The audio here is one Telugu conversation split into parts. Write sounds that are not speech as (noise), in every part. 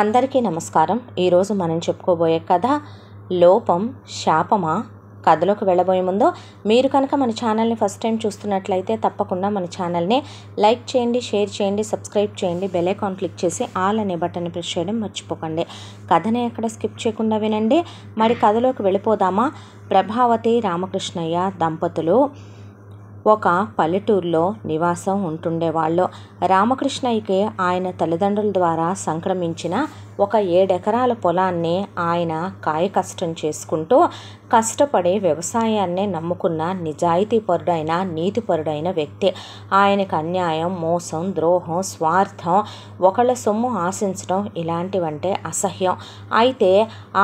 అందరికీ నమస్కారం ఈరోజు మనం చెప్పుకోబోయే కథ లోపం శాపమా కథలోకి వెళ్ళబోయే ముందు మీరు కనుక మన ఛానల్ని ఫస్ట్ టైం చూస్తున్నట్లయితే తప్పకుండా మన ఛానల్ని లైక్ చేయండి షేర్ చేయండి సబ్స్క్రైబ్ చేయండి బెల్ క్లిక్ చేసి ఆల్ అనే బటన్ని ప్రెస్ చేయడం మర్చిపోకండి కథని ఎక్కడ స్కిప్ చేయకుండా వినండి మరి కథలోకి వెళ్ళిపోదామా ప్రభావతి రామకృష్ణయ్య దంపతులు ఒక పల్లెటూరులో నివాసం ఉంటుండేవాళ్ళు రామకృష్ణయ్యకి ఆయన తల్లిదండ్రుల ద్వారా సంక్రమించిన ఒక ఏడెకరాల పొలాన్ని ఆయన కాయ కష్టం చేసుకుంటూ కష్టపడి వ్యవసాయాన్నే నమ్ముకున్న నిజాయితీపరుడైన నీతిపరుడైన వ్యక్తి ఆయనకు అన్యాయం మోసం ద్రోహం స్వార్థం ఒకళ్ళ సొమ్ము ఆశించడం ఇలాంటివంటే అసహ్యం అయితే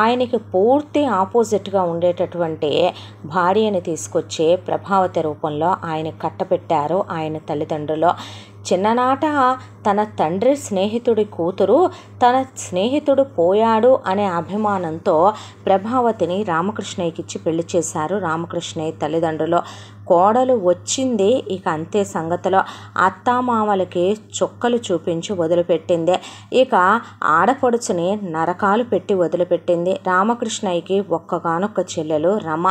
ఆయనకి పూర్తి ఆపోజిట్గా ఉండేటటువంటి భార్యని తీసుకొచ్చి ప్రభావతి రూపంలో ఆయన కట్టపెట్టారు ఆయన తల్లిదండ్రులు చిన్ననాట తన తండ్రి స్నేహితుడి కూతురు తన స్నేహితుడు పోయాడు అనే అభిమానంతో ప్రభావతిని రామకృష్ణయ్యకిచ్చి పెళ్లి చేశారు రామకృష్ణయ్య తల్లిదండ్రులు కోడలు వచ్చింది ఇక అంతే సంగతిలో అత్తామామలకి చుక్కలు చూపించి వదిలిపెట్టిందే ఇక ఆడపడుచుని నరకాలు పెట్టి వదిలిపెట్టింది రామకృష్ణయ్యకి ఒక్కగానొక్క చెల్లెలు రమ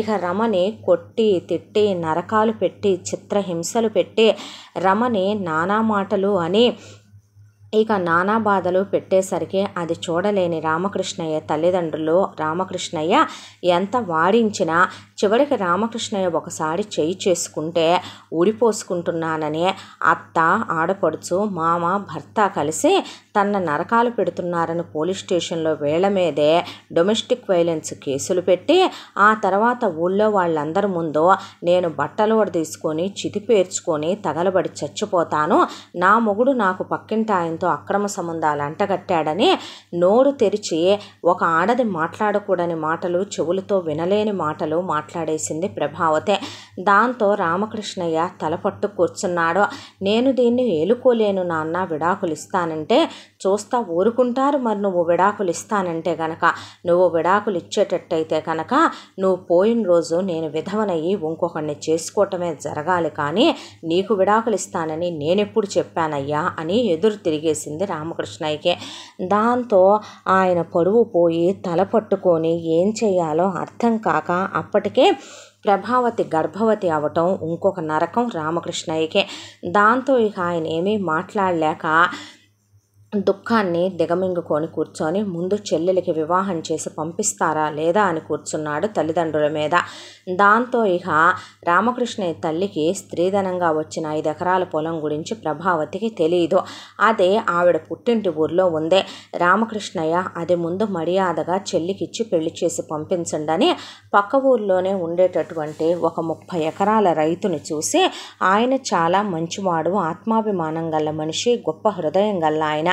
ఇక రమని కొట్టి తిట్టి నరకాలు పెట్టి చిత్రహింసలు పెట్టి రమని నానా మాటలు అని ఇక నానా బాధలు పెట్టేసరికి అది చూడలేని రామకృష్ణయ్య తల్లిదండ్రులు రామకృష్ణయ్య ఎంత వాడించినా చివరికి రామకృష్ణయ్య ఒకసారి చేయి చేసుకుంటే ఊడిపోసుకుంటున్నానని అత్త ఆడపడుచు మామ భర్త కలిసి తన నరకాలు పెడుతున్నారని పోలీస్ స్టేషన్లో వేళ్ల మీదే డొమెస్టిక్ వైలెన్స్ కేసులు పెట్టి ఆ తర్వాత ఊళ్ళో వాళ్ళందరి ముందు నేను బట్టలు తీసుకొని చితి పేర్చుకొని తగలబడి చచ్చిపోతాను నా మొగుడు నాకు పక్కింటాయంతో అక్రమ సంబంధాలు అంటగట్టాడని నోరు తెరిచి ఒక ఆడది మాట్లాడకూడని మాటలు చెవులతో వినలేని మాటలు మాట్లా మాట్లాడేసింది ప్రభావతే దాంతో రామకృష్ణయ్య తలపట్టు కూర్చున్నాడు నేను దీన్ని ఏలుకోలేను నాన్న విడాకులిస్తానంటే చూస్తా ఊరుకుంటారు మరి నువ్వు విడాకులిస్తానంటే గనక నువ్వు విడాకులు ఇచ్చేటట్టయితే కనుక నువ్వు పోయిన రోజు నేను విధవనయ్యి ఇంకొకరిని చేసుకోవటమే జరగాలి కానీ నీకు విడాకులు ఇస్తానని నేనెప్పుడు చెప్పానయ్యా అని ఎదురు తిరిగేసింది రామకృష్ణయ్యకి దాంతో ఆయన పొడువు పోయి తల పట్టుకొని ఏం చేయాలో అర్థం కాక అప్పటికే प्रभावती गर्भवती अवट इंकोक नरक रामकृष्णय के दा तो आयेमी लेक దుఃఖాన్ని దిగమింగుకొని కూర్చొని ముందు చెల్లెలికి వివాహం చేసి పంపిస్తారా లేదా అని కూర్చున్నాడు తల్లిదండ్రుల మీద దాంతో ఇక రామకృష్ణ తల్లికి స్త్రీధనంగా వచ్చిన ఐదు ఎకరాల పొలం గురించి ప్రభావతికి తెలియదు అదే ఆవిడ పుట్టింటి ఊర్లో ఉందే రామకృష్ణయ్య అది ముందు మర్యాదగా చెల్లికిచ్చి పెళ్లి చేసి పంపించండని పక్క ఊర్లోనే ఉండేటటువంటి ఒక ముప్పై ఎకరాల రైతుని చూసి ఆయన చాలా మంచివాడు ఆత్మాభిమానం గల మనిషి గొప్ప హృదయం గల ఆయన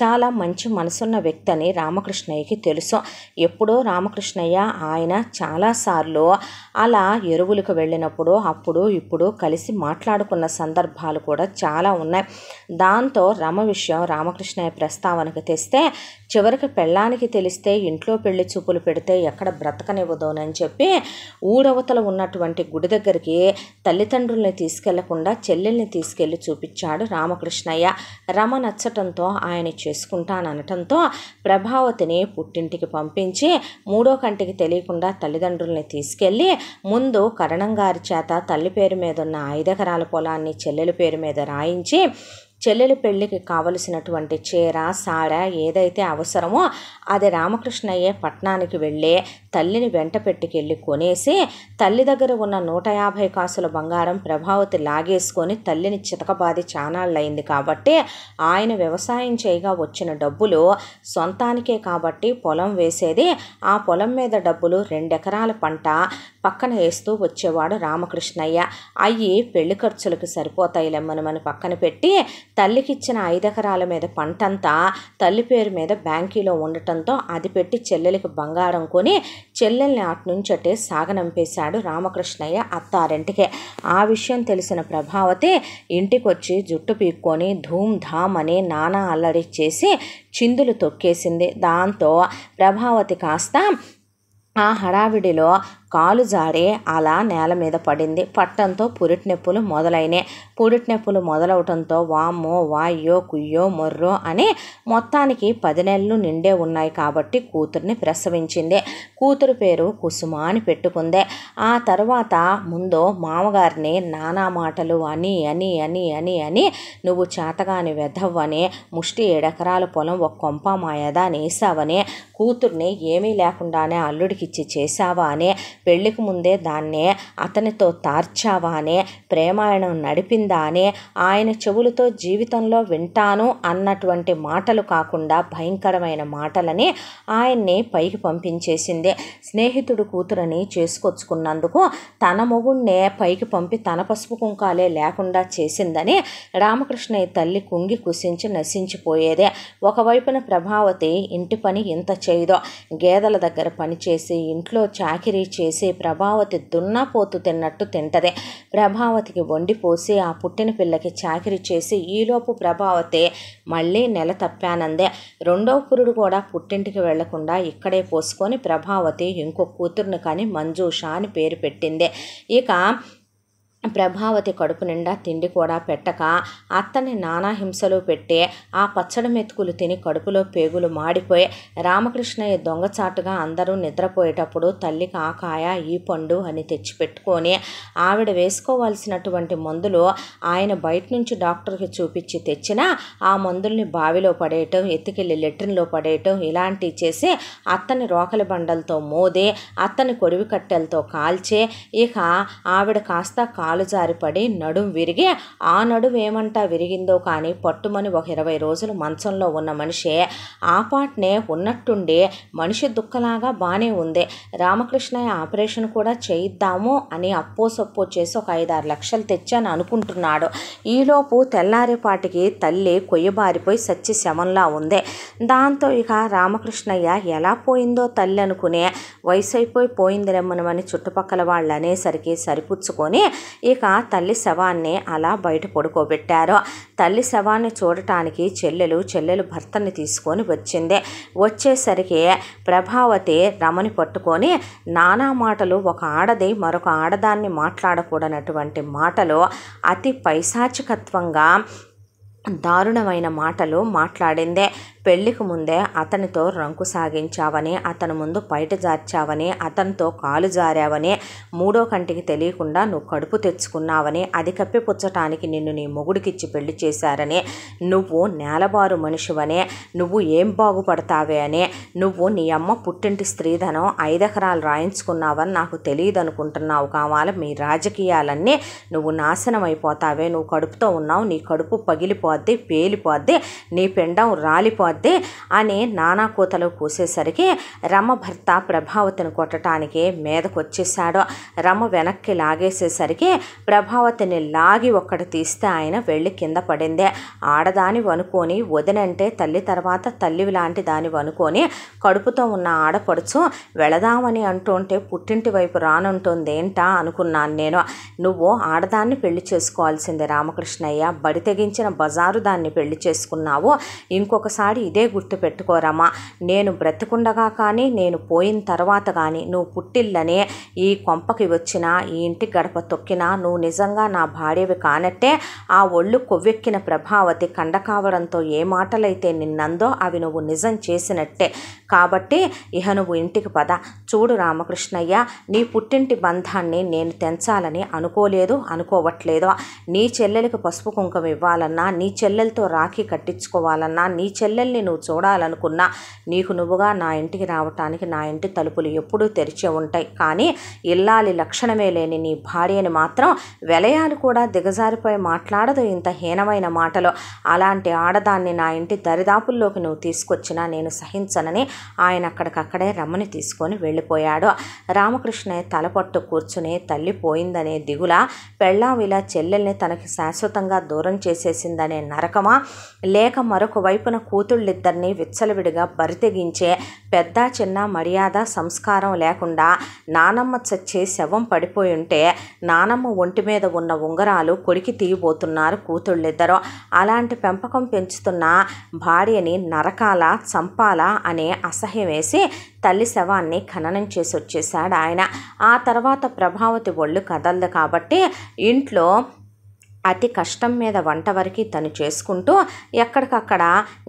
చాలా మంచి మనసున్న వ్యక్తి అని రామకృష్ణయ్యకి తెలుసు ఎప్పుడో రామకృష్ణయ్య ఆయన చాలాసార్లు అలా ఎరువులకు వెళ్ళినప్పుడు అప్పుడు ఇప్పుడు కలిసి మాట్లాడుకున్న సందర్భాలు కూడా చాలా ఉన్నాయి దాంతో రమ విషయం రామకృష్ణయ్య ప్రస్తావనకు తెస్తే చివరికి పెళ్ళానికి తెలిస్తే ఇంట్లో పెళ్లి చూపులు పెడితే ఎక్కడ బ్రతకనివ్వదోనని చెప్పి ఊడవతల ఉన్నటువంటి గుడి దగ్గరికి తల్లిదండ్రుల్ని తీసుకెళ్లకుండా చెల్లెల్ని తీసుకెళ్లి చూపించాడు రామకృష్ణయ్య రమ నచ్చటంతో ఆయన చేసుకుంటాను అనటంతో ప్రభావతిని పుట్టింటికి పంపించి మూడో కంటికి తెలియకుండా తల్లిదండ్రుల్ని తీసుకెళ్ళి ముందు కరణం గారి చేత తల్లి పేరు మీద ఉన్న ఐదెకరాల పొలాన్ని చెల్లెల పేరు మీద రాయించి చెల్లెలి పెళ్లికి కావలసినటువంటి చీర సాడ ఏదైతే అవసరమో అది రామకృష్ణయ్యే పట్నానికి వెళ్ళి తల్లిని వెంట పెట్టుకెళ్ళి కొనేసి తల్లి దగ్గర ఉన్న నూట యాభై కాసుల బంగారం ప్రభావతి లాగేసుకొని తల్లిని చితకబాది చానాళ్ళయింది కాబట్టి ఆయన వ్యవసాయం చేయగా వచ్చిన డబ్బులు సొంతానికే కాబట్టి పొలం వేసేది ఆ పొలం మీద డబ్బులు రెండెకరాల పంట పక్కన వేస్తూ వచ్చేవాడు రామకృష్ణయ్య అయ్యి పెళ్లి ఖర్చులకు సరిపోతాయి లెమ్మనమని పక్కన పెట్టి తల్లికిచ్చిన ఐదెకరాల మీద పంటంతా తల్లి పేరు మీద బ్యాంకీలో ఉండటంతో అది పెట్టి చెల్లెలికి బంగారం కొని చెల్లెల్ని అట్నుంచటే సాగనంపేశాడు రామకృష్ణయ్య అత్తారింటికే ఆ విషయం తెలిసిన ప్రభావతి ఇంటికొచ్చి జుట్టు పీక్కొని ధూమ్ ధామ్ అని నానా అల్లడి చేసి చిందులు తొక్కేసింది దాంతో ప్రభావతి కాస్త ఆ హడావిడిలో కాలు జాడే అలా నేల మీద పడింది పట్టంతో పురిటి నొప్పులు మొదలైనాయి పురిటి నొప్పులు మొదలవటంతో వామ్మో వాయో కుయ్యో మొర్రో అని మొత్తానికి పది నెలలు నిండే ఉన్నాయి కాబట్టి కూతుర్ని ప్రసవించింది కూతురు పేరు కుసుమ అని పెట్టుకుంది ఆ తర్వాత ముందు మామగారిని నానా మాటలు అని అని అని అని అని నువ్వు చేతగాని వెధవ్వని ముష్టి ఏడెకరాల పొలం ఒక కొంప మాయదా నేసావని కూతుర్ని ఏమీ లేకుండానే అల్లుడికిచ్చి చేశావా అని పెళ్లికి ముందే దాన్నే అతనితో తార్చావా అనే ప్రేమాయణం నడిపిందా అనే ఆయన చెవులతో జీవితంలో వింటాను అన్నటువంటి మాటలు కాకుండా భయంకరమైన మాటలని ఆయన్ని పైకి పంపించేసింది స్నేహితుడు కూతురని చేసుకొచ్చుకున్నందుకు తన మొగుణ్ణే పైకి పంపి తన పసుపు కుంకాలే లేకుండా చేసిందని రామకృష్ణయ్య తల్లి కుంగి కుసించి నశించిపోయేదే ఒకవైపున ప్రభావతి ఇంటి పని ఇంత చేయదో గేదెల దగ్గర పనిచేసి ఇంట్లో చాకిరీ చేసి చేసి ప్రభావతి దున్నపోతు తిన్నట్టు తింటదే ప్రభావతికి వండిపోసి ఆ పుట్టిన పిల్లకి చాకిరి చేసి ఈలోపు ప్రభావతి మళ్ళీ నెల తప్పానందే రెండవ పురుడు కూడా పుట్టింటికి వెళ్లకుండా ఇక్కడే పోసుకొని ప్రభావతి ఇంకో కూతురుని కానీ మంజూష అని పేరు పెట్టిందే ఇక ప్రభావతి కడుపు నిండా తిండి కూడా పెట్టక అత్తని నానా హింసలు పెట్టి ఆ పచ్చడి మెతుకులు తిని కడుపులో పేగులు మాడిపోయి రామకృష్ణయ్య దొంగచాటుగా అందరూ నిద్రపోయేటప్పుడు తల్లికి ఆకాయ ఈ పండు అని తెచ్చిపెట్టుకొని ఆవిడ వేసుకోవాల్సినటువంటి మందులు ఆయన బయట నుంచి డాక్టర్కి చూపించి తెచ్చినా ఆ మందుల్ని బావిలో పడేయటం ఎత్తుకెళ్ళి లెట్రిన్లో పడేయటం ఇలాంటివి చేసి అత్తని రోకలి బండలతో మోదే అత్తని కొడివి కట్టెలతో కాల్చే ఇక ఆవిడ కాస్త కా కాలు జారిపడి నడుం విరిగి ఆ నడుం ఏమంటా విరిగిందో కానీ పట్టుమని ఒక ఇరవై రోజులు మంచంలో ఉన్న మనిషి ఆ పాటనే ఉన్నట్టుండి మనిషి దుఃఖలాగా బాగానే ఉంది రామకృష్ణయ్య ఆపరేషన్ కూడా చేయిద్దాము అని అప్పో చేసి ఒక ఐదారు లక్షలు తెచ్చాను అనుకుంటున్నాడు ఈలోపు తెల్లారేపాటికి తల్లి కొయ్యబారిపోయి సచ్చి శమంలా ఉంది దాంతో ఇక రామకృష్ణయ్య ఎలా పోయిందో తల్లి అనుకునే వయసు అయిపోయి పోయింది రమ్మనమని చుట్టుపక్కల వాళ్ళు అనేసరికి సరిపుచ్చుకొని ఇక తల్లి శవాన్ని అలా బయట పడుకోబెట్టారు తల్లి శవాన్ని చూడటానికి చెల్లెలు చెల్లెలు భర్తని తీసుకొని వచ్చింది వచ్చేసరికి ప్రభావతి రమని పట్టుకొని నానా మాటలు ఒక ఆడది మరొక ఆడదాన్ని మాట్లాడకూడనటువంటి మాటలు అతి పైశాచికత్వంగా దారుణమైన మాటలు మాట్లాడిందే పెళ్లికి ముందే అతనితో రంకు సాగించావని అతని ముందు బయట జార్చావని అతనితో కాలు జారావని మూడో కంటికి తెలియకుండా నువ్వు కడుపు తెచ్చుకున్నావని అది కప్పిపుచ్చటానికి నిన్ను నీ మొగుడికిచ్చి పెళ్లి చేశారని నువ్వు నేలబారు మనిషివని నువ్వు ఏం బాగుపడతావే అని నువ్వు నీ అమ్మ పుట్టింటి స్త్రీధనం ఐదెకరాలు రాయించుకున్నావని నాకు తెలియదు అనుకుంటున్నావు కావాలి మీ రాజకీయాలన్నీ నువ్వు నాశనం అయిపోతావే నువ్వు కడుపుతో ఉన్నావు నీ కడుపు పగిలిపోద్ది పేలిపోద్ది నీ పిండం రాలిపోద్ది వద్దే అని నానా కూతలు కూసేసరికి రమ్మ భర్త ప్రభావతిని కొట్టడానికి మీదకొచ్చేశాడు రమ్మ వెనక్కి లాగేసేసరికి ప్రభావతిని లాగి ఒక్కటి తీస్తే ఆయన వెళ్ళి కింద పడిందే ఆడదాని వనుకొని వదినంటే తల్లి తర్వాత తల్లి లాంటి దాని వనుకొని కడుపుతో ఉన్న ఆడపడుచు వెళదామని అంటుంటే పుట్టింటి వైపు రానుంటుందేంటా అనుకున్నాను నేను నువ్వు ఆడదాన్ని పెళ్లి చేసుకోవాల్సిందే రామకృష్ణయ్య బడి తెగించిన బజారు దాన్ని పెళ్లి చేసుకున్నావు ఇంకొకసారి ఇదే గుర్తుపెట్టుకోరమ్మా నేను బ్రతికుండగా కానీ నేను పోయిన తర్వాత కానీ నువ్వు పుట్టిల్లనే ఈ కొంపకి వచ్చిన ఈ ఇంటి గడప తొక్కినా నువ్వు నిజంగా నా భార్యవి కానట్టే ఆ ఒళ్ళు కొవ్వెక్కిన ప్రభావతి కండకావడంతో ఏ మాటలైతే నిన్నందో అవి నువ్వు నిజం చేసినట్టే కాబట్టి ఇహ నువ్వు ఇంటికి పద చూడు రామకృష్ణయ్య నీ పుట్టింటి బంధాన్ని నేను తెంచాలని అనుకోలేదు అనుకోవట్లేదు నీ చెల్లెలకి పసుపు కుంకం ఇవ్వాలన్నా నీ చెల్లెలతో రాఖీ కట్టించుకోవాలన్నా నీ చెల్లెల్ని నువ్వు చూడాలనుకున్నా నీకు నువ్వుగా నా ఇంటికి రావటానికి నా ఇంటి తలుపులు ఎప్పుడూ తెరిచే ఉంటాయి కానీ ఇల్లాలి లక్షణమే లేని నీ భార్యని మాత్రం వెలయాలు కూడా దిగజారిపోయి మాట్లాడదు ఇంత హీనమైన మాటలో అలాంటి ఆడదాన్ని నా ఇంటి దరిదాపుల్లోకి నువ్వు తీసుకొచ్చినా నేను సహించనని ఆయన అక్కడికక్కడే రమ్మని తీసుకొని వెళ్ళిపోయాడు రామకృష్ణ తలపట్టు కూర్చుని తల్లి పోయిందనే దిగుల పెళ్ళావిలా చెల్లెల్ని తనకి శాశ్వతంగా దూరం చేసేసిందనే నరకమా లేక మరొక వైపున కూతుళ్ళిద్దరిని విచ్చలవిడిగా బరితెగించే పెద్ద చిన్న మర్యాద సంస్కారం లేకుండా నానమ్మ చచ్చే శవం పడిపోయి ఉంటే నానమ్మ ఒంటి మీద ఉన్న ఉంగరాలు కొడికి తీయబోతున్నారు కూతుళ్ళిద్దరూ అలాంటి పెంపకం పెంచుతున్న భార్యని నరకాల చంపాలా అనే అసహ్యం వేసి తల్లి శవాన్ని ఖననం చేసి వచ్చేసాడు ఆయన ఆ తర్వాత ప్రభావతి ఒళ్ళు కదలదు కాబట్టి ఇంట్లో అతి కష్టం మీద వంట వరకు తను చేసుకుంటూ ఎక్కడికక్కడ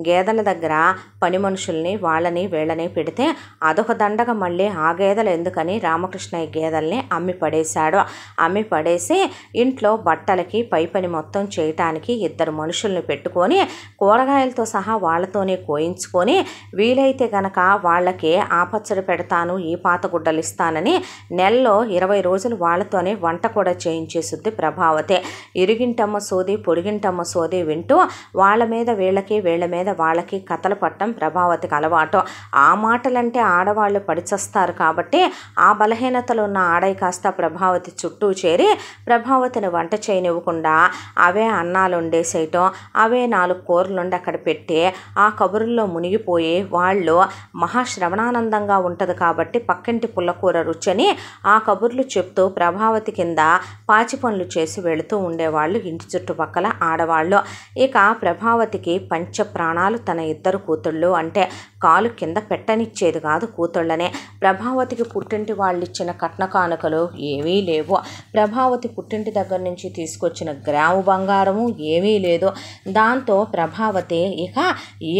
గేదెల దగ్గర పని మనుషుల్ని వాళ్ళని వీళ్ళని పెడితే అదొక దండగ మళ్ళీ ఆ గేదెలు ఎందుకని రామకృష్ణయ్య గేదెల్ని అమ్మి పడేశాడు అమ్మి పడేసి ఇంట్లో బట్టలకి పై పని మొత్తం చేయటానికి ఇద్దరు మనుషుల్ని పెట్టుకొని కూరగాయలతో సహా వాళ్ళతోనే కోయించుకొని వీలైతే గనక వాళ్ళకి ఆ పచ్చడి పెడతాను ఈ పాత గుడ్డలు ఇస్తానని నెలలో ఇరవై రోజులు వాళ్ళతోనే వంట కూడా చేయించేసుద్ది ప్రభావతే ఇరిగి పొడిగింటమ్మ సోది పొడిగింటమ్మ సోది వింటూ వాళ్ళ మీద వీళ్ళకి వీళ్ళ మీద వాళ్ళకి కథలు పట్టడం ప్రభావతికి అలవాటు ఆ మాటలంటే ఆడవాళ్ళు పడిచస్తారు కాబట్టి ఆ బలహీనతలు ఉన్న ఆడై కాస్త ప్రభావతి చుట్టూ చేరి ప్రభావతిని వంట చేయనివ్వకుండా అవే అన్నాలు వండేసేయటం అవే నాలుగు కూరలుండి అక్కడ పెట్టి ఆ కబుర్లో మునిగిపోయి వాళ్ళు మహాశ్రవణానందంగా ఉంటుంది కాబట్టి పక్కింటి పుల్లకూర రుచని ఆ కబుర్లు చెప్తూ ప్రభావతి కింద పాచి పనులు చేసి వెళుతూ ఉండేవాళ్ళు ఆడవాళ్ళు ఇంటి చుట్టుపక్కల ఆడవాళ్ళు ఇక ప్రభావతికి పంచ ప్రాణాలు తన ఇద్దరు కూతుళ్ళు అంటే కాలు కింద పెట్టనిచ్చేది కాదు కూతుళ్ళనే ప్రభావతికి పుట్టింటి వాళ్ళు ఇచ్చిన కట్న కానుకలు ఏమీ లేవు ప్రభావతి పుట్టింటి దగ్గర నుంచి తీసుకొచ్చిన గ్రాము బంగారము ఏమీ లేదు దాంతో ప్రభావతి ఇక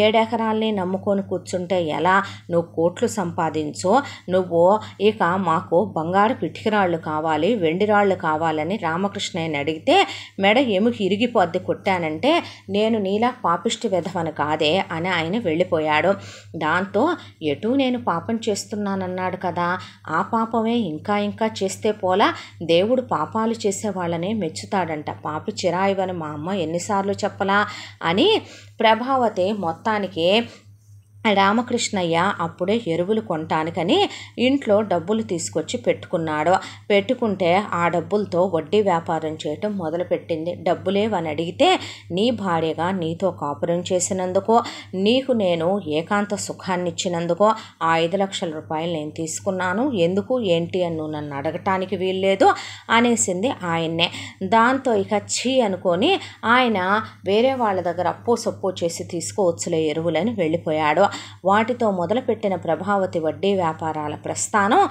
ఏడెకరాల్ని నమ్ముకొని కూర్చుంటే ఎలా నువ్వు కోట్లు సంపాదించు నువ్వు ఇక మాకు బంగారు పిటికిరాళ్ళు కావాలి వెండి రాళ్ళు కావాలని రామకృష్ణయ్యని అడిగితే మెడ ఎముకి ఇరిగిపోద్ది కొట్టానంటే నేను నీలా పాపిష్టి విధవను కాదే అని ఆయన వెళ్ళిపోయాడు దాంతో ఎటు నేను పాపం చేస్తున్నానన్నాడు కదా ఆ పాపమే ఇంకా ఇంకా చేస్తే పోలా దేవుడు పాపాలు చేసే మెచ్చుతాడంట పాపి చిరాయివని మా అమ్మ ఎన్నిసార్లు చెప్పలా అని ప్రభావతి మొత్తానికి రామకృష్ణయ్య అప్పుడే ఎరువులు కొనటానికని ఇంట్లో డబ్బులు తీసుకొచ్చి పెట్టుకున్నాడు పెట్టుకుంటే ఆ డబ్బులతో వడ్డీ వ్యాపారం చేయటం మొదలుపెట్టింది డబ్బులేవని అడిగితే నీ భార్యగా నీతో కాపురం చేసినందుకో నీకు నేను ఏకాంత సుఖాన్ని ఇచ్చినందుకో ఆ ఐదు లక్షల రూపాయలు నేను తీసుకున్నాను ఎందుకు ఏంటి అని నన్ను అడగటానికి వీల్లేదు అనేసింది ఆయన్నే దాంతో ఇక ఛీ అనుకొని ఆయన వేరే వాళ్ళ దగ్గర అప్పు సొప్పు చేసి తీసుకోవచ్చులే ఎరువులని వెళ్ళిపోయాడు వాటితో మొదలుపెట్టిన ప్రభావతి వడ్డీ వ్యాపారాల ప్రస్థానం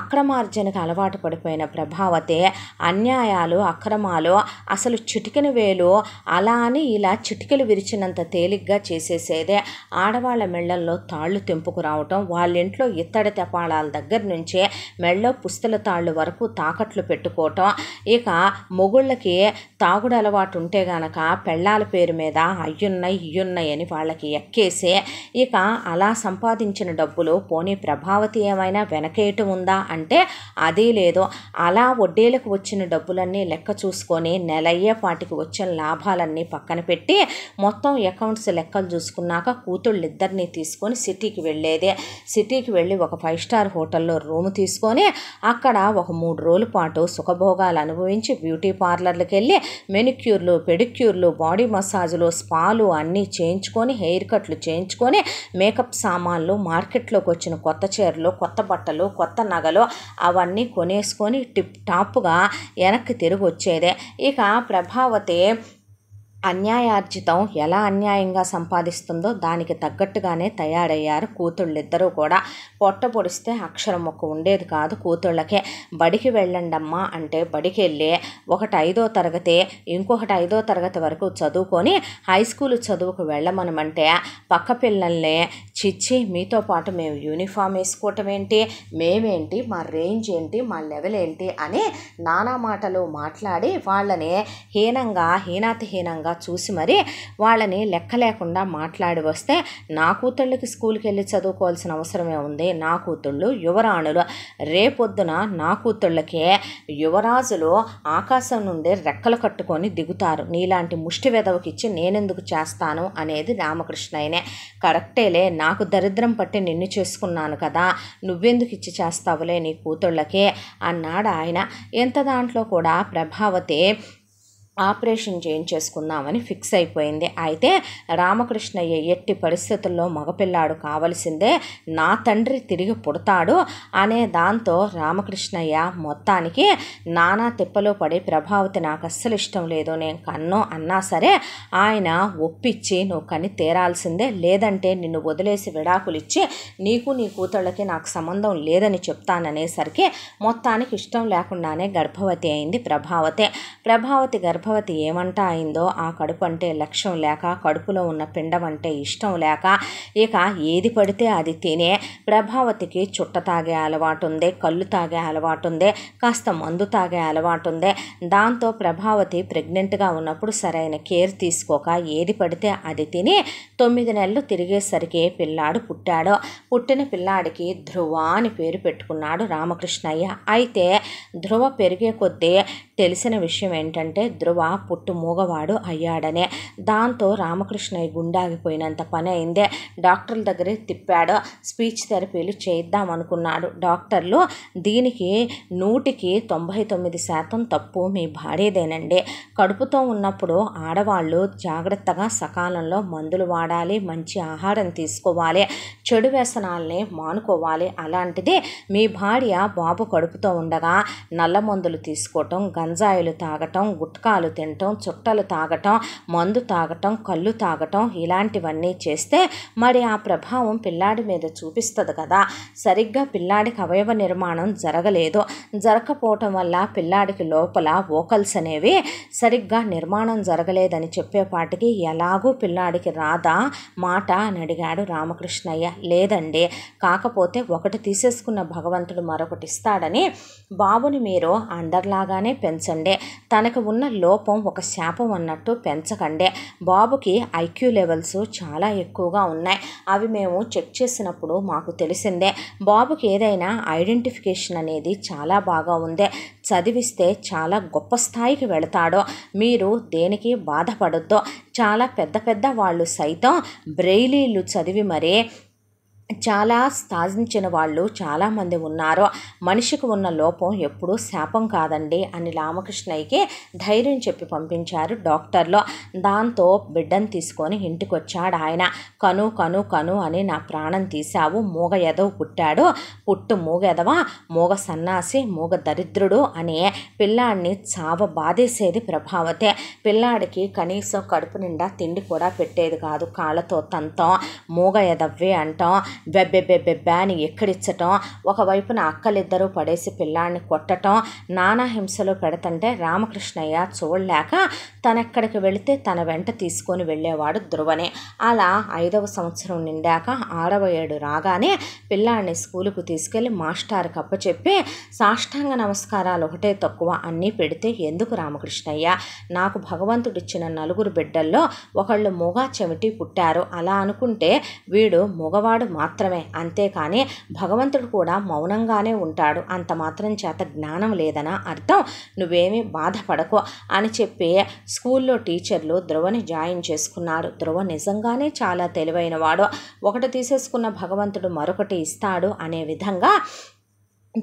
అక్రమార్జనకు అలవాటు పడిపోయిన ప్రభావతి అన్యాయాలు అక్రమాలు అసలు చిటికెన వేలు అలా అని ఇలా చిటికెలు విరిచినంత తేలిగ్గా చేసేసేదే ఆడవాళ్ళ మెళ్ళల్లో తాళ్ళు వాళ్ళ వాళ్ళింట్లో ఇత్తడి తపాళాల దగ్గర నుంచే మెళ్ళో పుస్తల తాళ్ళు వరకు తాకట్లు పెట్టుకోవటం ఇక మొగుళ్ళకి తాగుడు అలవాటు ఉంటే గనక పెళ్ళాల పేరు మీద అయ్యున్నాయి ఇయ్యున్నాయి అని వాళ్ళకి ఎక్కేసి ఇక అలా సంపాదించిన డబ్బులో పోనీ ప్రభావతి ఏమైనా వెనకేయటం ఉందా అంటే అదే లేదో అలా వడ్డీలకు వచ్చిన డబ్బులన్నీ లెక్క చూసుకొని నెలయ్యే వాటికి వచ్చిన లాభాలన్నీ పక్కన పెట్టి మొత్తం అకౌంట్స్ లెక్కలు చూసుకున్నాక కూతుళ్ళిద్దరిని తీసుకొని సిటీకి వెళ్ళేదే సిటీకి వెళ్ళి ఒక ఫైవ్ స్టార్ హోటల్లో రూమ్ తీసుకొని అక్కడ ఒక మూడు రోజుల పాటు సుఖభోగాలు అనుభవించి బ్యూటీ పార్లర్లకు వెళ్ళి మెనిక్యూర్లు పెడిక్యూర్లు బాడీ మసాజ్లు స్పాలు అన్నీ చేయించుకొని హెయిర్ కట్లు చేయించుకొని మేకప్ సామాన్లు మార్కెట్లోకి వచ్చిన కొత్త చీరలు కొత్త బట్టలు కొత్త నగలు అవన్నీ కొనేసుకొని టిప్ టాప్గా వెనక్కి తిరిగి వచ్చేదే ఇక ప్రభావతి అన్యాయార్జితం ఎలా అన్యాయంగా సంపాదిస్తుందో దానికి తగ్గట్టుగానే తయారయ్యారు కూతుళ్ళిద్దరూ కూడా పొట్ట పొడిస్తే అక్షరం ఒక ఉండేది కాదు కూతుళ్ళకే బడికి వెళ్ళండమ్మా అంటే బడికి వెళ్ళి ఒకటి ఐదో తరగతి ఇంకొకటి ఐదో తరగతి వరకు చదువుకొని హై స్కూల్ చదువుకు వెళ్ళమనమంటే పక్క పిల్లల్ని చిచ్చి మీతో పాటు మేము యూనిఫామ్ వేసుకోవటం ఏంటి మేమేంటి మా రేంజ్ ఏంటి మా లెవెల్ ఏంటి అని నానా మాటలు మాట్లాడి వాళ్ళని హీనంగా హీనాతిహీనంగా చూసి మరి వాళ్ళని లెక్క లేకుండా మాట్లాడి వస్తే నా కూతుళ్ళకి స్కూల్కి వెళ్ళి చదువుకోవాల్సిన అవసరమే ఉంది నా కూతుళ్ళు యువరాణులు రేపొద్దున నా కూతుళ్ళకి యువరాజులు ఆకాశం నుండి రెక్కలు కట్టుకొని దిగుతారు నీలాంటి ముష్టి వెదవకిచ్చి నేనెందుకు చేస్తాను అనేది రామకృష్ణయ్యనే కరెక్టేలే నా నాకు దరిద్రం పట్టి నిన్ను చేసుకున్నాను కదా నువ్వెందుకు ఇచ్చి చేస్తావులే నీ కూతుళ్ళకే అన్నాడు ఆయన ఎంత దాంట్లో కూడా ప్రభావతే ఆపరేషన్ చేయించేసుకుందామని ఫిక్స్ అయిపోయింది అయితే రామకృష్ణయ్య ఎట్టి పరిస్థితుల్లో మగపిల్లాడు కావలసిందే నా తండ్రి తిరిగి పుడతాడు అనే దాంతో రామకృష్ణయ్య మొత్తానికి నానా తిప్పలో పడి ప్రభావతి నాకు అస్సలు ఇష్టం లేదు నేను కన్నో అన్నా సరే ఆయన ఒప్పించి నువ్వు కని తీరాల్సిందే లేదంటే నిన్ను వదిలేసి విడాకులు ఇచ్చి నీకు నీ కూతుళ్ళకి నాకు సంబంధం లేదని చెప్తాననేసరికి మొత్తానికి ఇష్టం లేకుండానే గర్భవతి అయింది ప్రభావతే ప్రభావతి గర్భ గర్భవతి ఏమంట అయిందో ఆ కడుపు అంటే లక్ష్యం లేక కడుపులో ఉన్న పిండం అంటే ఇష్టం లేక ఇక ఏది పడితే అది తినే ప్రభావతికి చుట్ట తాగే అలవాటు ఉంది కళ్ళు తాగే అలవాటు ఉంది కాస్త మందు తాగే అలవాటు ఉంది దాంతో ప్రభావతి ప్రెగ్నెంట్గా ఉన్నప్పుడు సరైన కేర్ తీసుకోక ఏది పడితే అది తిని తొమ్మిది నెలలు తిరిగేసరికి పిల్లాడు పుట్టాడు పుట్టిన పిల్లాడికి ధ్రువ అని పేరు పెట్టుకున్నాడు రామకృష్ణయ్య అయితే ధ్రువ పెరిగే కొద్దీ తెలిసిన విషయం ఏంటంటే ధ్రువ పుట్టు మూగవాడు అయ్యాడనే దాంతో రామకృష్ణ గుండాగిపోయినంత పని అయిందే డాక్టర్ల దగ్గరే తిప్పాడు స్పీచ్ థెరపీలు చేద్దాం అనుకున్నాడు డాక్టర్లు దీనికి నూటికి తొంభై తొమ్మిది శాతం తప్పు మీ భార్యదేనండి కడుపుతో ఉన్నప్పుడు ఆడవాళ్ళు జాగ్రత్తగా సకాలంలో మందులు వాడాలి మంచి ఆహారం తీసుకోవాలి చెడు వ్యసనాలని మానుకోవాలి అలాంటిది మీ భార్య బాబు కడుపుతో ఉండగా నల్ల మందులు తీసుకోవటం గంధ గంజాయిలు తాగటం గుట్కాలు తినటం చుట్టలు తాగటం మందు తాగటం కళ్ళు తాగటం ఇలాంటివన్నీ చేస్తే మరి ఆ ప్రభావం పిల్లాడి మీద చూపిస్తుంది కదా సరిగ్గా పిల్లాడికి అవయవ నిర్మాణం జరగలేదు జరగకపోవటం వల్ల పిల్లాడికి లోపల ఓకల్స్ అనేవి సరిగ్గా నిర్మాణం జరగలేదని చెప్పేపాటికి ఎలాగూ పిల్లాడికి రాదా మాట అని అడిగాడు రామకృష్ణయ్య లేదండి కాకపోతే ఒకటి తీసేసుకున్న భగవంతుడు మరొకటి ఇస్తాడని బాబుని మీరు అందరిలాగానే పెంచ పెంచండి తనకు ఉన్న లోపం ఒక శాపం అన్నట్టు పెంచకండి బాబుకి ఐక్యూ లెవెల్స్ చాలా ఎక్కువగా ఉన్నాయి అవి మేము చెక్ చేసినప్పుడు మాకు తెలిసిందే బాబుకి ఏదైనా ఐడెంటిఫికేషన్ అనేది చాలా బాగా ఉంది చదివిస్తే చాలా గొప్ప స్థాయికి వెళతాడో మీరు దేనికి బాధపడద్దు చాలా పెద్ద పెద్ద వాళ్ళు సైతం బ్రెయిలీలు చదివి మరే చాలా సాధించిన వాళ్ళు చాలామంది ఉన్నారు మనిషికి ఉన్న లోపం ఎప్పుడూ శాపం కాదండి అని రామకృష్ణయ్యకి ధైర్యం చెప్పి పంపించారు డాక్టర్లో దాంతో బిడ్డను తీసుకొని ఇంటికి వచ్చాడు ఆయన కను కను కను అని నా ప్రాణం తీశావు మూగ ఎదవ పుట్టాడు పుట్టు మూగ ఎదవ మూగ సన్నాసి మూగ దరిద్రుడు అని పిల్లాడిని చావ బాధేసేది ప్రభావతే పిల్లాడికి కనీసం కడుపు నిండా తిండి కూడా పెట్టేది కాదు కాళ్ళతో తంతం మూగ ఎదవ్వే అంటాం బెబ్బెబ్బెబ్బెబ్బా అని ఎక్కడిచ్చటం ఒకవైపున అక్కలిద్దరూ పడేసి పిల్లాన్ని కొట్టటం నానా హింసలో పెడతంటే రామకృష్ణయ్య చూడలేక తనెక్కడికి వెళితే తన వెంట తీసుకొని వెళ్ళేవాడు ధ్రువనే అలా ఐదవ సంవత్సరం నిండాక ఆరవ ఏడు రాగానే పిల్లాన్ని స్కూలుకు తీసుకెళ్లి మాస్టార్కి అప్పచెప్పి సాష్టాంగ నమస్కారాలు ఒకటే తక్కువ అన్నీ పెడితే ఎందుకు రామకృష్ణయ్య నాకు భగవంతుడిచ్చిన నలుగురు బిడ్డల్లో ఒకళ్ళు మొగ చెమిటి పుట్టారు అలా అనుకుంటే వీడు మొగవాడు మాత్రమే అంతేకాని భగవంతుడు కూడా మౌనంగానే ఉంటాడు అంత మాత్రం చేత జ్ఞానం లేదనా అర్థం నువ్వేమి బాధపడకు అని చెప్పి స్కూల్లో టీచర్లు ధ్రువని జాయిన్ చేసుకున్నారు ధ్రువ నిజంగానే చాలా తెలివైనవాడు ఒకటి తీసేసుకున్న భగవంతుడు మరొకటి ఇస్తాడు అనే విధంగా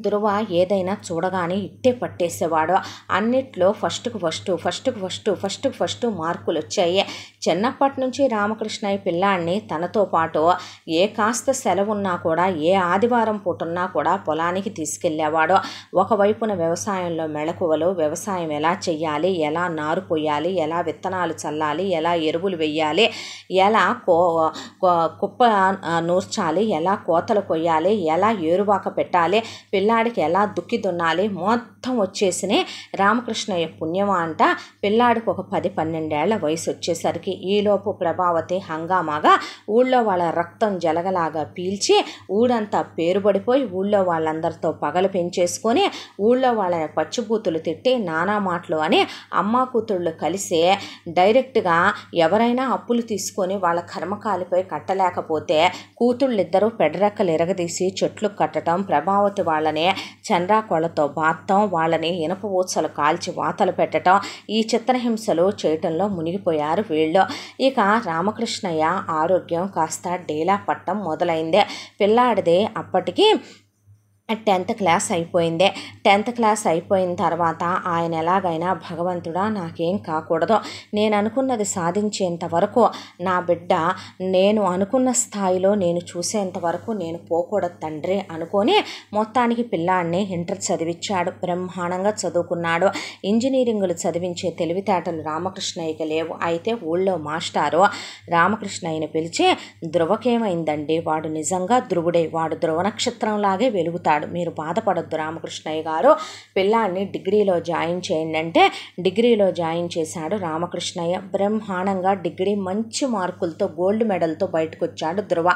ధ్రువ ఏదైనా చూడగానే ఇట్టే పట్టేసేవాడు అన్నిట్లో ఫస్ట్కు ఫస్ట్ ఫస్ట్కు ఫస్ట్ ఫస్ట్కు ఫస్ట్ మార్కులు వచ్చాయి చిన్నప్పటి నుంచి రామకృష్ణయ్య పిల్లాడిని తనతో పాటు ఏ కాస్త సెలవున్నా కూడా ఏ ఆదివారం పుట్టున్నా కూడా పొలానికి తీసుకెళ్లేవాడు ఒకవైపున వ్యవసాయంలో మెళకువలు వ్యవసాయం ఎలా చెయ్యాలి ఎలా నారు పోయాలి ఎలా విత్తనాలు చల్లాలి ఎలా ఎరువులు వెయ్యాలి ఎలా కో కుప్ప నూర్చాలి ఎలా కోతలు కొయ్యాలి ఎలా ఏరువాక పెట్టాలి పిల్లాడికి ఎలా దుక్కి దున్నాలి మొత్తం వచ్చేసి రామకృష్ణయ్య పుణ్యమా అంట పిల్లాడికి ఒక పది పన్నెండేళ్ల వయసు వచ్చేసరికి ఈలోపు ప్రభావతి హంగామాగా ఊళ్ళో వాళ్ళ రక్తం జలగలాగా పీల్చి ఊడంతా పేరుబడిపోయి ఊళ్ళో వాళ్ళందరితో పగలు పెంచేసుకొని ఊళ్ళో వాళ్ళని పచ్చిబూతులు తిట్టి నానా మాటలు అని అమ్మ కూతుళ్ళు కలిసి డైరెక్ట్గా ఎవరైనా అప్పులు తీసుకొని వాళ్ళ కర్మకాలిపై కట్టలేకపోతే కూతుళ్ళిద్దరూ పెడరెక్కలు ఎరగదీసి చెట్లు కట్టడం ప్రభావతి వాళ్ళని చండ్రాకోళ్లతో బాత్తం వాళ్ళని ఇనప ఊచలు కాల్చి వాతలు పెట్టడం ఈ చిత్రహింసలు చేయటంలో మునిగిపోయారు వీళ్ళు జరిగిందో ఇక రామకృష్ణయ్య ఆరోగ్యం కాస్త డేలా పట్టం మొదలైందే పిల్లాడిదే అప్పటికి టెన్త్ క్లాస్ అయిపోయిందే టెన్త్ క్లాస్ అయిపోయిన తర్వాత ఆయన ఎలాగైనా భగవంతుడా నాకేం కాకూడదు నేను అనుకున్నది సాధించేంత వరకు నా బిడ్డ నేను అనుకున్న స్థాయిలో నేను చూసేంత వరకు నేను పోకూడదు తండ్రి అనుకొని మొత్తానికి పిల్లాడిని ఇంటర్ చదివించాడు బ్రహ్మాండంగా చదువుకున్నాడు ఇంజనీరింగులు చదివించే తెలివితేటలు రామకృష్ణయ్యకి లేవు అయితే ఊళ్ళో మాస్టారు రామకృష్ణయ్యని పిలిచి ధ్రువకేమైందండి వాడు నిజంగా ధ్రువుడే వాడు ధ్రువ నక్షత్రంలాగే వెలుగుతాడు అంటాడు మీరు బాధపడద్దు రామకృష్ణయ్య గారు పిల్లాన్ని డిగ్రీలో జాయిన్ చేయండి అంటే డిగ్రీలో జాయిన్ చేశాడు రామకృష్ణయ్య బ్రహ్మాండంగా డిగ్రీ మంచి మార్కులతో గోల్డ్ మెడల్తో బయటకు వచ్చాడు ధ్రువ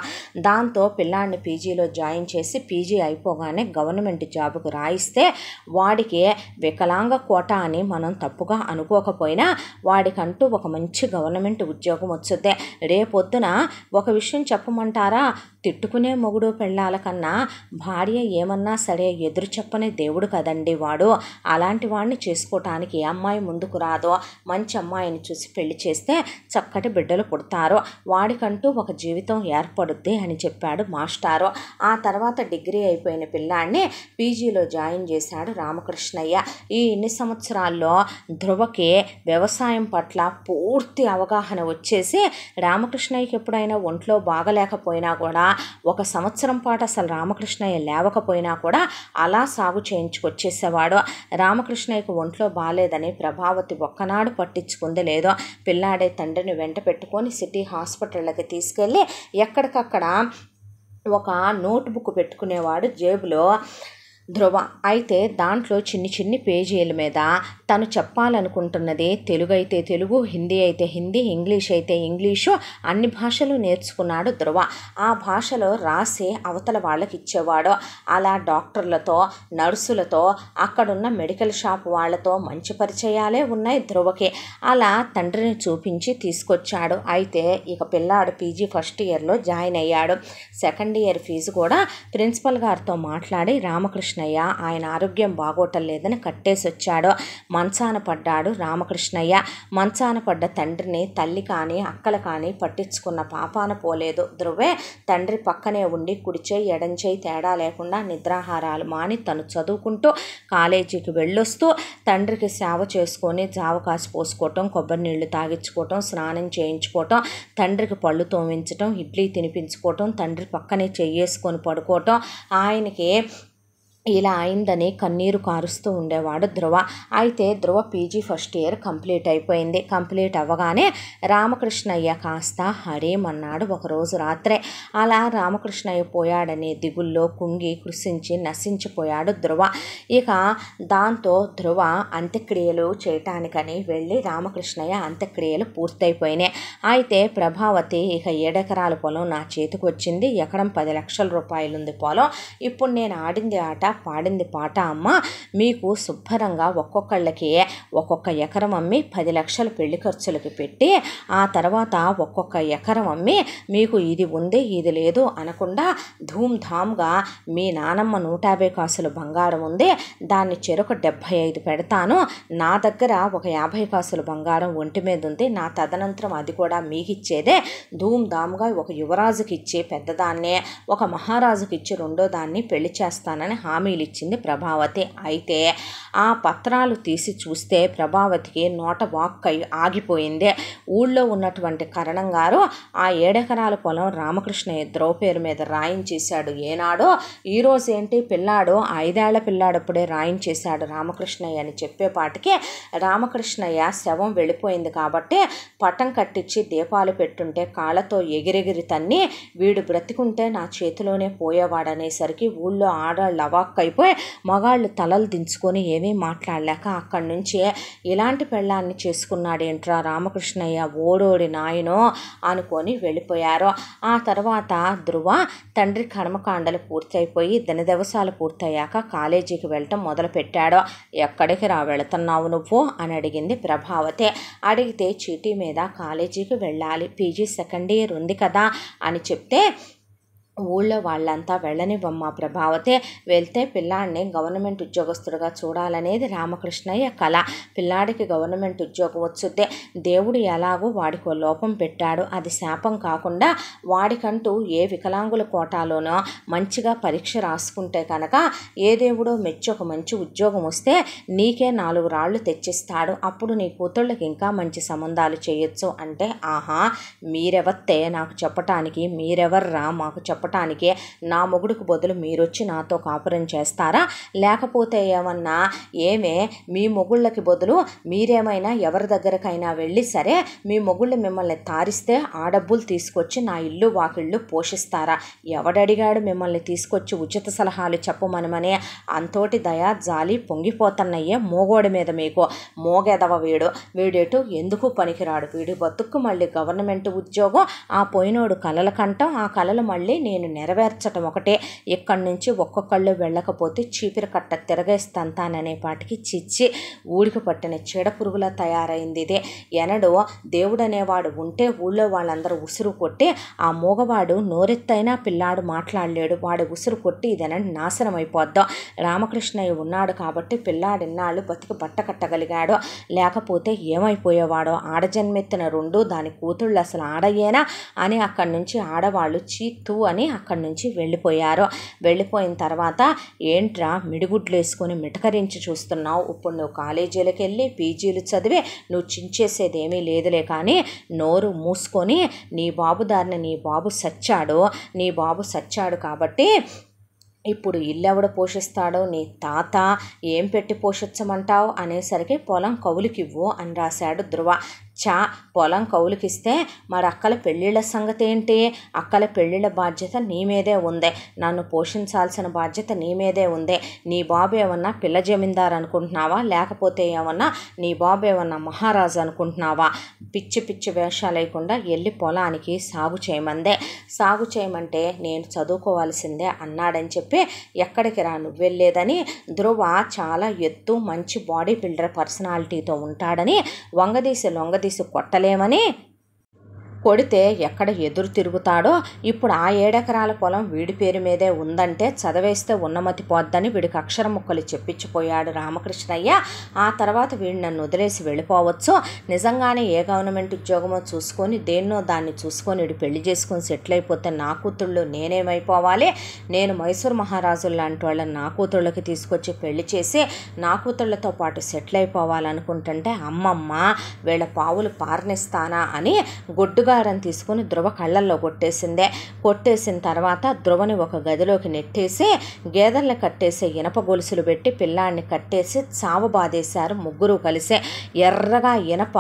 దాంతో పిల్లాన్ని పీజీలో జాయిన్ చేసి పీజీ అయిపోగానే గవర్నమెంట్ జాబ్కు రాయిస్తే వాడికి వికలాంగ కోట అని మనం తప్పుగా అనుకోకపోయినా వాడికంటూ ఒక మంచి గవర్నమెంట్ ఉద్యోగం వచ్చుద్దే రేపొద్దున ఒక విషయం చెప్పమంటారా తిట్టుకునే మొగుడు పెళ్ళాల కన్నా భార్య ఏమన్నా సరే ఎదురు చెప్పని దేవుడు కదండి వాడు అలాంటి వాడిని చేసుకోవటానికి ఏ అమ్మాయి ముందుకు రాదో మంచి అమ్మాయిని చూసి పెళ్లి చేస్తే చక్కటి బిడ్డలు పుడతారు వాడికంటూ ఒక జీవితం ఏర్పడుద్ది అని చెప్పాడు మాస్టారు ఆ తర్వాత డిగ్రీ అయిపోయిన పిల్లాన్ని పీజీలో జాయిన్ చేశాడు రామకృష్ణయ్య ఈ ఇన్ని సంవత్సరాల్లో ధ్రువకి వ్యవసాయం పట్ల పూర్తి అవగాహన వచ్చేసి రామకృష్ణయ్యకి ఎప్పుడైనా ఒంట్లో బాగలేకపోయినా కూడా ఒక సంవత్సరం పాటు అసలు రామకృష్ణయ్య లేవకపోయినా కూడా అలా సాగు చేయించుకొచ్చేసేవాడు రామకృష్ణయ్యకు ఒంట్లో బాగాలేదని ప్రభావతి ఒక్కనాడు పట్టించుకుంది లేదో పిల్లాడే తండ్రిని వెంట పెట్టుకొని సిటీ హాస్పిటళ్ళకి తీసుకెళ్ళి ఎక్కడికక్కడ ఒక నోట్బుక్ పెట్టుకునేవాడు జేబులో ధ్రువ అయితే దాంట్లో చిన్ని చిన్ని పేజీల మీద తను చెప్పాలనుకుంటున్నదే తెలుగు అయితే తెలుగు హిందీ అయితే హిందీ ఇంగ్లీష్ అయితే ఇంగ్లీషు అన్ని భాషలు నేర్చుకున్నాడు ధ్రువ ఆ భాషలో రాసి అవతల వాళ్ళకి ఇచ్చేవాడు అలా డాక్టర్లతో నర్సులతో అక్కడున్న మెడికల్ షాప్ వాళ్ళతో మంచి పరిచయాలే ఉన్నాయి ధ్రువకి అలా తండ్రిని చూపించి తీసుకొచ్చాడు అయితే ఇక పిల్లాడు పీజీ ఫస్ట్ ఇయర్లో జాయిన్ అయ్యాడు సెకండ్ ఇయర్ ఫీజు కూడా ప్రిన్సిపల్ గారితో మాట్లాడి రామకృష్ణయ్య ఆయన ఆరోగ్యం బాగోటం లేదని కట్టేసి వచ్చాడు మా మంచాన పడ్డాడు రామకృష్ణయ్య మంచాన పడ్డ తండ్రిని తల్లి కానీ అక్కలు కానీ పట్టించుకున్న పాపాన పోలేదు ధ్రువే తండ్రి పక్కనే ఉండి కుడిచేయి ఎడంచేయి తేడా లేకుండా నిద్రాహారాలు మాని తను చదువుకుంటూ కాలేజీకి వెళ్ళొస్తూ తండ్రికి సేవ చేసుకొని జావ కాసి పోసుకోవటం కొబ్బరి నీళ్లు తాగించుకోవటం స్నానం చేయించుకోవటం తండ్రికి పళ్ళు తోమించటం ఇడ్లీ తినిపించుకోవటం తండ్రి పక్కనే చెయ్యేసుకొని పడుకోవటం ఆయనకి ఇలా అయిందని కన్నీరు కారుస్తూ ఉండేవాడు ధ్రువ అయితే Dhruva PG first year complete అయిపోయింది కంప్లీట్ అవ్వగానే రామకృష్ణయ్య కాస్త హరేమన్నాడు ఒకరోజు రాత్రే అలా రామకృష్ణయ్య పోయాడని దిగుల్లో కుంగి కృషించి నశించిపోయాడు ధ్రువ ఇక దాంతో ధ్రువ అంత్యక్రియలు చేయటానికని వెళ్ళి రామకృష్ణయ్య అంత్యక్రియలు పూర్తయిపోయినాయి అయితే ప్రభావతి ఇక ఏడెకరాల పొలం నా చేతికి వచ్చింది ఎకరం పది లక్షల రూపాయలుంది పొలం ఇప్పుడు నేను ఆడింది ఆట పాడింది పాట అమ్మ మీకు శుభ్రంగా ఒక్కొక్కళ్ళకి ఒక్కొక్క ఎకరం అమ్మి పది లక్షలు పెళ్లి ఖర్చులకి పెట్టి ఆ తర్వాత ఒక్కొక్క ఎకరం అమ్మి మీకు ఇది ఉంది ఇది లేదు అనకుండా ధూమ్ధామ్గా మీ నానమ్మ నూట యాభై కాసులు బంగారం ఉంది దాన్ని చెరొక డెబ్భై ఐదు పెడతాను నా దగ్గర ఒక యాభై కాసులు బంగారం ఒంటి మీద ఉంది నా తదనంతరం అది కూడా మీకు ఇచ్చేదే ధూమ్ధామ్గా ఒక యువరాజుకి ఇచ్చి పెద్దదాన్నే ఒక మహారాజుకి ఇచ్చి రెండో దాన్ని పెళ్లి చేస్తానని హామీ హామీలు ఇచ్చింది ప్రభావతి అయితే ఆ పత్రాలు తీసి చూస్తే ప్రభావతికి నోట వాక్ ఆగిపోయింది ఊళ్ళో ఉన్నటువంటి కరణం గారు ఆ ఏడెకరాల పొలం రామకృష్ణ ద్రౌ పేరు మీద రాయించేశాడు ఏనాడో ఈరోజు ఏంటి పిల్లాడు ఐదేళ్ల పిల్లాడప్పుడే రాయించేశాడు రామకృష్ణయ్య అని చెప్పేపాటికి రామకృష్ణయ్య శవం వెళ్ళిపోయింది కాబట్టి పటం కట్టించి దీపాలు పెట్టుంటే కాళ్ళతో ఎగిరెగిరి తన్ని వీడు బ్రతికుంటే నా చేతిలోనే పోయేవాడనేసరికి ఊళ్ళో ఆడ లవాక్ షాక్ అయిపోయి మగాళ్ళు తలలు దించుకొని ఏమీ మాట్లాడలేక అక్కడి నుంచి ఇలాంటి పెళ్ళాన్ని చేసుకున్నాడేంట్రా రామకృష్ణయ్య ఓడోడి నాయనో అనుకొని వెళ్ళిపోయారు ఆ తర్వాత ధ్రువ తండ్రి కర్మకాండలు పూర్తయిపోయి దినదివసాలు పూర్తయ్యాక కాలేజీకి వెళ్ళటం మొదలు పెట్టాడు ఎక్కడికి రా వెళుతున్నావు నువ్వు అని అడిగింది ప్రభావతి అడిగితే చీటీ మీద కాలేజీకి వెళ్ళాలి పీజీ సెకండ్ ఇయర్ ఉంది కదా అని చెప్తే ఊళ్ళో వాళ్ళంతా బొమ్మ ప్రభావతే వెళ్తే పిల్లాడిని గవర్నమెంట్ ఉద్యోగస్తుడిగా చూడాలనేది రామకృష్ణయ్య కళ పిల్లాడికి గవర్నమెంట్ ఉద్యోగం వచ్చుద్దే దేవుడు ఎలాగో వాడికో లోపం పెట్టాడు అది శాపం కాకుండా వాడికంటూ ఏ వికలాంగుల కోటాలోనో మంచిగా పరీక్ష రాసుకుంటే కనుక ఏ దేవుడో మెచ్చి ఒక మంచి ఉద్యోగం వస్తే నీకే నాలుగు రాళ్ళు తెచ్చిస్తాడు అప్పుడు నీ కూతుళ్ళకి ఇంకా మంచి సంబంధాలు చేయొచ్చు అంటే ఆహా మీరెవత్తే నాకు చెప్పటానికి మీరెవర్రా మాకు చెప్ప చెప్పటానికి నా మొగుడుకు బదులు మీరొచ్చి నాతో కాపురం చేస్తారా లేకపోతే ఏమన్నా ఏమే మీ మొగుళ్ళకి బదులు మీరేమైనా ఎవరి దగ్గరకైనా వెళ్ళి సరే మీ మొగుళ్ళు మిమ్మల్ని తారిస్తే ఆ డబ్బులు తీసుకొచ్చి నా ఇల్లు వాకిళ్ళు పోషిస్తారా ఎవడడిగాడు మిమ్మల్ని తీసుకొచ్చి ఉచిత సలహాలు చెప్పమనమని అంతోటి దయా జాలి పొంగిపోతున్నాయే మోగోడి మీద మీకు మోగెదవ వీడు వీడేటు ఎందుకు పనికిరాడు వీడి బతుక్కు మళ్ళీ గవర్నమెంట్ ఉద్యోగం ఆ పోయినోడు కలల కంటాం ఆ కలలు మళ్ళీ నేను నెరవేర్చటం ఒకటే ఇక్కడి నుంచి ఒక్కొక్కళ్ళు వెళ్ళకపోతే చీపిరి కట్ట తిరగేస్తంతాననే పాటికి చిచ్చి ఊడికి పట్టిన చీడ పురుగులా తయారైంది ఇదే ఎనడు అనేవాడు ఉంటే ఊళ్ళో వాళ్ళందరూ ఉసురు కొట్టి ఆ మూగవాడు నోరెత్తైనా పిల్లాడు మాట్లాడలేడు వాడు ఉసురు కొట్టి ఇదనండి నాశనం అయిపోద్దాం రామకృష్ణయ్య ఉన్నాడు కాబట్టి పిల్లాడు ఇన్నాళ్ళు బతికి బట్ట కట్టగలిగాడు లేకపోతే ఏమైపోయేవాడో ఆడజన్మెత్తిన రెండు దాని కూతుళ్ళు అసలు ఆడయ్యేనా అని అక్కడి నుంచి ఆడవాళ్ళు చీత్తు అని తీసుకొని అక్కడి నుంచి వెళ్ళిపోయారు వెళ్ళిపోయిన తర్వాత ఏంట్రా మిడిగుడ్లు వేసుకొని మిటకరించి చూస్తున్నావు ఇప్పుడు నువ్వు కాలేజీలకు వెళ్ళి పీజీలు చదివి నువ్వు చించేసేది ఏమీ లేదులే కానీ నోరు మూసుకొని నీ బాబు దారిని నీ బాబు సచ్చాడు నీ బాబు సచ్చాడు కాబట్టి ఇప్పుడు ఎవడ పోషిస్తాడో నీ తాత ఏం పెట్టి పోషించమంటావు అనేసరికి పొలం కవులికివ్వు అని రాశాడు ధ్రువ చా పొలం కౌలుకిస్తే మరి అక్కల పెళ్ళిళ్ళ సంగతి ఏంటి అక్కల పెళ్ళిళ్ళ బాధ్యత నీ మీదే ఉంది నన్ను పోషించాల్సిన బాధ్యత నీ మీదే ఉంది నీ బాబు ఏమన్నా పిల్ల జమీందారు అనుకుంటున్నావా లేకపోతే ఏమన్నా నీ బాబు ఏమన్నా మహారాజు అనుకుంటున్నావా పిచ్చి పిచ్చి వేషాలు లేకుండా వెళ్ళి పొలానికి సాగు చేయమందే సాగు చేయమంటే నేను చదువుకోవాల్సిందే అన్నాడని చెప్పి ఎక్కడికి రా నువ్వు వెళ్ళేదని ధ్రువ చాలా ఎత్తు మంచి బాడీ బిల్డర్ పర్సనాలిటీతో ఉంటాడని వంగదీసి లొంగదీసి కొట్టలేమని కొడితే ఎక్కడ ఎదురు తిరుగుతాడో ఇప్పుడు ఆ ఏడెకరాల పొలం వీడి పేరు మీదే ఉందంటే చదివేస్తే ఉన్నమతి పోద్దని వీడికి అక్షర ముక్కలు చెప్పించిపోయాడు రామకృష్ణయ్య ఆ తర్వాత వీడు నన్ను వదిలేసి వెళ్ళిపోవచ్చు నిజంగానే ఏ గవర్నమెంట్ ఉద్యోగమో చూసుకొని దేన్నో దాన్ని చూసుకొని వీడు పెళ్లి చేసుకొని సెటిల్ అయిపోతే నా కూతుళ్ళు నేనేమైపోవాలి నేను మైసూర్ మహారాజులు లాంటి వాళ్ళని నా కూతుళ్ళకి తీసుకొచ్చి పెళ్లి చేసి నా కూతుళ్ళతో పాటు సెటిల్ అయిపోవాలనుకుంటుంటే అమ్మమ్మ వీళ్ళ పావులు పారనిస్తానా అని గొడ్డుగా బంగారం తీసుకుని ధ్రువ కళ్ళల్లో కొట్టేసిందే కొట్టేసిన తర్వాత ధ్రువని ఒక గదిలోకి నెట్టేసి గేదెల్ని కట్టేసి ఇనప గొలుసులు పెట్టి పిల్లాన్ని కట్టేసి సావు బాధేశారు ముగ్గురు కలిసే ఎర్రగా ఇనప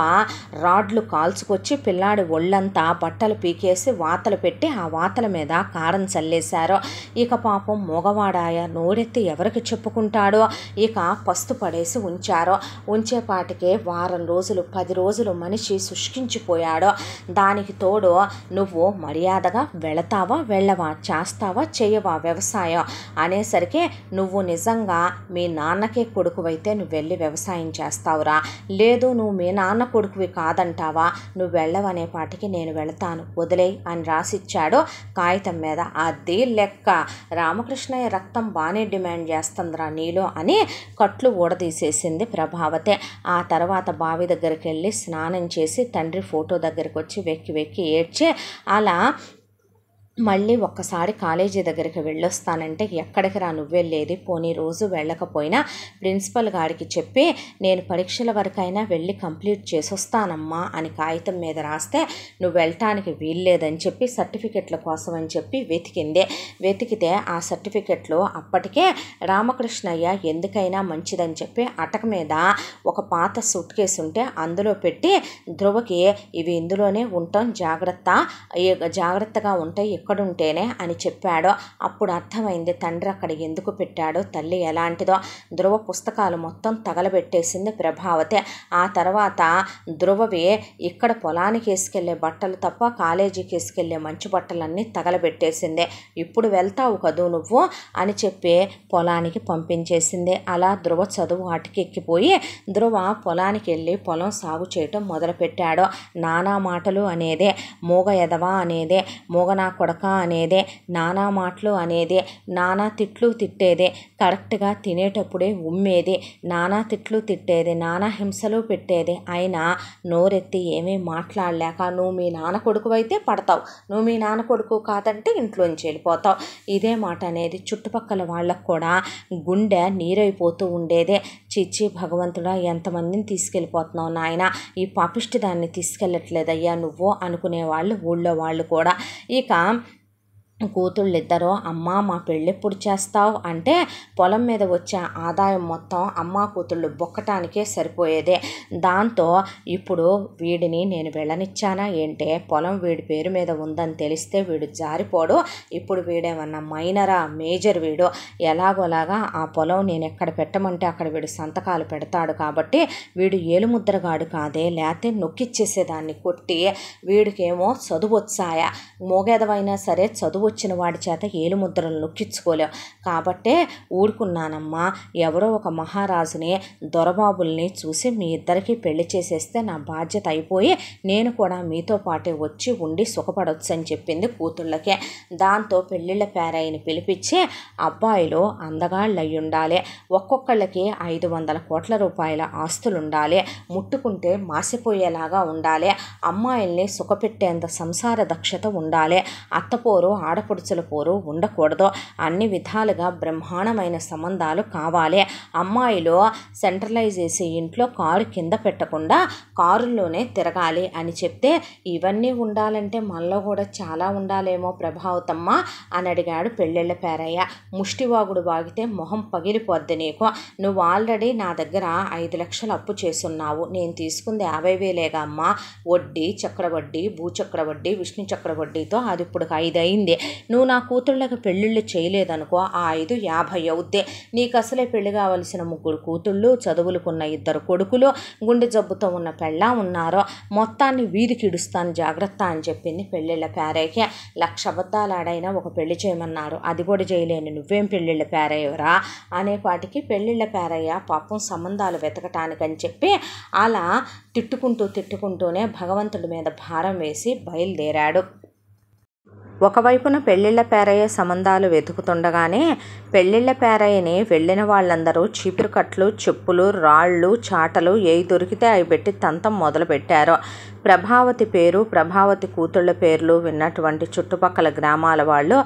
రాడ్లు కాల్చుకొచ్చి పిల్లాడి ఒళ్ళంతా బట్టలు పీకేసి వాతలు పెట్టి ఆ వాతల మీద కారం చల్లేశారు ఇక పాపం మొగవాడాయ నోరెత్తి ఎవరికి చెప్పుకుంటాడో ఇక పస్తు పడేసి ఉంచారు ఉంచేపాటికే వారం రోజులు పది రోజులు మనిషి శుష్కించిపోయాడో దాని దానికి తోడు నువ్వు మర్యాదగా వెళతావా వెళ్ళవా చేస్తావా చేయవా వ్యవసాయం అనేసరికి నువ్వు నిజంగా మీ నాన్నకే కొడుకువైతే నువ్వు వెళ్ళి వ్యవసాయం చేస్తావురా లేదు నువ్వు మీ నాన్న కొడుకువి కాదంటావా నువ్వు వెళ్ళవనే పాటికి నేను వెళతాను వదిలే అని రాసిచ్చాడు కాగితం మీద అది లెక్క రామకృష్ణయ్య రక్తం బాగానే డిమాండ్ చేస్తుందిరా నీలో అని కట్లు ఊడదీసేసింది ప్రభావతే ఆ తర్వాత బావి దగ్గరికి వెళ్ళి స్నానం చేసి తండ్రి ఫోటో దగ్గరికి వచ్చి వెక్కి வைக்க ஏற்று ஆனால் మళ్ళీ ఒక్కసారి కాలేజీ దగ్గరికి వెళ్ళొస్తానంటే ఎక్కడికి రా నువ్వే వెళ్ళేది పోనీ రోజు వెళ్ళకపోయినా ప్రిన్సిపల్ గారికి చెప్పి నేను పరీక్షల వరకైనా వెళ్ళి కంప్లీట్ చేసొస్తానమ్మా అని కాగితం మీద రాస్తే నువ్వు వెళ్ళటానికి వీల్లేదని చెప్పి సర్టిఫికెట్ల కోసం అని చెప్పి వెతికిందే వెతికితే ఆ సర్టిఫికెట్లు అప్పటికే రామకృష్ణయ్య ఎందుకైనా మంచిదని చెప్పి అటక మీద ఒక పాత సూట్ కేసు ఉంటే అందులో పెట్టి ధ్రువకి ఇవి ఇందులోనే ఉంటాం జాగ్రత్త జాగ్రత్తగా ఉంటాయి ఇక్కడుంటేనే అని చెప్పాడో అప్పుడు అర్థమైంది తండ్రి అక్కడ ఎందుకు పెట్టాడో తల్లి ఎలాంటిదో ధ్రువ పుస్తకాలు మొత్తం తగలబెట్టేసింది ప్రభావతి ఆ తర్వాత ధ్రువవి ఇక్కడ పొలానికి వేసుకెళ్లే బట్టలు తప్ప కాలేజీకి వేసుకెళ్లే మంచి బట్టలన్నీ తగలబెట్టేసింది ఇప్పుడు వెళ్తావు కదూ నువ్వు అని చెప్పి పొలానికి పంపించేసింది అలా ధ్రువ చదువు అటుకెక్కిపోయి ధ్రువ పొలానికి వెళ్ళి పొలం సాగు చేయటం మొదలుపెట్టాడు నానా మాటలు అనేదే మూగ ఎదవా అనేదే మూగ నా తొడక అనేదే నానా మాటలు అనేదే నానా తిట్లు తిట్టేదే కరెక్ట్గా తినేటప్పుడే ఉమ్మేది నానా తిట్లు తిట్టేది నానా హింసలు పెట్టేది అయినా నోరెత్తి ఏమీ మాట్లాడలేక నువ్వు మీ నాన్న కొడుకు అయితే పడతావు నువ్వు మీ నాన్న కొడుకు కాదంటే ఇంట్లోంచి వెళ్ళిపోతావు ఇదే మాట అనేది చుట్టుపక్కల వాళ్ళకు కూడా గుండె నీరైపోతూ ఉండేదే చిచ్చి భగవంతుడా ఎంతమందిని తీసుకెళ్ళిపోతున్నావు నాయన ఈ పాపిష్టి దాన్ని తీసుకెళ్ళట్లేదయ్యా నువ్వు అనుకునే వాళ్ళు ఊళ్ళో వాళ్ళు కూడా ఇక కూతుళ్ళు ఇద్దరు అమ్మ మా పెళ్ళెప్పుడు చేస్తావు అంటే పొలం మీద వచ్చే ఆదాయం మొత్తం అమ్మ కూతుళ్ళు బొక్కటానికే సరిపోయేదే దాంతో ఇప్పుడు వీడిని నేను వెళ్ళనిచ్చానా ఏంటే పొలం వీడి పేరు మీద ఉందని తెలిస్తే వీడు జారిపోడు ఇప్పుడు వీడేమన్నా మైనరా మేజర్ వీడు ఎలాగోలాగా ఆ పొలం నేను ఎక్కడ పెట్టమంటే అక్కడ వీడు సంతకాలు పెడతాడు కాబట్టి వీడు ఏలుముద్రగాడు కాదే లేకపోతే నొక్కిచ్చేసేదాన్ని కొట్టి వీడికేమో చదువు వచ్చాయా మోగేదవైనా సరే చదువు వచ్చిన వాడి చేత ఏలు ముద్రలు నొక్కించుకోలేం కాబట్టే ఊడుకున్నానమ్మా ఎవరో ఒక మహారాజుని దొరబాబుల్ని చూసి మీ ఇద్దరికీ పెళ్లి చేసేస్తే నా బాధ్యత అయిపోయి నేను కూడా మీతో పాటే వచ్చి ఉండి సుఖపడవచ్చు అని చెప్పింది కూతుళ్ళకే దాంతో పెళ్ళిళ్ళ పేరాయిని పిలిపించి అబ్బాయిలు అందగాళ్ళయి ఉండాలి ఒక్కొక్కళ్ళకి ఐదు వందల కోట్ల రూపాయల ఆస్తులుండాలి ముట్టుకుంటే మాసిపోయేలాగా ఉండాలి అమ్మాయిల్ని సుఖపెట్టేంత సంసార దక్షత ఉండాలి అత్తపోరు ఆడ ఆడపడుచుల పోరు ఉండకూడదు అన్ని విధాలుగా బ్రహ్మాండమైన సంబంధాలు కావాలి అమ్మాయిలో సెంట్రలైజ్ చేసి ఇంట్లో కారు కింద పెట్టకుండా కారులోనే తిరగాలి అని చెప్తే ఇవన్నీ ఉండాలంటే మనలో కూడా చాలా ఉండాలేమో ప్రభావతమ్మ అని అడిగాడు పెళ్ళిళ్ళ పేరయ్య ముష్టివాగుడు వాగితే మొహం పగిలిపోద్ది నీకు నువ్వు ఆల్రెడీ నా దగ్గర ఐదు లక్షలు అప్పు చేస్తున్నావు నేను తీసుకుంది యాభై వేలేగా అమ్మ వడ్డీ చక్రవడ్డీ భూచక్రవడ్డీ విష్ణు చక్రవడ్డీతో అది ఇప్పుడు ఐదు అయింది నువ్వు నా కూతుళ్ళకి పెళ్ళిళ్ళు చేయలేదనుకో ఆ ఐదు యాభై అవుద్దే నీకు అసలే పెళ్లి కావలసిన ముగ్గురు కూతుళ్ళు చదువులుకున్న ఇద్దరు కొడుకులు గుండె జబ్బుతో ఉన్న పెళ్ళ ఉన్నారో మొత్తాన్ని వీధికి ఇడుస్తాను జాగ్రత్త అని చెప్పింది పెళ్ళిళ్ళ పేరేకి లక్ష ఒక పెళ్లి చేయమన్నారు అది కూడా చేయలేని నువ్వేం పెళ్ళిళ్ళ పేరయ్యవరా అనేపాటికి పెళ్ళిళ్ళ పేరయ్య పాపం సంబంధాలు వెతకటానికని చెప్పి అలా తిట్టుకుంటూ తిట్టుకుంటూనే భగవంతుడి మీద భారం వేసి బయలుదేరాడు ఒకవైపున పెళ్ళిళ్ళ పేరయ్య సంబంధాలు వెతుకుతుండగానే పెళ్ళిళ్ళ పేరయ్యని వెళ్ళిన వాళ్ళందరూ చీపురు కట్లు చెప్పులు రాళ్ళు చాటలు ఏ దొరికితే అవి పెట్టి తంతం మొదలుపెట్టారు ప్రభావతి పేరు ప్రభావతి కూతుళ్ళ పేర్లు విన్నటువంటి చుట్టుపక్కల గ్రామాల వాళ్ళు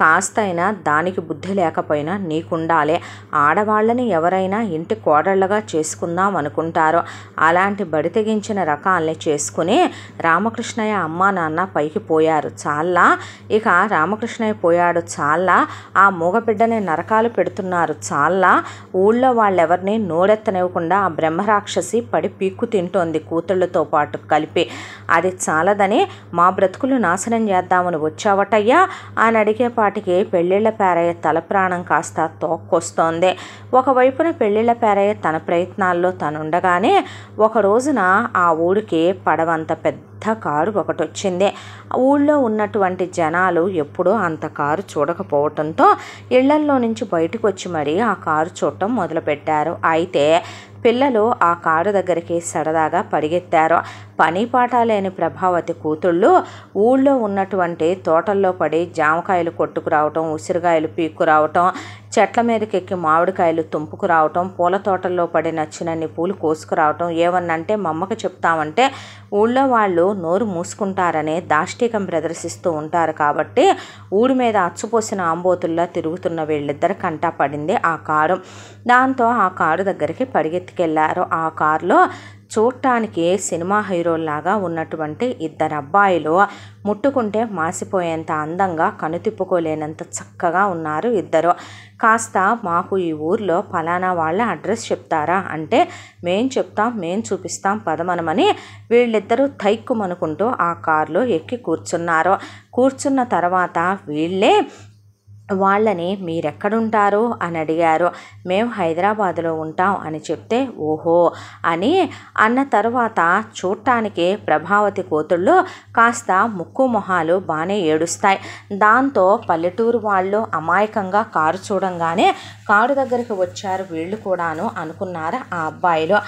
కాస్తైనా దానికి బుద్ధి లేకపోయినా నీకుండాలే ఆడవాళ్ళని ఎవరైనా ఇంటి కోడళ్ళగా చేసుకుందాం అనుకుంటారో అలాంటి బడి తెగించిన రకాల్ని చేసుకుని రామకృష్ణయ్య అమ్మ నాన్న పైకి పోయారు చాలా ఇక రామకృష్ణయ్య పోయాడు చాలా ఆ మూగబిడ్డని నరకాలు పెడుతున్నారు చాలా ఊళ్ళో వాళ్ళెవరిని నోరెత్తనివ్వకుండా ఆ బ్రహ్మరాక్షసి పడి పీక్కు తింటోంది కూతుళ్ళతో పాటు కలిపి చెప్పి అది చాలదని మా బ్రతుకులు నాశనం చేద్దామని వచ్చావటయ్యా అని అడిగేపాటికి పెళ్ళిళ్ళ పేరయ్య తల ప్రాణం కాస్త తోక్కొస్తోంది ఒకవైపున పెళ్ళిళ్ళ పేరయ్య తన ప్రయత్నాల్లో తనుండగానే ఒక రోజున ఆ ఊరికి పడవంత పెద్ద కారు ఒకటి వచ్చింది ఊళ్ళో ఉన్నటువంటి జనాలు ఎప్పుడూ అంత కారు చూడకపోవటంతో ఇళ్లల్లో నుంచి బయటకు వచ్చి మరీ ఆ కారు చూడటం మొదలుపెట్టారు అయితే పిల్లలు ఆ కారు దగ్గరికి సరదాగా పరిగెత్తారు పని పాట లేని ప్రభావతి కూతుళ్ళు ఊళ్ళో ఉన్నటువంటి తోటల్లో పడి జామకాయలు కొట్టుకురావటం ఉసిరికాయలు పీక్కురావటం చెట్ల మీదకి ఎక్కి మామిడికాయలు తుంపుకు రావటం పూల తోటల్లో పడి నచ్చినన్ని పూలు కోసుకురావటం ఏమన్నంటే మా అమ్మకి చెప్తామంటే ఊళ్ళో వాళ్ళు నోరు మూసుకుంటారనే దాష్టీకం ప్రదర్శిస్తూ ఉంటారు కాబట్టి ఊడి మీద అచ్చుపోసిన ఆంబోతుల్లో తిరుగుతున్న వీళ్ళిద్దరు కంటా పడింది ఆ కారు దాంతో ఆ కారు దగ్గరికి పరిగెత్తుకెళ్లారు ఆ కారులో చూడటానికి సినిమా హీరోల్లాగా ఉన్నటువంటి ఇద్దరు అబ్బాయిలు ముట్టుకుంటే మాసిపోయేంత అందంగా కనుతిప్పుకోలేనంత చక్కగా ఉన్నారు ఇద్దరు కాస్త మాకు ఈ ఊర్లో ఫలానా వాళ్ళ అడ్రస్ చెప్తారా అంటే మేం చెప్తాం మేం చూపిస్తాం పదమనమని వీళ్ళిద్దరూ తైక్కుమనుకుంటూ ఆ కారులో ఎక్కి కూర్చున్నారు కూర్చున్న తర్వాత వీళ్ళే వాళ్ళని మీరెక్కడుంటారు అని అడిగారు మేము హైదరాబాదులో ఉంటాం అని చెప్తే ఓహో అని అన్న తర్వాత చూడటానికి ప్రభావతి కూతుళ్ళు కాస్త ముక్కు మొహాలు బాగానే ఏడుస్తాయి దాంతో పల్లెటూరు వాళ్ళు అమాయకంగా కారు చూడంగానే కారు దగ్గరికి వచ్చారు వీళ్ళు కూడాను అనుకున్నారు ఆ అబ్బాయిలో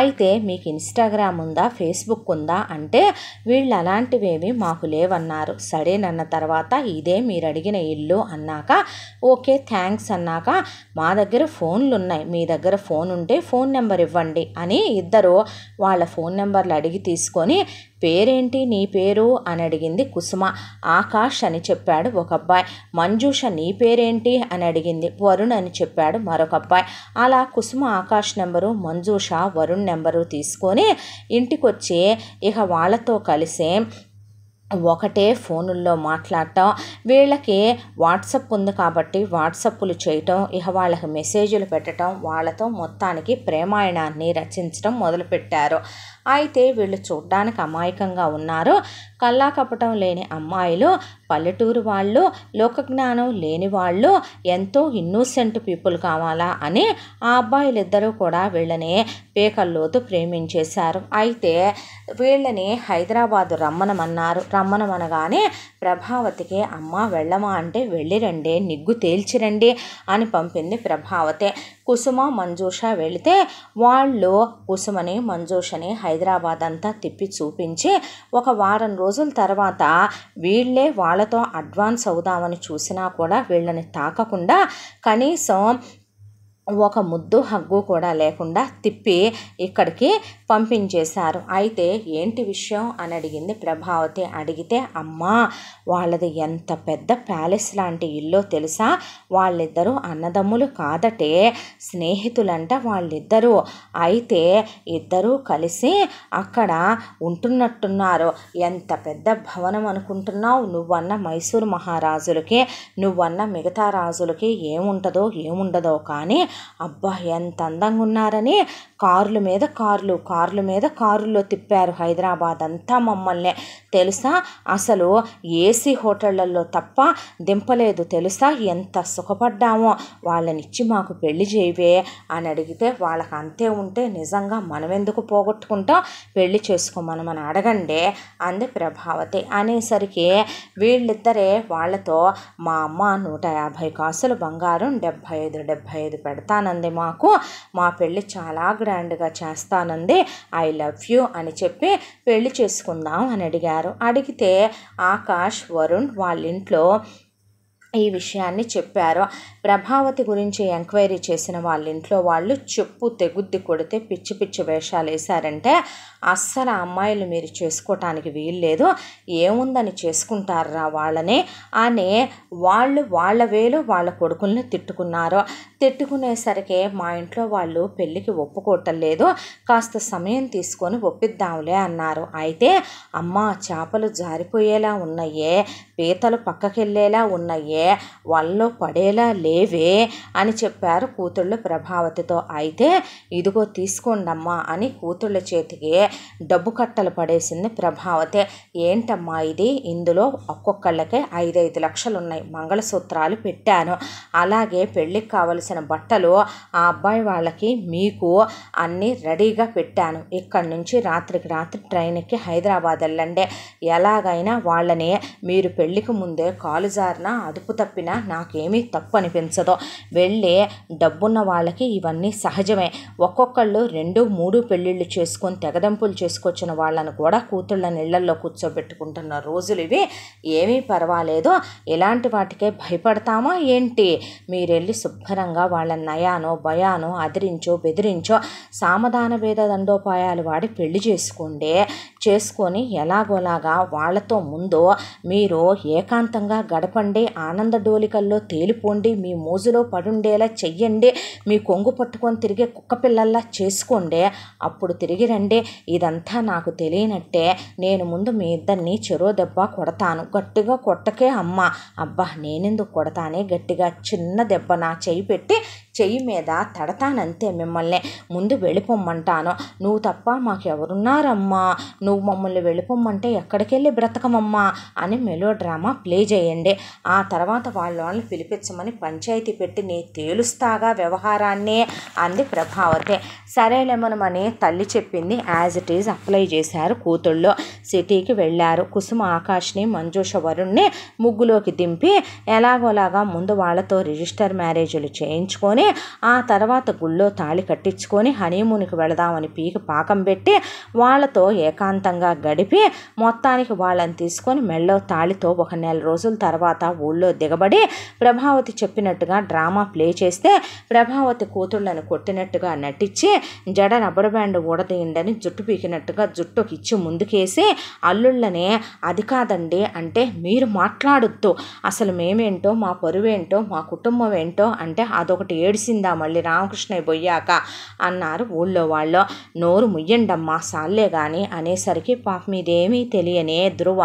అయితే మీకు ఇన్స్టాగ్రామ్ ఉందా ఫేస్బుక్ ఉందా అంటే వీళ్ళు అలాంటివేమీ మాకు లేవన్నారు సరేనన్న తర్వాత ఇదే మీరు అడిగిన ఇల్లు అన్నాక ఓకే థ్యాంక్స్ అన్నాక మా దగ్గర ఫోన్లు ఉన్నాయి మీ దగ్గర ఫోన్ ఉంటే ఫోన్ నెంబర్ ఇవ్వండి అని ఇద్దరు వాళ్ళ ఫోన్ నెంబర్లు అడిగి తీసుకొని పేరేంటి నీ పేరు అని అడిగింది కుసుమ ఆకాష్ అని చెప్పాడు ఒక అబ్బాయి మంజూష నీ పేరేంటి అని అడిగింది వరుణ్ అని చెప్పాడు మరొక అబ్బాయి అలా కుసుమ ఆకాష్ నెంబరు మంజూష వరుణ్ నెంబరు తీసుకొని ఇంటికొచ్చి ఇక వాళ్ళతో కలిసి ఒకటే ఫోనుల్లో మాట్లాడటం వీళ్ళకి వాట్సప్ ఉంది కాబట్టి వాట్సప్లు చేయటం ఇక వాళ్ళకి మెసేజ్లు పెట్టడం వాళ్ళతో మొత్తానికి ప్రేమాయణాన్ని రచించడం మొదలుపెట్టారు అయితే వీళ్ళు చూడ్డానికి అమాయకంగా ఉన్నారు కల్లా లేని అమ్మాయిలు పల్లెటూరు వాళ్ళు లోకజ్ఞానం లేని వాళ్ళు ఎంతో ఇన్నోసెంట్ పీపుల్ కావాలా అని ఆ అబ్బాయిలిద్దరూ కూడా వీళ్ళని పేకల్లోతు ప్రేమించేశారు అయితే వీళ్ళని హైదరాబాదు రమ్మనమన్నారు రమ్మనమనగానే ప్రభావతికి అమ్మ వెళ్ళమా అంటే రండి నిగ్గు తేల్చిరండి అని పంపింది ప్రభావతి కుసుమ మంజూష వెళితే వాళ్ళు కుసుమని మంజూషని హైదరాబాద్ అంతా తిప్పి చూపించి ఒక వారం రోజుల తర్వాత వీళ్ళే వాళ్ళతో అడ్వాన్స్ అవుదామని చూసినా కూడా వీళ్ళని తాకకుండా కనీసం ఒక ముద్దు హగ్గు కూడా లేకుండా తిప్పి ఇక్కడికి పంపించేశారు అయితే ఏంటి విషయం అని అడిగింది ప్రభావతి అడిగితే అమ్మా వాళ్ళది ఎంత పెద్ద ప్యాలెస్ లాంటి ఇల్లు తెలుసా వాళ్ళిద్దరూ అన్నదమ్ములు కాదటే స్నేహితులంట వాళ్ళిద్దరూ అయితే ఇద్దరూ కలిసి అక్కడ ఉంటున్నట్టున్నారు ఎంత పెద్ద భవనం అనుకుంటున్నావు నువ్వన్న మైసూరు మహారాజులకి నువ్వన్న మిగతా రాజులకి ఏముంటుందో ఏముండదో కానీ అబ్బా ఎంత అందంగా ఉన్నారని కార్ల మీద కార్లు కార్ల మీద కారులో తిప్పారు హైదరాబాద్ అంతా మమ్మల్నే తెలుసా అసలు ఏసీ హోటళ్లలో తప్ప దింపలేదు తెలుసా ఎంత సుఖపడ్డామో వాళ్ళనిచ్చి మాకు పెళ్లి చేయవే అని అడిగితే వాళ్ళకి అంతే ఉంటే నిజంగా మనమెందుకు పోగొట్టుకుంటాం పెళ్లి చేసుకోమనమని అడగండి అంది ప్రభావతి అనేసరికి వీళ్ళిద్దరే వాళ్ళతో మా అమ్మ నూట యాభై కాసులు బంగారం డెబ్భై ఐదు డెబ్భై ఐదు పెడతానంది మాకు మా పెళ్ళి చాలా గ్రాండ్గా చేస్తానంది ఐ లవ్ యూ అని చెప్పి పెళ్లి చేసుకుందాం అని అడిగారు అడిగారు అడిగితే ఆకాష్ వరుణ్ వాళ్ళ ఇంట్లో ఈ విషయాన్ని చెప్పారు ప్రభావతి గురించి ఎంక్వైరీ చేసిన వాళ్ళ ఇంట్లో వాళ్ళు చెప్పు తెగుద్ది కొడితే పిచ్చి పిచ్చి వేషాలు వేశారంటే అస్సలు అమ్మాయిలు మీరు చేసుకోవటానికి వీల్లేదు ఏముందని చేసుకుంటారా వాళ్ళని అని వాళ్ళు వాళ్ళ వేలు వాళ్ళ కొడుకుల్ని తిట్టుకున్నారు తిట్టుకునేసరికి మా ఇంట్లో వాళ్ళు పెళ్ళికి ఒప్పుకోవటం కాస్త సమయం తీసుకొని ఒప్పిద్దాంలే అన్నారు అయితే అమ్మ చేపలు జారిపోయేలా ఉన్నాయే పీతలు పక్కకెళ్ళేలా ఉన్నాయే వాళ్ళలో పడేలా లేవే అని చెప్పారు కూతుళ్ళు ప్రభావతితో అయితే ఇదిగో తీసుకోండమ్మా అని కూతుళ్ళ చేతికి డబ్బు కట్టలు పడేసింది ప్రభావతి ఏంటమ్మా ఇది ఇందులో ఒక్కొక్కళ్ళకే ఐదైదు లక్షలు ఉన్నాయి మంగళసూత్రాలు పెట్టాను అలాగే పెళ్ళికి కావలసిన కావలసిన బట్టలు ఆ అబ్బాయి వాళ్ళకి మీకు అన్నీ రెడీగా పెట్టాను ఇక్కడ నుంచి రాత్రికి రాత్రి ట్రైన్ ఎక్కి హైదరాబాద్ వెళ్ళండి ఎలాగైనా వాళ్ళని మీరు పెళ్ళికి ముందే కాలు జారిన అదుపు తప్పినా నాకేమీ తప్పు అనిపించదు వెళ్ళి డబ్బున్న వాళ్ళకి ఇవన్నీ సహజమే ఒక్కొక్కళ్ళు రెండు మూడు పెళ్ళిళ్ళు చేసుకొని తెగదంపులు చేసుకొచ్చిన వాళ్ళను కూడా కూతుళ్ళ నీళ్ళల్లో కూర్చోబెట్టుకుంటున్న రోజులు ఇవి ఏమీ పర్వాలేదు ఇలాంటి వాటికే భయపడతామా ఏంటి మీరెళ్ళి శుభ్రంగా కారణంగా వాళ్ళ నయానో భయానో అదిరించో బెదిరించో సామధాన భేద దండోపాయాలు వాడి పెళ్లి చేసుకుంటే చేసుకొని ఎలాగోలాగా వాళ్ళతో ముందు మీరు ఏకాంతంగా గడపండి ఆనంద డోలికల్లో తేలిపోండి మీ మోజులో పడుండేలా చెయ్యండి మీ కొంగు పట్టుకొని తిరిగే కుక్క పిల్లల్లా చేసుకోండి అప్పుడు తిరిగి రండి ఇదంతా నాకు తెలియనట్టే నేను ముందు మీ ఇద్దరిని చెరో దెబ్బ కొడతాను గట్టిగా కొట్టకే అమ్మ అబ్బా నేనెందుకు కొడతానే గట్టిగా చిన్న దెబ్బ నా చేయి పెట్టి చెయ్యి మీద తడతానంతే మిమ్మల్ని ముందు వెళ్ళిపోమ్మంటాను నువ్వు తప్ప మాకెవరున్నారమ్మా నువ్వు మమ్మల్ని వెళ్ళిపోమ్మంటే ఎక్కడికెళ్ళి బ్రతకమమ్మా అని మెలో డ్రామా ప్లే చేయండి ఆ తర్వాత వాళ్ళని పిలిపించమని పంచాయతీ పెట్టి నీ తేలుస్తాగా వ్యవహారాన్ని అంది ప్రభావతి సరేలేమనమని తల్లి చెప్పింది యాజ్ ఇట్ ఈజ్ అప్లై చేశారు కూతుళ్ళు సిటీకి వెళ్ళారు కుసుమ ఆకాష్ని మంజుష వరుణ్ని ముగ్గులోకి దింపి ఎలాగోలాగా ముందు వాళ్ళతో రిజిస్టర్ మ్యారేజీలు చేయించుకొని అనగానే ఆ తర్వాత గుళ్ళో తాళి కట్టించుకొని హనీమూన్కి వెళదామని పీకి పాకం పెట్టి వాళ్ళతో ఏకాంతంగా గడిపి మొత్తానికి వాళ్ళని తీసుకొని మెళ్ళో తాళితో ఒక నెల రోజుల తర్వాత ఊళ్ళో దిగబడి ప్రభావతి చెప్పినట్టుగా డ్రామా ప్లే చేస్తే ప్రభావతి కూతుళ్ళను కొట్టినట్టుగా నటించి జడ రబ్బర్ బ్యాండ్ ఊడదీయండి జుట్టు పీకినట్టుగా జుట్టుకి ఇచ్చి ముందుకేసి అల్లుళ్ళనే అది కాదండి అంటే మీరు మాట్లాడొద్దు అసలు మేమేంటో మా పరువేంటో మా కుటుంబం ఏంటో అంటే అదొకటి ఏడు ఏడిసిందా మళ్ళీ రామకృష్ణయ్య పోయాక అన్నారు ఊళ్ళో వాళ్ళు నోరు ముయ్యండమ్మా సాల్లే కానీ అనేసరికి పాపం మీదేమీ తెలియనే ధ్రువ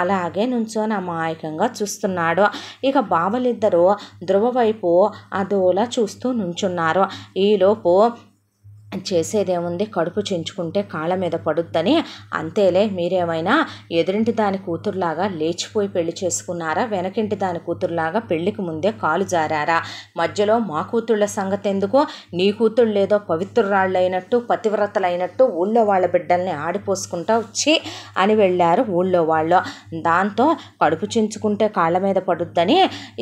అలాగే నుంచొని అమాయకంగా చూస్తున్నాడు ఇక బావలిద్దరూ ధ్రువ వైపు అదోలా చూస్తూ నుంచున్నారు ఈలోపు చేసేదేముంది కడుపు చించుకుంటే కాళ్ళ మీద పడుద్దని అంతేలే మీరేమైనా ఎదురింటి దాని కూతురులాగా లేచిపోయి పెళ్లి చేసుకున్నారా వెనకింటి దాని కూతురులాగా పెళ్లికి ముందే కాలు జారారా మధ్యలో మా కూతుళ్ళ సంగతి ఎందుకు నీ కూతురు లేదో పవిత్రురాళ్ళైనట్టు పతివ్రతలైనట్టు ఊళ్ళో వాళ్ళ బిడ్డల్ని ఆడిపోసుకుంటా వచ్చి అని వెళ్ళారు ఊళ్ళో వాళ్ళు దాంతో కడుపు చించుకుంటే కాళ్ళ మీద పడుద్దని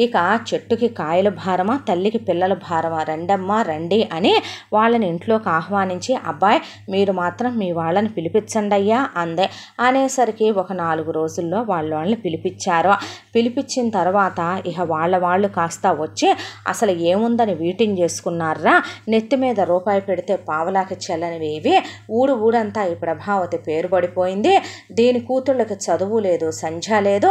ఇక చెట్టుకి కాయల భారమా తల్లికి పిల్లల భారమా రండమ్మా రండి అని వాళ్ళని ఇంట్లో ఆహ్వానించి అబ్బాయి మీరు మాత్రం మీ వాళ్ళని పిలిపించండి అయ్యా అందే అనేసరికి ఒక నాలుగు రోజుల్లో వాళ్ళ వాళ్ళని పిలిపించారు పిలిపించిన తర్వాత ఇక వాళ్ళ వాళ్ళు కాస్త వచ్చి అసలు ఏముందని వీటింగ్ చేసుకున్నారా నెత్తి మీద రూపాయి పెడితే పావలాకి చెల్లనివి ఇవి ఊడు ఊడంతా ఈ ప్రభావతి పేరు పడిపోయింది దీని కూతుళ్ళకి చదువు లేదు సంధ్య లేదు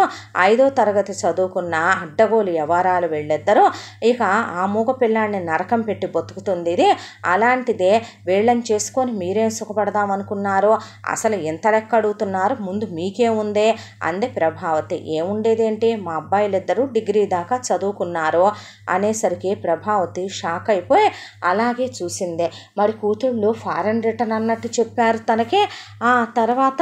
ఐదో తరగతి చదువుకున్న అడ్డగోలు ఎవరాలు వెళ్ళిద్దరు ఇక ఆ మూగ పిల్లాన్ని నరకం పెట్టి బతుకుతుంది ఇది అలాంటిదే వీళ్ళని చేసుకొని మీరేం సుఖపడదాం అనుకున్నారో అసలు ఎంత లెక్క అడుగుతున్నారు ముందు మీకే ఉందే అంది ప్రభావతి ఏముండేదేంటి మా అబ్బాయిలిద్దరూ డిగ్రీ దాకా చదువుకున్నారు అనేసరికి ప్రభావతి షాక్ అయిపోయి అలాగే చూసిందే మరి కూతుళ్ళు ఫారెన్ రిటర్న్ అన్నట్టు చెప్పారు తనకి ఆ తర్వాత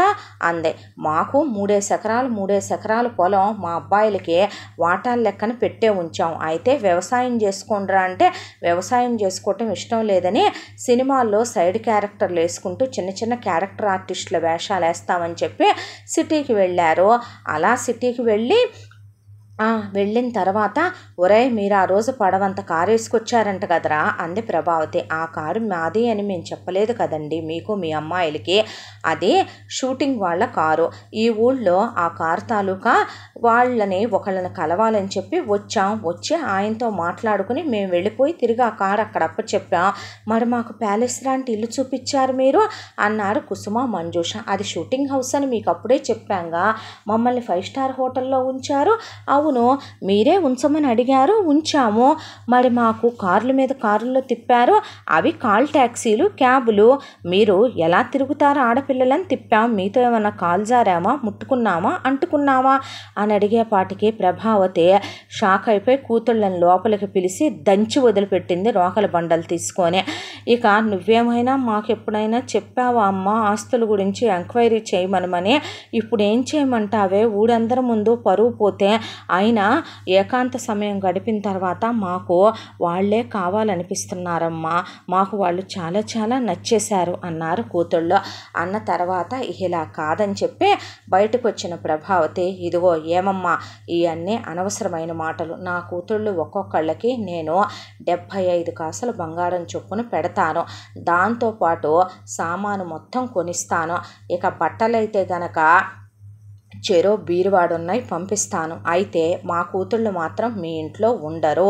అందే మాకు మూడేసి ఎకరాలు మూడేసి ఎకరాలు పొలం మా అబ్బాయిలకి వాటాల లెక్కన పెట్టే ఉంచాం అయితే వ్యవసాయం చేసుకోండిరా అంటే వ్యవసాయం చేసుకోవటం ఇష్టం లేదని సినిమా సినిమాల్లో సైడ్ క్యారెక్టర్లు వేసుకుంటూ చిన్న చిన్న క్యారెక్టర్ ఆర్టిస్టుల వేషాలు వేస్తామని చెప్పి సిటీకి వెళ్ళారు అలా సిటీకి వెళ్ళి వెళ్ళిన తర్వాత ఒరే మీరు ఆ రోజు పడవంత కారు వేసుకొచ్చారంట కదరా అంది ప్రభావతి ఆ కారు మాది అని మేము చెప్పలేదు కదండి మీకు మీ అమ్మాయిలకి అదే షూటింగ్ వాళ్ళ కారు ఈ ఊళ్ళో ఆ కారు తాలూకా వాళ్ళని ఒకళ్ళని కలవాలని చెప్పి వచ్చాం వచ్చి ఆయనతో మాట్లాడుకుని మేము వెళ్ళిపోయి తిరిగి ఆ కారు అక్కడ అప్పచెప్పాం మరి మాకు ప్యాలెస్ లాంటి ఇల్లు చూపించారు మీరు అన్నారు కుసుమ మంజూష అది షూటింగ్ హౌస్ అని మీకు అప్పుడే చెప్పాంగా మమ్మల్ని ఫైవ్ స్టార్ హోటల్లో ఉంచారు ఆ ఆవును మీరే ఉంచమని అడిగారు ఉంచాము మరి మాకు కార్ల మీద కారుల్లో తిప్పారు అవి కాల్ ట్యాక్సీలు క్యాబులు మీరు ఎలా తిరుగుతారు ఆడపిల్లలని తిప్పాం మీతో ఏమైనా కాల్ జారామా ముట్టుకున్నామా అంటుకున్నామా అని అడిగేపాటికి ప్రభావతి షాక్ అయిపోయి కూతుళ్ళని లోపలికి పిలిచి దంచి వదిలిపెట్టింది రోకల బండలు తీసుకొని ఇక నువ్వేమైనా మాకు ఎప్పుడైనా చెప్పావా అమ్మ ఆస్తుల గురించి ఎంక్వైరీ చేయమనమని ఇప్పుడు ఏం చేయమంటావే ఊరందరి ముందు పరువు పోతే ఆయన ఏకాంత సమయం గడిపిన తర్వాత మాకు వాళ్లే కావాలనిపిస్తున్నారమ్మా మాకు వాళ్ళు చాలా చాలా నచ్చేశారు అన్నారు కూతుళ్ళు అన్న తర్వాత ఇలా కాదని చెప్పి బయటకు వచ్చిన ప్రభావతి ఇదిగో ఏమమ్మా ఇవన్నీ అనవసరమైన మాటలు నా కూతుళ్ళు ఒక్కొక్కళ్ళకి నేను డెబ్భై ఐదు కాసులు బంగారం చొప్పున పెడతాను పెడతాను దాంతోపాటు సామాను మొత్తం కొనిస్తాను ఇక బట్టలైతే గనక చెరో బీరువాడున్నాయి పంపిస్తాను అయితే మా కూతుళ్ళు మాత్రం మీ ఇంట్లో ఉండరు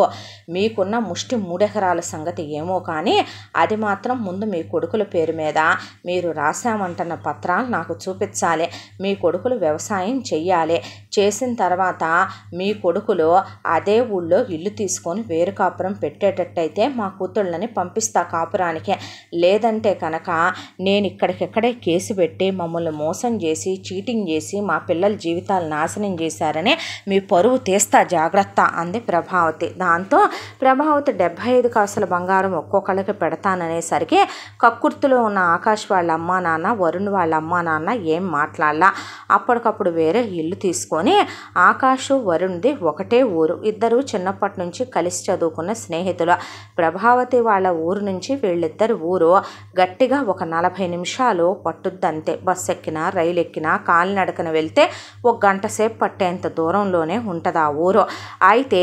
మీకున్న ముష్టి మూడెకరాల సంగతి ఏమో కానీ అది మాత్రం ముందు మీ కొడుకుల పేరు మీద మీరు రాశామంటున్న పత్రాలు నాకు చూపించాలి మీ కొడుకులు వ్యవసాయం చెయ్యాలి చేసిన తర్వాత మీ కొడుకులు అదే ఊళ్ళో ఇల్లు తీసుకొని వేరు కాపురం పెట్టేటట్టయితే మా కూతుళ్ళని పంపిస్తా కాపురానికి లేదంటే కనుక నేను ఇక్కడికెక్కడే కేసు పెట్టి మమ్మల్ని మోసం చేసి చీటింగ్ చేసి మా పిల్లల జీవితాలు నాశనం చేశారని మీ పరువు తీస్తా జాగ్రత్త అంది ప్రభావతి దాంతో ప్రభావతి డెబ్భై ఐదు కాసుల బంగారం ఒక్కొక్కళ్ళకి పెడతాననేసరికి కక్కుర్తిలో ఉన్న ఆకాష్ వాళ్ళ అమ్మా నాన్న వరుణ్ వాళ్ళ అమ్మా నాన్న ఏం మాట్లాడలా అప్పటికప్పుడు వేరే ఇల్లు తీసుకొని జిల్లాలోనే ఆకాశు వరుణ్ది ఒకటే ఊరు ఇద్దరు చిన్నప్పటి నుంచి కలిసి చదువుకున్న స్నేహితులు ప్రభావతి వాళ్ళ ఊరు నుంచి వీళ్ళిద్దరు ఊరు గట్టిగా ఒక నలభై నిమిషాలు పట్టుద్దంతే బస్సు ఎక్కినా రైలు ఎక్కినా కాలినడకన వెళ్తే ఒక గంట సేపు పట్టేంత దూరంలోనే ఉంటుంది ఆ ఊరు అయితే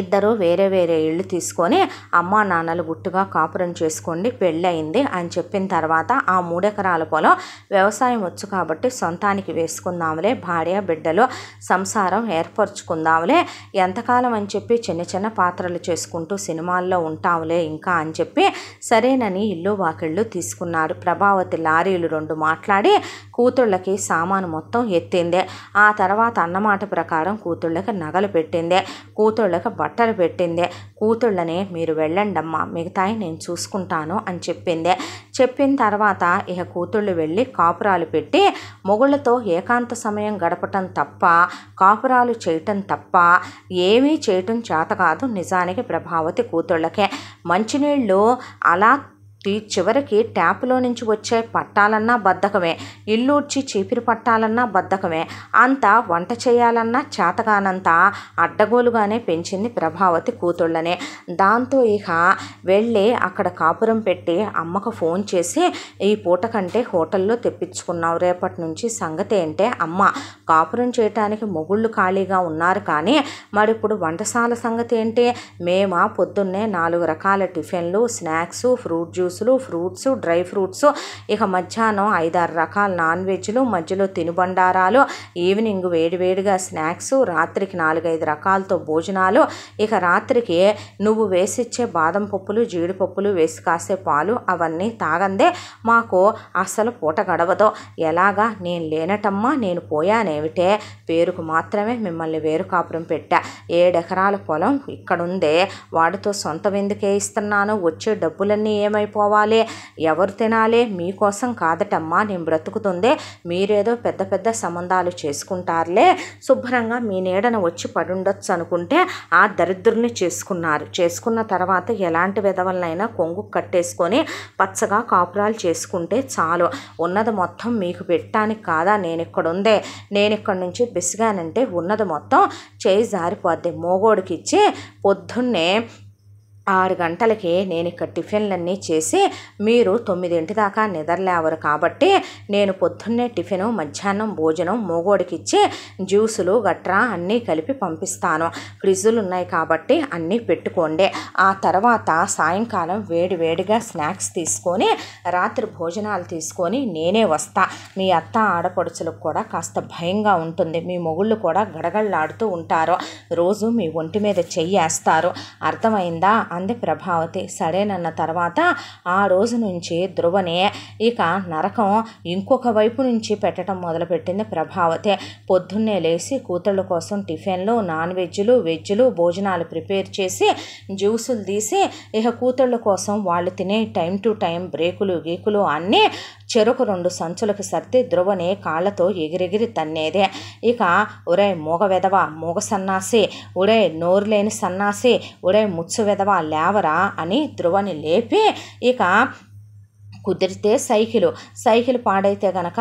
ఇద్దరు వేరే వేరే ఇళ్ళు తీసుకొని అమ్మ నాన్నలు గుట్టుగా కాపురం చేసుకోండి పెళ్ళయింది అని చెప్పిన తర్వాత ఆ మూడెకరాల పొలం వ్యవసాయం వచ్చు కాబట్టి సొంతానికి వేసుకుందాములే భార్య బిడ్డలు సంసారం ఏర్పరచుకుందాములే ఎంతకాలం అని చెప్పి చిన్న చిన్న పాత్రలు చేసుకుంటూ సినిమాల్లో ఉంటాంలే ఇంకా అని చెప్పి సరేనని ఇల్లు వాకిళ్ళు తీసుకున్నారు ప్రభావతి లారీలు రెండు మాట్లాడి కూతుళ్ళకి సామాను మొత్తం ఎత్తిందే ఆ తర్వాత అన్నమాట ప్రకారం కూతుళ్ళకి నగలు పెట్టిందే కూతుళ్ళకి బట్టలు పెట్టిందే కూతుళ్ళని మీరు వెళ్ళండమ్మా మిగతాయి నేను చూసుకుంటాను అని చెప్పిందే చెప్పిన తర్వాత ఇక కూతుళ్ళు వెళ్ళి కాపురాలు పెట్టి మొగుళ్ళతో ఏకాంత సమయం గడపటం తప్ప కాపురాలు చేయటం తప్ప ఏమీ చేయటం చేత కాదు నిజానికి ప్రభావతి కూతుళ్ళకే మంచినీళ్ళు అలా టీ చివరికి ట్యాపులో నుంచి వచ్చే పట్టాలన్నా బద్ధకమే వచ్చి చీపిరి పట్టాలన్నా బద్ధకమే అంత వంట చేయాలన్నా చేతగానంత అడ్డగోలుగానే పెంచింది ప్రభావతి కూతుళ్ళనే దాంతో ఇక వెళ్ళి అక్కడ కాపురం పెట్టి అమ్మకు ఫోన్ చేసి ఈ పూట కంటే హోటల్లో తెప్పించుకున్నావు రేపటి నుంచి సంగతి ఏంటే అమ్మ కాపురం చేయటానికి మొగుళ్ళు ఖాళీగా ఉన్నారు కానీ మరి ఇప్పుడు వంటశాల సంగతి ఏంటి మేమా పొద్దున్నే నాలుగు రకాల టిఫిన్లు స్నాక్స్ ఫ్రూట్ జ్యూస్ జ్యూసులు ఫ్రూట్స్ డ్రై ఫ్రూట్స్ ఇక మధ్యాహ్నం ఐదారు రకాల నాన్ వెజ్లు మధ్యలో తినుబండారాలు ఈవినింగ్ వేడివేడిగా స్నాక్స్ రాత్రికి నాలుగైదు రకాలతో భోజనాలు ఇక రాత్రికి నువ్వు వేసిచ్చే బాదం పప్పులు జీడిపప్పులు వేసి కాసే పాలు అవన్నీ తాగందే మాకు అసలు పూట గడవదు ఎలాగా నేను లేనటమ్మా నేను పోయానేమిటే పేరుకు మాత్రమే మిమ్మల్ని వేరు కాపురం పెట్టా ఏడెకరాల పొలం ఇక్కడుందే వాడితో సొంత ఎందుకే ఇస్తున్నాను వచ్చే డబ్బులన్నీ ఏమైపోయి పోవాలి ఎవరు తినాలి మీకోసం కాదటమ్మా నేను బ్రతుకుతుంది మీరేదో పెద్ద పెద్ద సంబంధాలు చేసుకుంటారులే శుభ్రంగా మీ నీడన వచ్చి పడుండొచ్చు అనుకుంటే ఆ దరిద్రుని చేసుకున్నారు చేసుకున్న తర్వాత ఎలాంటి విధవలనైనా కొంగు కట్టేసుకొని పచ్చగా కాపురాలు చేసుకుంటే చాలు ఉన్నది మొత్తం మీకు పెట్టడానికి కాదా నేను ఇక్కడ ఉందే నేను ఇక్కడ నుంచి బిసిగానంటే ఉన్నది మొత్తం చేయి జారిపోద్ది మోగోడికి ఇచ్చి పొద్దున్నే ఆరు గంటలకి నేను ఇక్కడ టిఫిన్లన్నీ చేసి మీరు తొమ్మిదింటి దాకా నిద్రలేవరు కాబట్టి నేను పొద్దున్నే టిఫిన్ మధ్యాహ్నం భోజనం మూగోడికి ఇచ్చి జ్యూసులు గట్రా అన్నీ కలిపి పంపిస్తాను ఫ్రిడ్జులు ఉన్నాయి కాబట్టి అన్నీ పెట్టుకోండి ఆ తర్వాత సాయంకాలం వేడి వేడిగా స్నాక్స్ తీసుకొని రాత్రి భోజనాలు తీసుకొని నేనే వస్తా మీ అత్త ఆడపడుచులకు కూడా కాస్త భయంగా ఉంటుంది మీ మొగుళ్ళు కూడా గడగడలాడుతూ ఉంటారు రోజు మీ ఒంటి మీద చెయ్యేస్తారు అర్థమైందా అంది ప్రభావతి సరేనన్న తర్వాత ఆ రోజు నుంచి ధ్రువనే ఇక నరకం ఇంకొక వైపు నుంచి పెట్టడం మొదలుపెట్టింది ప్రభావతి పొద్దున్నే లేచి కూతుళ్ళ కోసం టిఫిన్లు నాన్ వెజ్లు వెజ్లు భోజనాలు ప్రిపేర్ చేసి జ్యూసులు తీసి ఇక కూతుళ్ళ కోసం వాళ్ళు తినే టైం టు టైం బ్రేకులు గీకులు అన్నీ చెరుకు రెండు సంచులకు సర్ది ధ్రువని కాళ్ళతో ఎగిరెగిరి తన్నేదే ఇక ఒరే మూగ వెదవ మూగ సన్నాసి ఉడే నోరు లేని సన్నాసి ఉడే ముచ్చు వెదవ లేవరా అని ధ్రువని లేపి ఇక కుదిరితే సైకిలు సైకిల్ పాడైతే గనక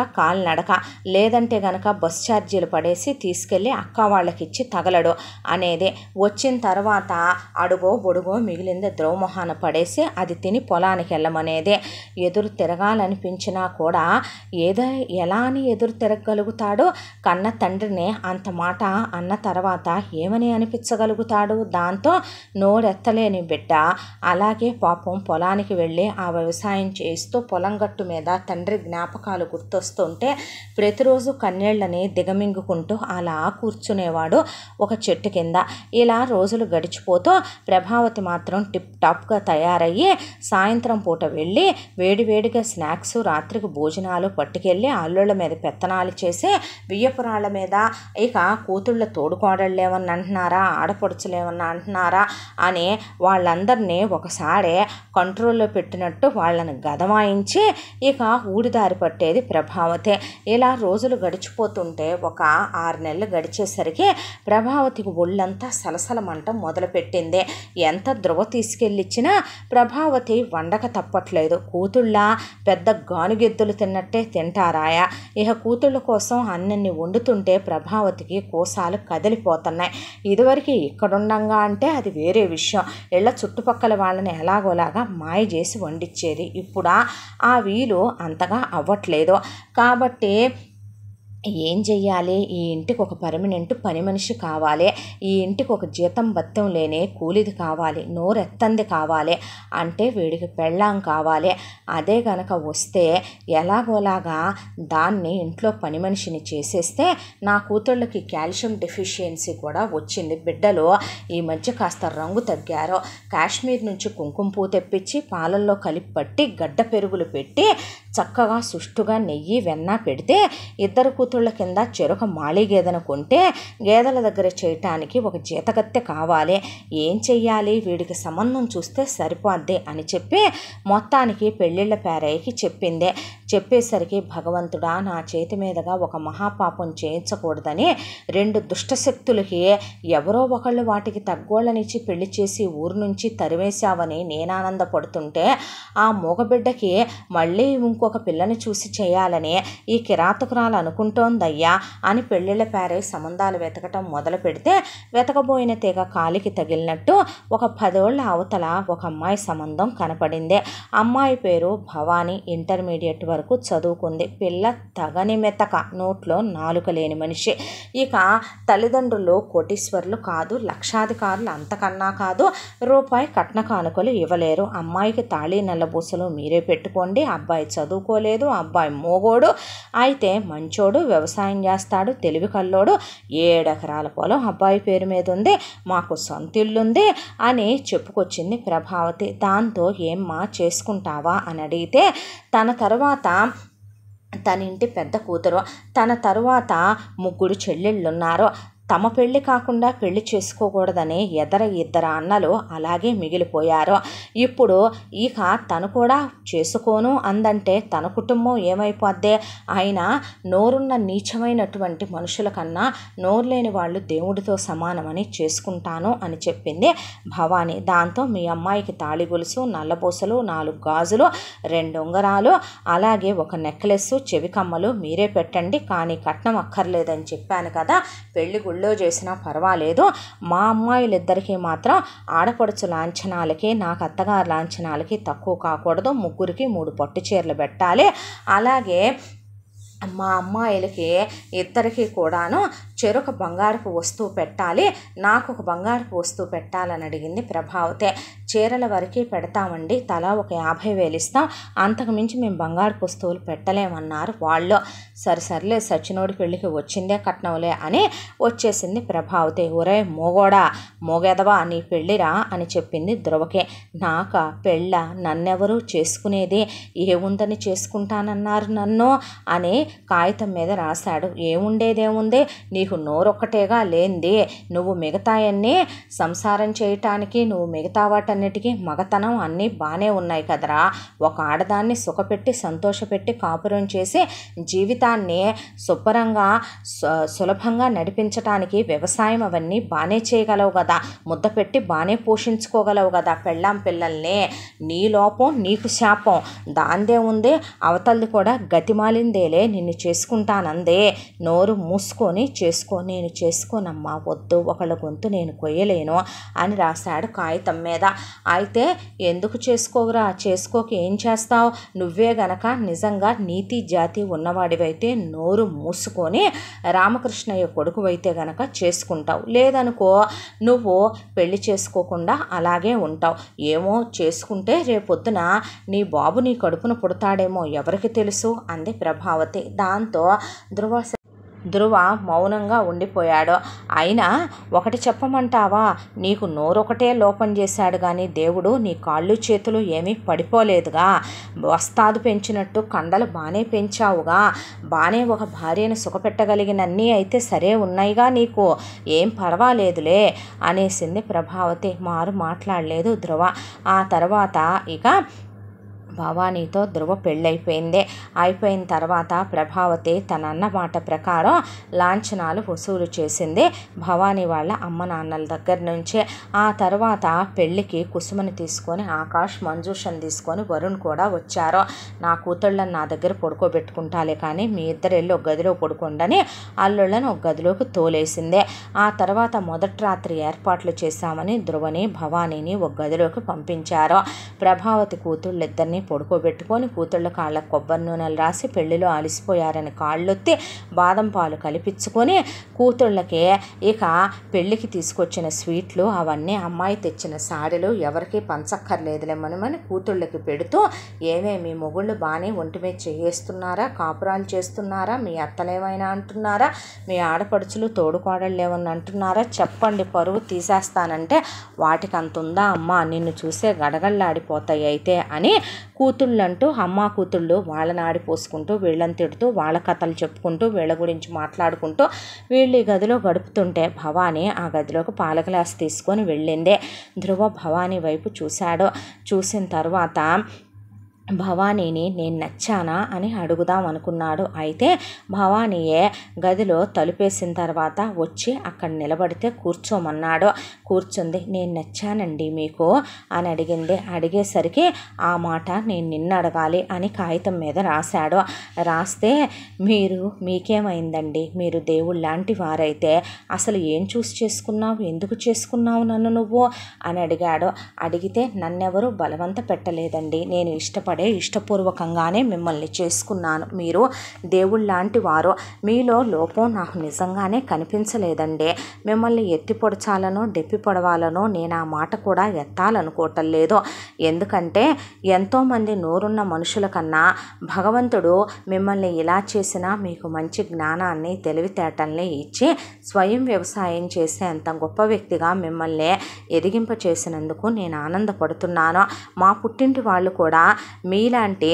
నడక లేదంటే గనక బస్ ఛార్జీలు పడేసి తీసుకెళ్ళి అక్క వాళ్ళకిచ్చి తగలడు అనేది వచ్చిన తర్వాత అడుగో బొడుగో మిగిలింది ద్రౌమొహాన పడేసి అది తిని పొలానికి వెళ్ళమనేదే ఎదురు తిరగాలనిపించినా కూడా ఏదో ఎలా అని ఎదురు తిరగగలుగుతాడో కన్న తండ్రిని అంత మాట అన్న తర్వాత ఏమని అనిపించగలుగుతాడు దాంతో నోరెత్తలేని బిడ్డ అలాగే పాపం పొలానికి వెళ్ళి ఆ వ్యవసాయం చేస్తూ చూస్తూ పొలం గట్టు మీద తండ్రి జ్ఞాపకాలు గుర్తొస్తుంటే ప్రతిరోజు కన్నీళ్ళని దిగమింగుకుంటూ అలా కూర్చునేవాడు ఒక చెట్టు కింద ఇలా రోజులు గడిచిపోతూ ప్రభావతి మాత్రం టిప్ టాప్గా తయారయ్యి సాయంత్రం పూట వెళ్ళి వేడివేడిగా స్నాక్స్ రాత్రికి భోజనాలు పట్టుకెళ్ళి అల్లుళ్ళ మీద పెత్తనాలు చేసి బియ్యపురాళ్ళ మీద ఇక కూతుళ్ళ తోడుకోడళ్ళేమన్నా అంటున్నారా ఆడపడుచులేమన్నా అంటున్నారా అని వాళ్ళందరినీ ఒకసారి కంట్రోల్లో పెట్టినట్టు వాళ్ళని గదమా సతాయించి ఇక ఊడిదారి పట్టేది ప్రభావతి ఇలా రోజులు గడిచిపోతుంటే ఒక ఆరు నెలలు గడిచేసరికి ప్రభావతికి ఒళ్ళంతా సలసలమంట మొదలుపెట్టింది ఎంత ద్రువ తీసుకెళ్ళిచ్చినా ప్రభావతి వండక తప్పట్లేదు కూతుళ్ళ పెద్ద గానుగెద్దులు తిన్నట్టే తింటారాయా ఇక కూతుళ్ళ కోసం అన్నన్ని వండుతుంటే ప్రభావతికి కోసాలు కదిలిపోతున్నాయి ఇదివరకు ఇక్కడుండంగా అంటే అది వేరే విషయం ఇళ్ళ చుట్టుపక్కల వాళ్ళని ఎలాగోలాగా మాయ చేసి వండిచ్చేది ఇప్పుడా ఆ వీలు అంతగా అవ్వట్లేదు కాబట్టి ఏం చెయ్యాలి ఈ ఇంటికి ఒక పర్మనెంట్ పని మనిషి కావాలి ఈ ఇంటికి ఒక జీతం బత్తం లేని కూలిది కావాలి నోరెత్తంది కావాలి అంటే వీడికి పెళ్ళాం కావాలి అదే గనక వస్తే ఎలాగోలాగా దాన్ని ఇంట్లో పని మనిషిని చేసేస్తే నా కూతుళ్ళకి కాల్షియం డెఫిషియన్సీ కూడా వచ్చింది బిడ్డలు ఈ మధ్య కాస్త రంగు తగ్గారు కాశ్మీర్ నుంచి కుంకుమ పువ్వు తెప్పించి పాలల్లో కలిపి పట్టి గడ్డ పెరుగులు పెట్టి చక్కగా సుష్టుగా నెయ్యి వెన్న పెడితే ఇద్దరు కూతుళ్ళ కింద చెరుక మాళీ గేదెను కొంటే గేదెల దగ్గర చేయటానికి ఒక జీతగత్తె కావాలి ఏం చెయ్యాలి వీడికి సంబంధం చూస్తే సరిపోద్ది అని చెప్పి మొత్తానికి పెళ్ళిళ్ళ పేరయ్యకి చెప్పిందే చెప్పేసరికి భగవంతుడా నా చేతి మీదుగా ఒక మహాపాపం చేయించకూడదని రెండు దుష్టశక్తులకి ఎవరో ఒకళ్ళు వాటికి తగ్గోళ్ళనిచ్చి పెళ్లి చేసి ఊరు నుంచి తరివేశావని నేనానందపడుతుంటే ఆ మూగబిడ్డకి మళ్ళీ ఇంకొక పిల్లని చూసి చేయాలని ఈ కిరాతకురాలు అనుకుంటోందయ్యా అని పెళ్ళిళ్ళ పేరై సంబంధాలు వెతకటం మొదలు పెడితే వెతకబోయిన తీగ కాలికి తగిలినట్టు ఒక పదేళ్ల అవతల ఒక అమ్మాయి సంబంధం కనపడింది అమ్మాయి పేరు భవానీ ఇంటర్మీడియట్ వరకు వరకు చదువుకుంది పిల్ల తగని మెతక నోట్లో నాలుక లేని మనిషి ఇక తల్లిదండ్రులు కోటీశ్వరులు కాదు లక్షాధికారులు అంతకన్నా కాదు రూపాయి కట్న కానుకలు ఇవ్వలేరు అమ్మాయికి తాళీ నల్లబూసలు మీరే పెట్టుకోండి అబ్బాయి చదువుకోలేదు అబ్బాయి మోగోడు అయితే మంచోడు వ్యవసాయం చేస్తాడు తెలివి కల్లోడు ఏడెకరాల పొలం అబ్బాయి పేరు మీద ఉంది మాకు సొంత ఇల్లుంది అని చెప్పుకొచ్చింది ప్రభావతి దాంతో మా చేసుకుంటావా అని అడిగితే తన తర్వాత తర్వాత తన ఇంటి పెద్ద కూతురు తన తరువాత ముగ్గురు చెల్లెళ్ళు ఉన్నారు తమ పెళ్లి కాకుండా పెళ్లి చేసుకోకూడదని ఇద్దర ఇద్దరు అన్నలు అలాగే మిగిలిపోయారు ఇప్పుడు ఇక తను కూడా చేసుకోను అందంటే తన కుటుంబం ఏమైపోద్దే ఆయన నోరున్న నీచమైనటువంటి మనుషుల కన్నా నోరు లేని వాళ్ళు దేవుడితో సమానమని చేసుకుంటాను అని చెప్పింది భవానీ దాంతో మీ అమ్మాయికి తాళి గొలుసు నల్లబూసలు నాలుగు గాజులు రెండు ఉంగరాలు అలాగే ఒక నెక్లెస్ చెవి కమ్మలు మీరే పెట్టండి కానీ కట్నం అక్కర్లేదని చెప్పాను కదా పెళ్లి గుళ్ళో చేసినా పర్వాలేదు మా అమ్మాయిలిద్దరికీ మాత్రం ఆడపడుచు లాంఛనాలకి నాకు అత్తగారు లాంఛనాలకి తక్కువ కాకూడదు ముగ్గురికి మూడు పట్టు చీరలు పెట్టాలి అలాగే మా అమ్మాయిలకి ఇద్దరికి కూడాను చెరుక బంగారపు వస్తువు పెట్టాలి నాకు ఒక బంగారపు వస్తువు పెట్టాలని అడిగింది ప్రభావతే చీరల వరకే పెడతామండి తలా ఒక యాభై వేలు ఇస్తాం అంతకుమించి మేము బంగారు వస్తువులు పెట్టలేమన్నారు వాళ్ళు సరే సర్లే సచినోడి పెళ్ళికి వచ్చిందే కట్నంలే అని వచ్చేసింది ప్రభావతి ఒరే మోగోడా మోగెదవా నీ పెళ్ళిరా అని చెప్పింది ధ్రువకే నాక పెళ్ళ నన్నెవరూ చేసుకునేది ఏముందని చేసుకుంటానన్నారు నన్ను అని కాగితం మీద రాశాడు ఏముండేదేముంది నీకు నోరొక్కటేగా లేంది నువ్వు మిగతాయన్నీ సంసారం చేయటానికి నువ్వు మిగతా వాటన్ని వాటన్నిటికీ మగతనం అన్నీ బాగానే ఉన్నాయి కదరా ఒక ఆడదాన్ని సుఖపెట్టి సంతోషపెట్టి కాపురం చేసి జీవితాన్ని శుభ్రంగా సులభంగా నడిపించడానికి వ్యవసాయం అవన్నీ బాగానే చేయగలవు కదా ముద్ద పెట్టి బాగానే పోషించుకోగలవు కదా పెళ్ళాం పిల్లల్ని నీ లోపం నీకు శాపం దాందే ఉంది అవతలది కూడా గతిమాలిందేలే నిన్ను చేసుకుంటానందే నోరు మూసుకొని చేసుకో నేను చేసుకోనమ్మా వద్దు ఒకళ్ళ గొంతు నేను కొయ్యలేను అని రాశాడు కాగితం మీద అయితే ఎందుకు చేసుకోవరా చేసుకోక ఏం చేస్తావు నువ్వే గనక నిజంగా నీతి జాతి ఉన్నవాడివైతే నోరు మూసుకొని రామకృష్ణయ్య కొడుకు అయితే గనక చేసుకుంటావు లేదనుకో నువ్వు పెళ్లి చేసుకోకుండా అలాగే ఉంటావు ఏమో చేసుకుంటే రేపొద్దున నీ బాబు నీ కడుపున పుడతాడేమో ఎవరికి తెలుసు అంది ప్రభావతి దాంతో ధ్రువ ధ్రువ మౌనంగా ఉండిపోయాడు అయినా ఒకటి చెప్పమంటావా నీకు నోరొకటే లోపం చేశాడు కానీ దేవుడు నీ కాళ్ళు చేతులు ఏమీ పడిపోలేదుగా వస్తాదు పెంచినట్టు కండలు బాగానే పెంచావుగా బాగానే ఒక భార్యను సుఖపెట్టగలిగినన్నీ అయితే సరే ఉన్నాయిగా నీకు ఏం పర్వాలేదులే అనేసింది ప్రభావతి మారు మాట్లాడలేదు ధ్రువ ఆ తర్వాత ఇక భవానీతో ధ్రువ పెళ్ళైపోయిందే అయిపోయిన తర్వాత ప్రభావతి తన అన్న మాట ప్రకారం లాంఛనాలు వసూలు చేసింది భవానీ వాళ్ళ అమ్మ నాన్నల దగ్గర నుంచే ఆ తర్వాత పెళ్ళికి కుసుమని తీసుకొని ఆకాష్ మంజూషన్ తీసుకొని వరుణ్ కూడా వచ్చారు నా కూతుళ్ళని నా దగ్గర పడుకోబెట్టుకుంటాలే కానీ మీ ఇద్దరు వెళ్ళి ఒక గదిలో పడుకోండని అల్లుళ్ళని ఒక గదిలోకి తోలేసిందే ఆ తర్వాత మొదటి రాత్రి ఏర్పాట్లు చేశామని ధ్రువని భవానీని ఒక గదిలోకి పంపించారు ప్రభావతి కూతుళ్ళిద్దరిని పడుకోబెట్టుకొని కూతుళ్ళ కాళ్ళ కొబ్బరి నూనెలు రాసి పెళ్లిలో అలిసిపోయారని కాళ్ళొత్తి బాదం పాలు కలిపించుకొని కూతుళ్ళకి ఇక పెళ్ళికి తీసుకొచ్చిన స్వీట్లు అవన్నీ అమ్మాయి తెచ్చిన సాడీలు ఎవరికీ పంచక్కర్లేదులే మనమని కూతుళ్ళకి పెడుతూ ఏమే మీ మొగుళ్ళు బాగానే ఒంటి మీద చేస్తున్నారా కాపురాలు చేస్తున్నారా మీ అత్తలేమైనా అంటున్నారా మీ ఆడపడుచులు తోడుకోడళ్ళు ఏమన్నా అంటున్నారా చెప్పండి పరువు తీసేస్తానంటే వాటికి అంత ఉందా అమ్మ నిన్ను చూసే గడగళ్ళాడిపోతాయి అయితే అని కూతుళ్ళంటూ అమ్మ కూతుళ్ళు వాళ్ళని ఆడిపోసుకుంటూ వీళ్ళని తిడుతూ వాళ్ళ కథలు చెప్పుకుంటూ వీళ్ళ గురించి మాట్లాడుకుంటూ వీళ్ళు ఈ గదిలో గడుపుతుంటే భవానీ ఆ గదిలోకి పాల గ్లాస్ తీసుకొని వెళ్ళిందే ధ్రువ భవానీ వైపు చూశాడు చూసిన తర్వాత భవానీని నేను నచ్చానా అని అడుగుదాం అనుకున్నాడు అయితే భవానీయే గదిలో తలుపేసిన తర్వాత వచ్చి అక్కడ నిలబడితే కూర్చోమన్నాడు కూర్చుంది నేను నచ్చానండి మీకు అని అడిగింది అడిగేసరికి ఆ మాట నేను నిన్న అడగాలి అని కాగితం మీద రాశాడు రాస్తే మీరు మీకేమైందండి మీరు దేవుడు లాంటి వారైతే అసలు ఏం చూసి చేసుకున్నావు ఎందుకు చేసుకున్నావు నన్ను నువ్వు అని అడిగాడు అడిగితే నన్నెవరూ బలవంత పెట్టలేదండి నేను ఇష్టపడి ఇష్టపడే ఇష్టపూర్వకంగానే మిమ్మల్ని చేసుకున్నాను మీరు దేవుళ్ళాంటి వారు మీలో లోపం నాకు నిజంగానే కనిపించలేదండి మిమ్మల్ని ఎత్తి పొడచాలనో డెప్పి పొడవాలనో నేను ఆ మాట కూడా ఎత్తాలనుకోవటం లేదు ఎందుకంటే ఎంతోమంది నోరున్న మనుషుల కన్నా భగవంతుడు మిమ్మల్ని ఇలా చేసినా మీకు మంచి జ్ఞానాన్ని తెలివితేటల్ని ఇచ్చి స్వయం వ్యవసాయం చేసే అంత గొప్ప వ్యక్తిగా మిమ్మల్ని ఎదిగింప చేసినందుకు నేను ఆనందపడుతున్నాను మా పుట్టింటి వాళ్ళు కూడా మీలాంటి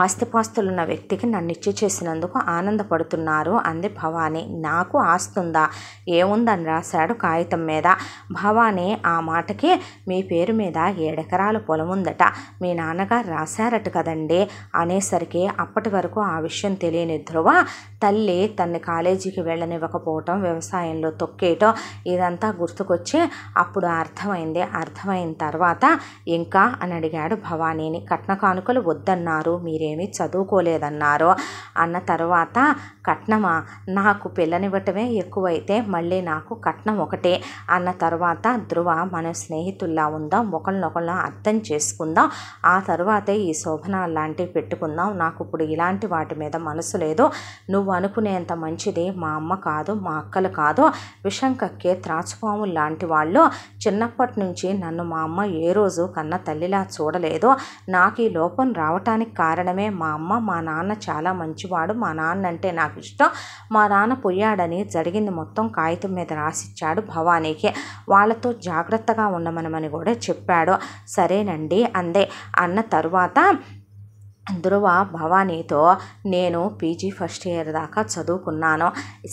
ఆస్తిపాస్తులున్న వ్యక్తికి నన్ను ఇచ్చి చేసినందుకు ఆనందపడుతున్నారు అంది భవానీ నాకు ఆస్తుందా ఏముందని రాశాడు కాగితం మీద భవానీ ఆ మాటకి మీ పేరు మీద ఏడెకరాల పొలం ఉందట మీ నాన్నగారు రాశారట కదండి అనేసరికి అప్పటి వరకు ఆ విషయం తెలియని ధ్రువ తల్లి తన్ని కాలేజీకి వెళ్ళనివ్వకపోవటం వ్యవసాయంలో తొక్కేయటం ఇదంతా గుర్తుకొచ్చి అప్పుడు అర్థమైంది అర్థమైన తర్వాత ఇంకా అని అడిగాడు భవానీని కట్న కానుకలు వద్దన్నారు మీ మీరేమీ చదువుకోలేదన్నారు అన్న తర్వాత కట్నమా నాకు పిల్లనివ్వటమే ఎక్కువైతే మళ్ళీ నాకు కట్నం ఒకటే అన్న తర్వాత ధృవ మన స్నేహితుల్లా ఉందాం ఒకళ్ళనొకళ్ళ అర్థం చేసుకుందాం ఆ తర్వాతే ఈ శోభన లాంటివి పెట్టుకుందాం నాకు ఇప్పుడు ఇలాంటి వాటి మీద మనసు లేదు నువ్వు అనుకునేంత మంచిది మా అమ్మ కాదు మా అక్కలు కాదు విషం కక్కే త్రాచుపాము లాంటి వాళ్ళు చిన్నప్పటి నుంచి నన్ను మా అమ్మ ఏ రోజు కన్న తల్లిలా చూడలేదు నాకు ఈ లోపం రావటానికి కారణం కారణమే మా అమ్మ మా నాన్న చాలా మంచివాడు మా నాన్న అంటే నాకు ఇష్టం మా నాన్న పోయాడని జరిగింది మొత్తం కాగితం మీద రాసిచ్చాడు భవానీకి వాళ్ళతో జాగ్రత్తగా ఉండమనమని కూడా చెప్పాడు సరేనండి అందే అన్న తరువాత ధృవ భవానీతో నేను పీజీ ఫస్ట్ ఇయర్ దాకా చదువుకున్నాను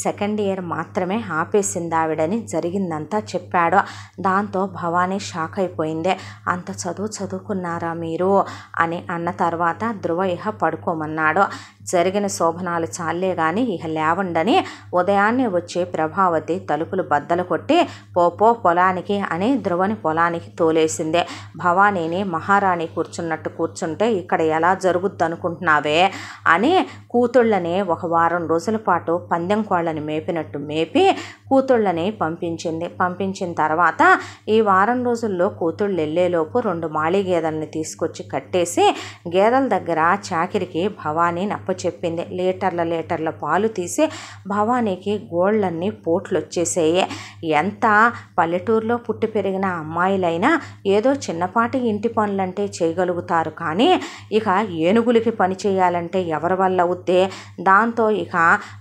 సెకండ్ ఇయర్ మాత్రమే ఆపేసింది ఆవిడని జరిగిందంతా చెప్పాడు దాంతో భవానీ షాక్ అయిపోయింది అంత చదువు చదువుకున్నారా మీరు అని అన్న తర్వాత ధ్రువ ఇహ పడుకోమన్నాడు జరిగిన శోభనాలు చాలే గాని ఇహ లేవండని ఉదయాన్నే వచ్చే ప్రభావతి తలుపులు బద్దలు కొట్టి పోపో పొలానికి అని ధ్రువని పొలానికి తోలేసిందే భవానీని మహారాణి కూర్చున్నట్టు కూర్చుంటే ఇక్కడ ఎలా జరుగుద్ది అనుకుంటున్నావే అని కూతుళ్ళని ఒక వారం రోజుల పాటు పందెం కోళ్ళని మేపినట్టు మేపి కూతుళ్ళని పంపించింది పంపించిన తర్వాత ఈ వారం రోజుల్లో కూతుళ్ళు వెళ్ళేలోపు రెండు మాళీ గేదెల్ని తీసుకొచ్చి కట్టేసి గేదెల దగ్గర చాకిరికి భవానీ నప్పచెప్పింది లీటర్ల లీటర్ల పాలు తీసి భవానీకి గోళ్ళన్నీ పోట్లు వచ్చేసాయి ఎంత పల్లెటూరులో పుట్టి పెరిగిన అమ్మాయిలైనా ఏదో చిన్నపాటి ఇంటి పనులంటే చేయగలుగుతారు కానీ ఇక ఏనుగులకి పని చేయాలంటే ఎవరి వల్ల అవుతే దాంతో ఇక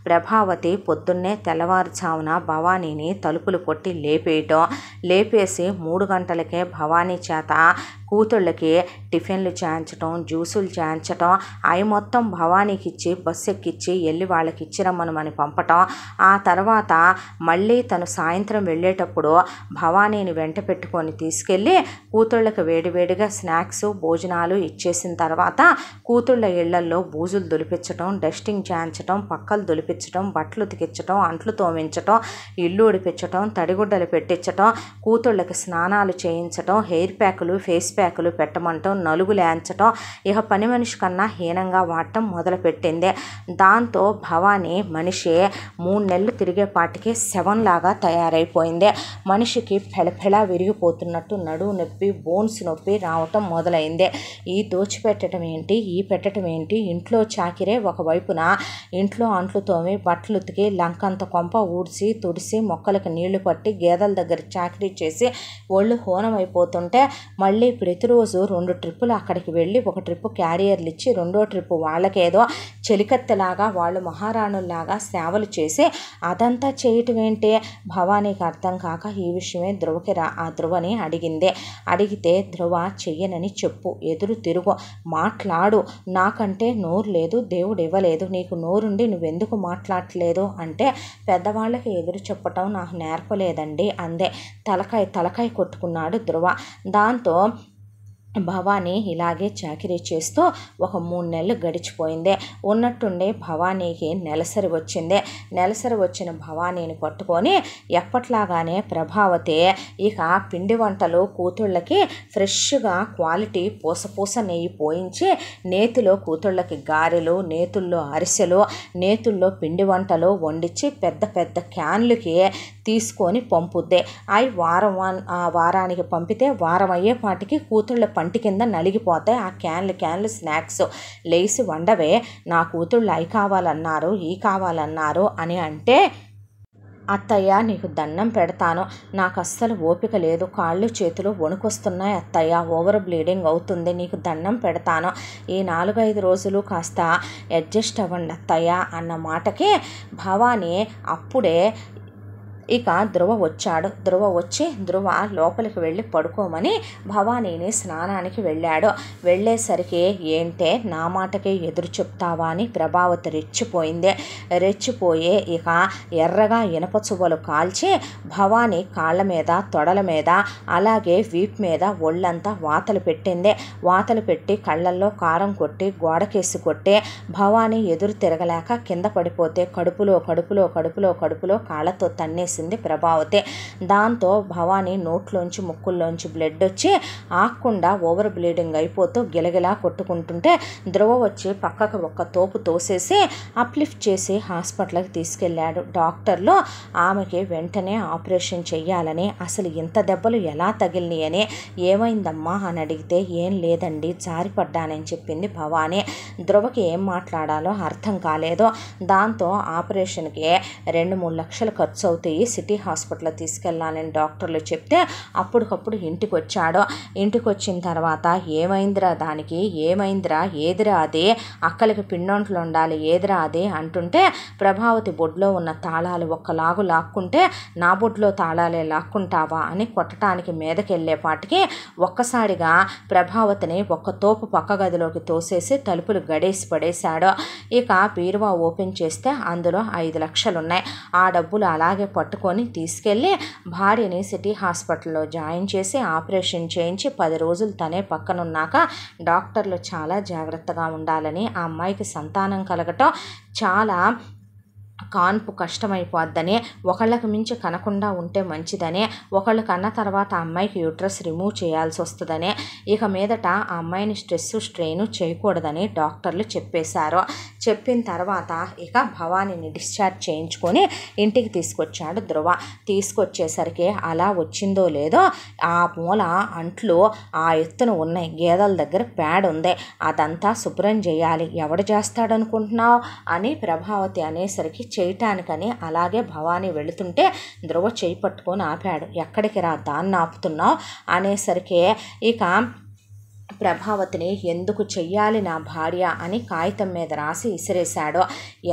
ప్రభావతి పొద్దున్నే తెల్లవారుజామున భవానీని తలుపులు కొట్టి లేపేయటం లేపేసి మూడు గంటలకే భవానీ చేత కూతుళ్ళకి టిఫిన్లు చేయించటం జ్యూసులు చేయించటం అవి మొత్తం భవానీకి ఇచ్చి బస్సు ఎక్కిచ్చి వెళ్ళి వాళ్ళకి ఇచ్చిరమ్మనమని పంపటం ఆ తర్వాత మళ్ళీ తను సాయంత్రం వెళ్ళేటప్పుడు భవానీని వెంట పెట్టుకొని తీసుకెళ్ళి కూతుళ్ళకి వేడివేడిగా స్నాక్స్ భోజనాలు ఇచ్చేసిన తర్వాత కూతుళ్ళ ఇళ్లల్లో బూజులు దులిపించటం డస్టింగ్ చేయించటం పక్కలు దులిపించటం బట్టలు ఉతికించటం అంట్లు తోమించటం ఇల్లు ఉడిపించటం తడిగుడ్డలు పెట్టించటం కూతుళ్ళకి స్నానాలు చేయించటం హెయిర్ ప్యాకులు ఫేస్ ప్యాక్ ప్యాకులు పెట్టమంటూ నలుగు లేంచటం ఇక పని మనిషి కన్నా హీనంగా వాడటం మొదలుపెట్టింది దాంతో భవానీ మనిషి మూడు నెలలు తిరిగేపాటికి లాగా తయారైపోయింది మనిషికి పెళపెళ విరిగిపోతున్నట్టు నడువు నొప్పి బోన్స్ నొప్పి రావటం మొదలైంది ఈ దోచిపెట్టడం ఏంటి ఈ పెట్టడం ఏంటి ఇంట్లో చాకిరే ఒకవైపున ఇంట్లో అంట్లు తోమి బట్టలు ఉతికి లంకంత కొంప ఊడ్చి తుడిసి మొక్కలకు నీళ్లు పట్టి గేదెల దగ్గర చాకిరీ చేసి ఒళ్ళు హోనం అయిపోతుంటే మళ్ళీ ఇప్పుడు ప్రతిరోజు రెండు ట్రిప్పులు అక్కడికి వెళ్ళి ఒక ట్రిప్పు క్యారియర్లు ఇచ్చి రెండో ట్రిప్పు వాళ్ళకేదో చెలికత్తెలాగా వాళ్ళు మహారాణుల్లాగా సేవలు చేసి అదంతా చేయటం ఏంటి భవానీకి అర్థం కాక ఈ విషయమే ధ్రువకి రా ఆ ధ్రువని అడిగిందే అడిగితే ధ్రువ చెయ్యనని చెప్పు ఎదురు తిరుగు మాట్లాడు నాకంటే నోరు లేదు దేవుడు ఇవ్వలేదు నీకు నోరుండి నువ్వెందుకు మాట్లాడలేదు అంటే పెద్దవాళ్ళకి ఎదురు చెప్పటం నాకు నేర్పలేదండి అందే తలకాయ తలకాయ కొట్టుకున్నాడు ధ్రువ దాంతో భవానీ ఇలాగే చాకరీ చేస్తూ ఒక మూడు నెలలు గడిచిపోయింది ఉన్నట్టుండే భవానీకి నెలసరి వచ్చింది నెలసరి వచ్చిన భవానీని పట్టుకొని ఎప్పట్లాగానే ప్రభావతి ఇక పిండి వంటలు కూతుళ్ళకి ఫ్రెష్గా క్వాలిటీ పూసపూస నెయ్యి పోయించి నేతిలో కూతుళ్ళకి గారెలు నేతుల్లో అరిసెలు నేతుల్లో పిండి వంటలు వండించి పెద్ద పెద్ద క్యాన్లకి తీసుకొని పంపుద్ది అవి వారం వారానికి పంపితే వారం అయ్యే పాటికి కూతుళ్ళ వంటి కింద నలిగిపోతాయి ఆ క్యాన్లు క్యాన్లు స్నాక్స్ లేసి వండవే నా కూతుళ్ళు అవి కావాలన్నారు ఈ కావాలన్నారు అని అంటే అత్తయ్య నీకు దండం పెడతాను నాకు అస్సలు ఓపిక లేదు కాళ్ళు చేతులు వణుకొస్తున్నాయి అత్తయ్య ఓవర్ బ్లీడింగ్ అవుతుంది నీకు దండం పెడతాను ఈ నాలుగైదు రోజులు కాస్త అడ్జస్ట్ అవ్వండి అత్తయ్య అన్న మాటకి భవానీ అప్పుడే ఇక ధ్రువ వచ్చాడు ధ్రువ వచ్చి ధ్రువ లోపలికి వెళ్ళి పడుకోమని భవానీని స్నానానికి వెళ్ళాడు వెళ్ళేసరికి ఏంటే నా మాటకి ఎదురు చెప్తావా అని ప్రభావతి రెచ్చిపోయింది రెచ్చిపోయి ఇక ఎర్రగా ఇనప చువ్వలు కాల్చి భవానీ కాళ్ళ మీద తొడల మీద అలాగే వీప్ మీద ఒళ్ళంతా వాతలు పెట్టింది వాతలు పెట్టి కళ్ళల్లో కారం కొట్టి గోడకేసి కొట్టి భవానీ ఎదురు తిరగలేక కింద పడిపోతే కడుపులో కడుపులో కడుపులో కడుపులో కాళ్ళతో తన్నేసి చేసింది ప్రభావతి దాంతో భవానీ నోట్లోంచి ముక్కుల్లోంచి బ్లడ్ వచ్చి ఆకుండా ఓవర్ బ్లీడింగ్ అయిపోతూ గిలగిలా కొట్టుకుంటుంటే ద్రవ వచ్చి పక్కకు ఒక్క తోపు తోసేసి అప్లిఫ్ట్ చేసి హాస్పిటల్కి తీసుకెళ్లాడు డాక్టర్లు ఆమెకి వెంటనే ఆపరేషన్ చేయాలని అసలు ఇంత దెబ్బలు ఎలా తగిలినాయని ఏమైందమ్మా అని అడిగితే ఏం లేదండి జారిపడ్డానని చెప్పింది భవానీ ధ్రువకి ఏం మాట్లాడాలో అర్థం కాలేదు దాంతో ఆపరేషన్కి రెండు మూడు లక్షలు ఖర్చు అవుతాయి సిటీ హాస్పిటల్లో తీసుకెళ్ళాలని డాక్టర్లు చెప్తే అప్పటికప్పుడు ఇంటికి వచ్చాడు ఇంటికి వచ్చిన తర్వాత ఏమైందిరా దానికి ఏమైందిరా ఏదిరా అదే అక్కలకి పిండొంట్లు ఉండాలి ఏదిరా అదే అంటుంటే ప్రభావతి బొడ్లో ఉన్న తాళాలు ఒక్కలాగు లాక్కుంటే నా బొడ్లో తాళాలే లాక్కుంటావా అని కొట్టడానికి మీదకెళ్ళేపాటికి ఒక్కసారిగా ప్రభావతిని ఒక్క తోపు పక్క గదిలోకి తోసేసి తలుపులు గడేసి పడేశాడు ఇక బీరువా ఓపెన్ చేస్తే అందులో ఐదు లక్షలున్నాయి ఆ డబ్బులు అలాగే పట్టు పట్టుకొని తీసుకెళ్ళి భార్యని సిటీ హాస్పిటల్లో జాయిన్ చేసి ఆపరేషన్ చేయించి పది రోజులు తనే పక్కనున్నాక డాక్టర్లు చాలా జాగ్రత్తగా ఉండాలని ఆ అమ్మాయికి సంతానం కలగటం చాలా కాన్పు కష్టమైపోద్దనే ఒకళ్ళకు మించి కనకుండా ఉంటే మంచిదనే ఒకళ్ళు కన్న తర్వాత అమ్మాయికి యూట్రస్ రిమూవ్ చేయాల్సి వస్తుందనే ఇక మీదట ఆ అమ్మాయిని స్ట్రెస్ స్ట్రెయిన్ చేయకూడదని డాక్టర్లు చెప్పేశారు చెప్పిన తర్వాత ఇక భవానీని డిశ్చార్జ్ చేయించుకొని ఇంటికి తీసుకొచ్చాడు ధ్రువ తీసుకొచ్చేసరికి అలా వచ్చిందో లేదో ఆ మూల అంట్లు ఆ ఎత్తున ఉన్నాయి గేదెల దగ్గర ప్యాడ్ ఉంది అదంతా శుభ్రం చేయాలి ఎవడు చేస్తాడనుకుంటున్నావు అని ప్రభావతి అనేసరికి చేయటానికని అలాగే భవానీ వెళుతుంటే ధ్రువ చేయి పట్టుకొని ఆపాడు ఎక్కడికి రా దాన్ని ఆపుతున్నావు అనేసరికి ఇక ప్రభావతిని ఎందుకు చెయ్యాలి నా భార్య అని కాగితం మీద రాసి ఇసిరేశాడో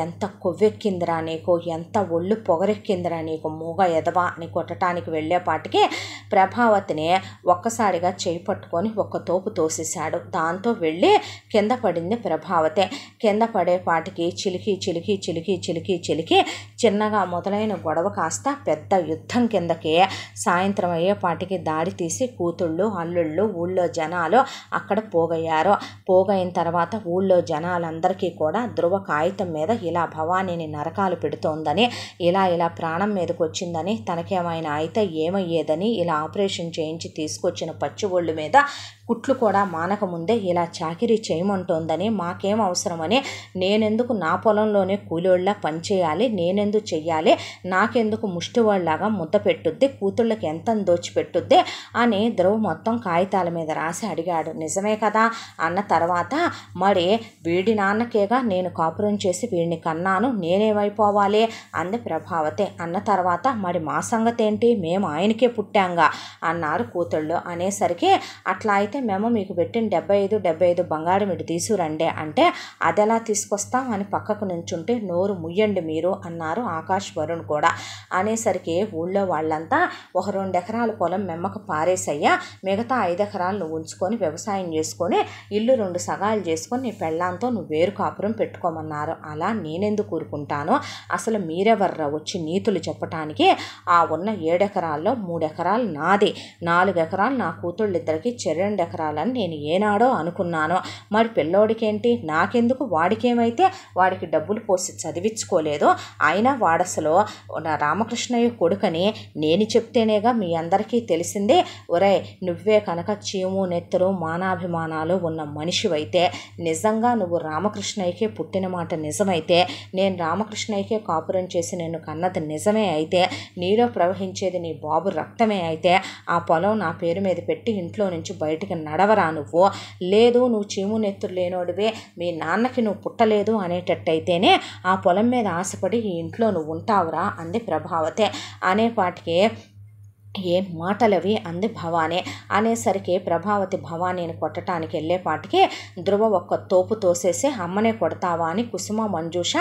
ఎంత కొవ్వెక్కిందిరా నీకు ఎంత ఒళ్ళు పొగరెక్కిందిరా నీకు మూగ ఎదవా అని కొట్టడానికి వెళ్ళేపాటికి ప్రభావతిని ఒక్కసారిగా చేయి పట్టుకొని ఒక తోపు తోసేశాడు దాంతో వెళ్ళి కింద పడింది ప్రభావతి కింద పడేపాటికి చిలికి చిలికి చిలికి చిలికి చిలికి చిన్నగా మొదలైన గొడవ కాస్త పెద్ద యుద్ధం కిందకి సాయంత్రం అయ్యేపాటికి దారి తీసి కూతుళ్ళు అల్లుళ్ళు ఊళ్ళో జనాలు అక్కడ పోగయ్యారు పోగైన తర్వాత ఊళ్ళో జనాలందరికీ కూడా ధ్రువ కాగితం మీద ఇలా భవానీని నరకాలు పెడుతోందని ఇలా ఇలా ప్రాణం మీదకి వచ్చిందని తనకేమైనా అయితే ఏమయ్యేదని ఇలా ఆపరేషన్ చేయించి తీసుకొచ్చిన పచ్చి ఒళ్ళు మీద కుట్లు కూడా మానకముందే ఇలా చాకిరీ చేయమంటోందని మాకేం అవసరమని నేనెందుకు నా పొలంలోనే కూలోళ్ళ పనిచేయాలి నేనెందుకు చెయ్యాలి నాకెందుకు ముష్టివాళ్ళలాగా ముద్ద పెట్టుద్ది కూతుళ్ళకి ఎంత దోచిపెట్టుద్ది అని ధ్రువ మొత్తం కాగితాల మీద రాసి అడిగాడు నిజమే కదా అన్న తర్వాత మరి వీడి నాన్నకేగా నేను కాపురం చేసి వీడిని కన్నాను నేనేమైపోవాలి అంది ప్రభావతి అన్న తర్వాత మరి మా సంగతేంటి మేము ఆయనకే పుట్టాంగా అన్నారు కూతుళ్ళు అనేసరికి అట్లా అయితే మేము మీకు పెట్టిన డెబ్బై ఐదు డెబ్బై ఐదు బంగారం ఇటు తీసుకురండి అంటే అది ఎలా తీసుకొస్తాం అని పక్కకు నుంచుంటే నోరు ముయ్యండి మీరు అన్నారు ఆకాష్ వరుణ్ కూడా అనేసరికి ఊళ్ళో వాళ్ళంతా ఒక రెండు ఎకరాల పొలం మెమ్మకు పారేసయ్యా మిగతా ఐదు ఎకరాలను ఉంచుకొని వ్యవసాయం చేసుకొని ఇల్లు రెండు సగాలు చేసుకొని నీ పెళ్ళాంతో నువ్వు వేరు కాపురం పెట్టుకోమన్నారు అలా నేనెందుకు కూరుకుంటానో అసలు మీరెవర్రా వచ్చి నీతులు చెప్పటానికి ఆ ఉన్న ఏడెకరాల్లో మూడెకరాలు నాదే నాలుగు ఎకరాలు నా కూతుళ్ళిద్దరికి చెరెండు ఎకరాలని నేను ఏనాడో అనుకున్నాను మరి పిల్లోడికేంటి నాకెందుకు వాడికేమైతే వాడికి డబ్బులు పోసి చదివించుకోలేదు అయినా వాడసలో రామకృష్ణయ్య కొడుకని నేను చెప్తేనేగా మీ అందరికీ తెలిసిందే ఒరే నువ్వే కనుక చీము నెత్తరు మానాభిమానాలు ఉన్న మనిషివైతే నిజంగా నువ్వు రామకృష్ణయ్యకే పుట్టిన మాట నిజమైతే నేను రామకృష్ణయ్యకే కాపురం చేసి నేను కన్నది నిజమే అయితే నీలో ప్రవహించేది నీ బాబు రక్తమే అయితే ఆ పొలం నా పేరు మీద పెట్టి ఇంట్లో నుంచి బయటకు నీకు నడవరా నువ్వు లేదు నువ్వు చీము నెత్తురు లేనోడివే మీ నాన్నకి నువ్వు పుట్టలేదు అనేటట్టయితేనే ఆ పొలం మీద ఆశపడి ఈ ఇంట్లో నువ్వు ఉంటావురా అంది ప్రభావతే అనేపాటికి ఏం మాటలవి అంది భవానే అనేసరికి ప్రభావతి భవానీని కొట్టడానికి వెళ్ళేపాటికి ధ్రువ ఒక్క తోపు తోసేసి అమ్మనే కొడతావా అని కుసుమ మంజూష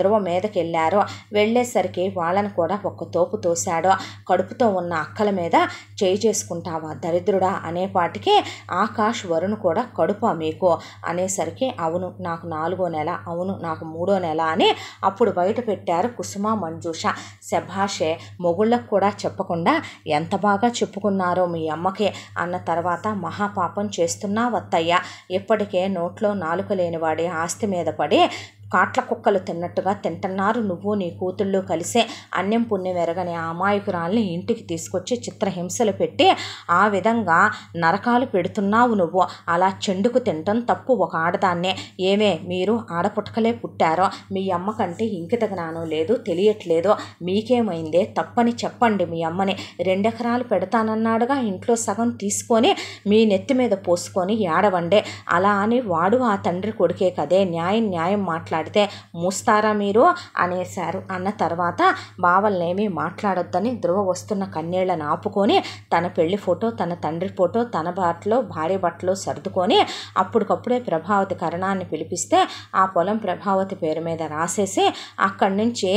ధ్రువ మీదకి వెళ్ళారు వెళ్ళేసరికి వాళ్ళని కూడా ఒక్క తోపు తోశాడు కడుపుతో ఉన్న అక్కల మీద చేయి చేసుకుంటావా దరిద్రుడా అనేపాటికి ఆకాష్ వరుణ్ కూడా కడుపా మీకు అనేసరికి అవును నాకు నాలుగో నెల అవును నాకు మూడో నెల అని అప్పుడు బయట పెట్టారు కుసుమ మంజూష శభాషే మొగుళ్ళకు కూడా చెప్పకుండా ఎంత బాగా చెప్పుకున్నారో మీ అమ్మకే అన్న తర్వాత మహాపాపం వత్తయ్య ఇప్పటికే నోట్లో నాలుక లేనివాడి ఆస్తి మీద పడి కాట్ల కుక్కలు తిన్నట్టుగా తింటున్నారు నువ్వు నీ కూతుళ్ళు కలిసే అన్యం పుణ్యం ఎరగని ఆ అమాయకురాల్ని ఇంటికి తీసుకొచ్చి చిత్రహింసలు పెట్టి ఆ విధంగా నరకాలు పెడుతున్నావు నువ్వు అలా చెండుకు తినటం తప్పు ఒక ఆడదాన్నే ఏమే మీరు ఆడపుట్టకలే పుట్టారో మీ అమ్మ కంటే ఇంకిత లేదు తెలియట్లేదు మీకేమైందే తప్పని చెప్పండి మీ అమ్మని రెండెకరాలు పెడతానన్నాడుగా ఇంట్లో సగం తీసుకొని మీ నెత్తి మీద పోసుకొని ఏడవండే అలా అని వాడు ఆ తండ్రి కొడుకే కదే న్యాయం న్యాయం మాట్లాడు మాట్లాడితే మూస్తారా మీరు అనేశారు అన్న తర్వాత బావల్నేమీ మాట్లాడొద్దని ధ్రువ వస్తున్న కన్నీళ్లను ఆపుకొని తన పెళ్లి ఫోటో తన తండ్రి ఫోటో తన బాటలో భార్య బట్టలో సర్దుకొని అప్పటికప్పుడే ప్రభావతి కరణాన్ని పిలిపిస్తే ఆ పొలం ప్రభావతి పేరు మీద రాసేసి అక్కడి నుంచి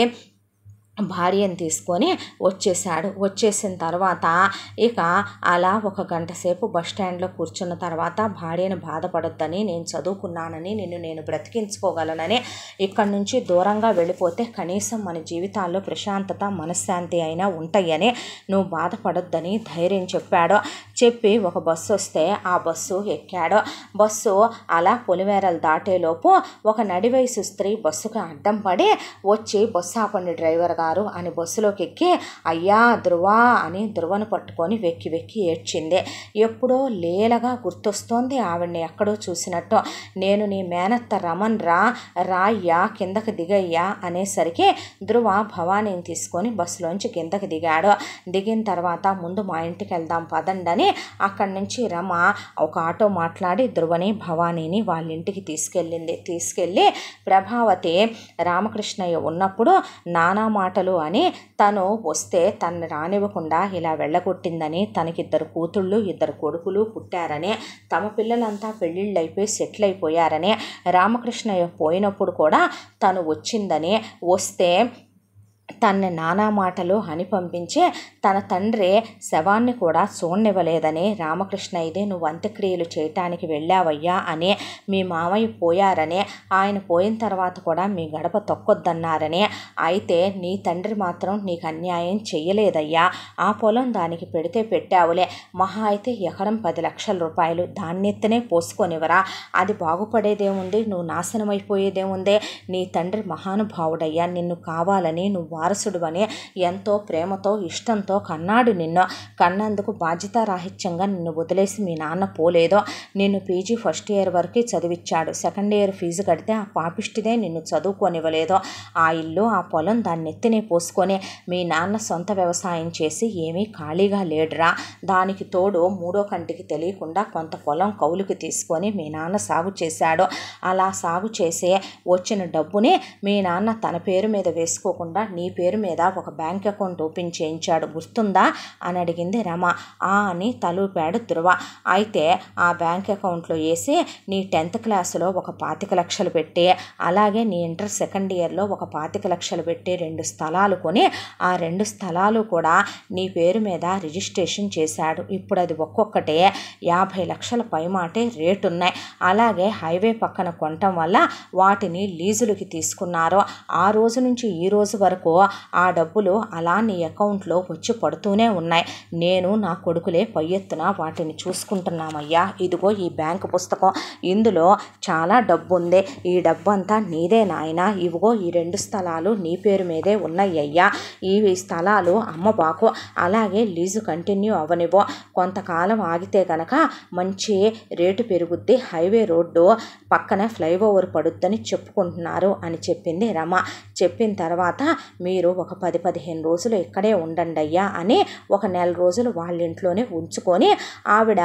భార్యను తీసుకొని వచ్చేసాడు వచ్చేసిన తర్వాత ఇక అలా ఒక గంట సేపు స్టాండ్లో కూర్చున్న తర్వాత భార్యను బాధపడొద్దని నేను చదువుకున్నానని నిన్ను నేను బ్రతికించుకోగలనని ఇక్కడి నుంచి దూరంగా వెళ్ళిపోతే కనీసం మన జీవితాల్లో ప్రశాంతత మనశ్శాంతి అయినా ఉంటాయని నువ్వు బాధపడొద్దని ధైర్యం చెప్పాడు చెప్పి ఒక బస్సు వస్తే ఆ బస్సు ఎక్కాడు బస్సు అలా పొలిమేరలు దాటేలోపు ఒక నడివయసు స్త్రీ బస్సుకు అడ్డం పడి వచ్చి బస్సు ఆపండి డ్రైవర్ గారు అని బస్సులోకి ఎక్కి అయ్యా ధ్రువ అని ధ్రువను పట్టుకొని వెక్కి వెక్కి ఏడ్చింది ఎప్పుడో లేలగా గుర్తొస్తోంది ఆవిడ్ని ఎక్కడో చూసినట్టు నేను నీ మేనత్త రమన్ రా రాయ్యా కిందకి దిగయ్యా అనేసరికి ధ్రువ భవానీని తీసుకొని బస్సులోంచి కిందకి దిగాడు దిగిన తర్వాత ముందు మా ఇంటికి వెళ్దాం పదండి అని అక్కడి నుంచి రమ ఒక ఆటో మాట్లాడి ధ్రువని భవానీని వాళ్ళ ఇంటికి తీసుకెళ్ళింది తీసుకెళ్ళి ప్రభావతి రామకృష్ణయ్య ఉన్నప్పుడు నానా మాటలు అని తను వస్తే తను రానివ్వకుండా ఇలా వెళ్ళగొట్టిందని తనకిద్దరు కూతుళ్ళు ఇద్దరు కొడుకులు పుట్టారని తమ పిల్లలంతా పెళ్ళిళ్ళు అయిపోయి సెటిల్ అయిపోయారని రామకృష్ణయ్య పోయినప్పుడు కూడా తను వచ్చిందని వస్తే తన నానా మాటలు హని పంపించే తన తండ్రి శవాన్ని కూడా చూడనివ్వలేదని రామకృష్ణ ఇదే నువ్వు అంత్యక్రియలు చేయటానికి వెళ్ళావయ్యా అని మీ మామయ్య పోయారని ఆయన పోయిన తర్వాత కూడా మీ గడప తొక్కొద్దన్నారని అయితే నీ తండ్రి మాత్రం నీకు అన్యాయం చేయలేదయ్యా ఆ పొలం దానికి పెడితే పెట్టావులే మహా అయితే ఎకరం పది లక్షల రూపాయలు దాన్నెత్తనే పోసుకొనివరా అది బాగుపడేదేముంది నువ్వు నాశనమైపోయేదేముంది నీ తండ్రి మహానుభావుడయ్యా నిన్ను కావాలని నువ్వు వారసుడు అని ఎంతో ప్రేమతో ఇష్టంతో కన్నాడు నిన్ను కన్నందుకు బాధ్యత రాహిత్యంగా నిన్ను వదిలేసి మీ నాన్న పోలేదో నిన్ను పీజీ ఫస్ట్ ఇయర్ వరకు చదివిచ్చాడు సెకండ్ ఇయర్ ఫీజు కడితే ఆ పాపిష్టిదే నిన్ను చదువుకొనివ్వలేదో ఆ ఇల్లు ఆ పొలం దాన్ని ఎత్తినే పోసుకొని మీ నాన్న సొంత వ్యవసాయం చేసి ఏమీ ఖాళీగా లేడురా దానికి తోడు మూడో కంటికి తెలియకుండా కొంత పొలం కౌలుకి తీసుకొని మీ నాన్న సాగు చేశాడు అలా సాగు చేసే వచ్చిన డబ్బుని మీ నాన్న తన పేరు మీద వేసుకోకుండా నీ నీ పేరు మీద ఒక బ్యాంక్ అకౌంట్ ఓపెన్ చేయించాడు గుర్తుందా అని అడిగింది రమ ఆ అని తలూపాడు ధృవ అయితే ఆ బ్యాంక్ అకౌంట్లో వేసి నీ టెన్త్ క్లాస్లో ఒక పాతిక లక్షలు పెట్టి అలాగే నీ ఇంటర్ సెకండ్ ఇయర్లో ఒక పాతిక లక్షలు పెట్టి రెండు స్థలాలు కొని ఆ రెండు స్థలాలు కూడా నీ పేరు మీద రిజిస్ట్రేషన్ చేశాడు ఇప్పుడు అది ఒక్కొక్కటే యాభై లక్షల పైమాటే రేటు ఉన్నాయి అలాగే హైవే పక్కన కొనటం వల్ల వాటిని లీజులకి తీసుకున్నారు ఆ రోజు నుంచి ఈ రోజు వరకు అనుకో ఆ డబ్బులు అలా నీ అకౌంట్లో వచ్చి పడుతూనే ఉన్నాయి నేను నా కొడుకులే పై ఎత్తున వాటిని చూసుకుంటున్నామయ్యా ఇదిగో ఈ బ్యాంకు పుస్తకం ఇందులో చాలా డబ్బు ఉంది ఈ డబ్బు అంతా నీదే నాయన ఇవిగో ఈ రెండు స్థలాలు నీ పేరు మీదే ఉన్నాయ్యా ఈ స్థలాలు అమ్మబాకు అలాగే లీజు కంటిన్యూ అవనివ్వు కొంతకాలం ఆగితే గనక మంచి రేటు పెరుగుద్ది హైవే రోడ్డు పక్కన ఫ్లైఓవర్ పడుద్దని చెప్పుకుంటున్నారు అని చెప్పింది రమ చెప్పిన తర్వాత మీరు ఒక పది పదిహేను రోజులు ఇక్కడే ఉండండి అయ్యా అని ఒక నెల రోజులు వాళ్ళ ఇంట్లోనే ఉంచుకొని ఆవిడ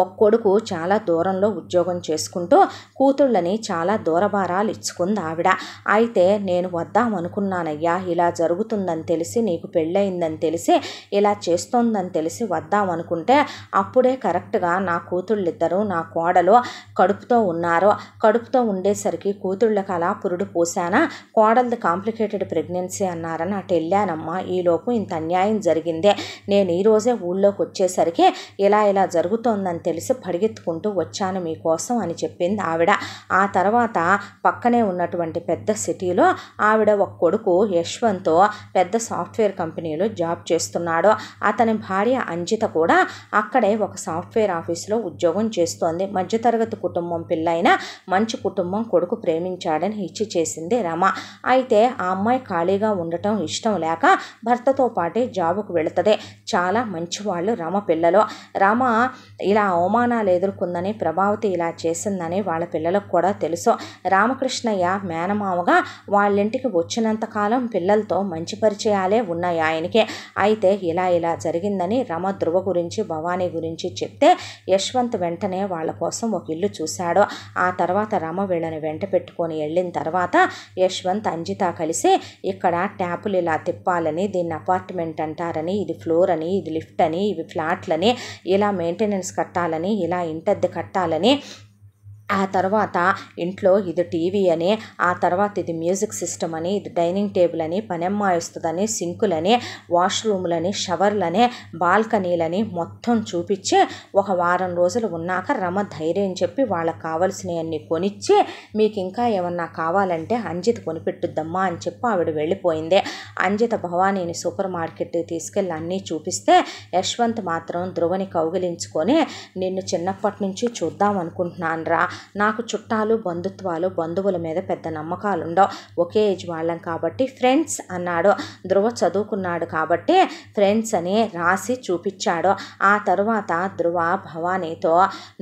ఒక కొడుకు చాలా దూరంలో ఉద్యోగం చేసుకుంటూ కూతుళ్ళని చాలా దూరభారాలు ఇచ్చుకుంది ఆవిడ అయితే నేను వద్దామనుకున్నానయ్యా ఇలా జరుగుతుందని తెలిసి నీకు పెళ్ళయిందని తెలిసి ఇలా చేస్తోందని తెలిసి వద్దామనుకుంటే అప్పుడే కరెక్ట్గా నా కూతుళ్ళిద్దరూ నా కోడలు కడుపుతో ఉన్నారు కడుపుతో ఉండేసరికి కూతుళ్ళకి అలా పురుడు పోసానా కోడలది కాంప్లికేటెడ్ ప్రెగ్నెన్సీ అన్నారని అటు వెళ్ళానమ్మా ఈలోపు ఇంత అన్యాయం జరిగిందే నేను ఈరోజే ఊళ్ళోకి వచ్చేసరికి ఇలా ఇలా జరుగుతోందని అని తెలిసి పరిగెత్తుకుంటూ వచ్చాను మీకోసం అని చెప్పింది ఆవిడ ఆ తర్వాత పక్కనే ఉన్నటువంటి పెద్ద సిటీలో ఆవిడ ఒక కొడుకు యశ్వంత్తో పెద్ద సాఫ్ట్వేర్ కంపెనీలో జాబ్ చేస్తున్నాడు అతని భార్య అంజిత కూడా అక్కడే ఒక సాఫ్ట్వేర్ ఆఫీస్లో ఉద్యోగం చేస్తోంది మధ్యతరగతి కుటుంబం పిల్లైన మంచి కుటుంబం కొడుకు ప్రేమించాడని ఇచ్చి చేసింది రమ అయితే ఆ అమ్మాయి ఖాళీగా ఉండటం ఇష్టం లేక భర్తతో పాటే జాబుకు వెళుతుంది చాలా మంచివాళ్ళు రమ పిల్లలు రమ ఇలా అవమానాలు ఎదుర్కొందని ప్రభావతి ఇలా చేసిందని వాళ్ళ పిల్లలకు కూడా తెలుసు రామకృష్ణయ్య మేనమామగా వాళ్ళింటికి వచ్చినంతకాలం పిల్లలతో మంచి పరిచయాలే ఉన్నాయి ఆయనకి అయితే ఇలా ఇలా జరిగిందని రమ ధ్రువ గురించి భవానీ గురించి చెప్తే యశ్వంత్ వెంటనే వాళ్ళ కోసం ఒక ఇల్లు చూశాడు ఆ తర్వాత రమ వీళ్ళని వెంట పెట్టుకొని వెళ్ళిన తర్వాత యశ్వంత్ అంజిత కలిసి ఇక్కడ ట్యాపులు ఇలా తిప్పాలని దీన్ని అపార్ట్మెంట్ అంటారని ఇది ఫ్లోర్ అని ఇది లిఫ్ట్ అని ఇవి ఫ్లాట్లని ఇలా మెయింటెనెన్స్ కట్ట కట్టాలని ఇలా ఇంటద్దె కట్టాలని ఆ తర్వాత ఇంట్లో ఇది టీవీ అని ఆ తర్వాత ఇది మ్యూజిక్ సిస్టమ్ అని ఇది డైనింగ్ టేబుల్ అని పనెమ్మాయిస్తుందని సింకులని వాష్రూమ్లని షవర్లని బాల్కనీలని మొత్తం చూపించి ఒక వారం రోజులు ఉన్నాక రమ ధైర్యం చెప్పి వాళ్ళకి కావలసినవన్నీ కొనిచ్చి మీకు ఇంకా ఏమన్నా కావాలంటే అంజిత్ కొనిపెట్టుద్దమ్మా అని చెప్పి ఆవిడ వెళ్ళిపోయింది అంజిత భవానీని సూపర్ మార్కెట్కి తీసుకెళ్ళి అన్నీ చూపిస్తే యశ్వంత్ మాత్రం ధ్రువని కౌగిలించుకొని నిన్ను చిన్నప్పటి నుంచి చూద్దాం అనుకుంటున్నాను రా నాకు చుట్టాలు బంధుత్వాలు బంధువుల మీద పెద్ద నమ్మకాలు ఉండవు ఒకే ఏజ్ వాళ్ళం కాబట్టి ఫ్రెండ్స్ అన్నాడు ధ్రువ చదువుకున్నాడు కాబట్టి ఫ్రెండ్స్ అని రాసి చూపించాడు ఆ తర్వాత ధ్రువ భవానీతో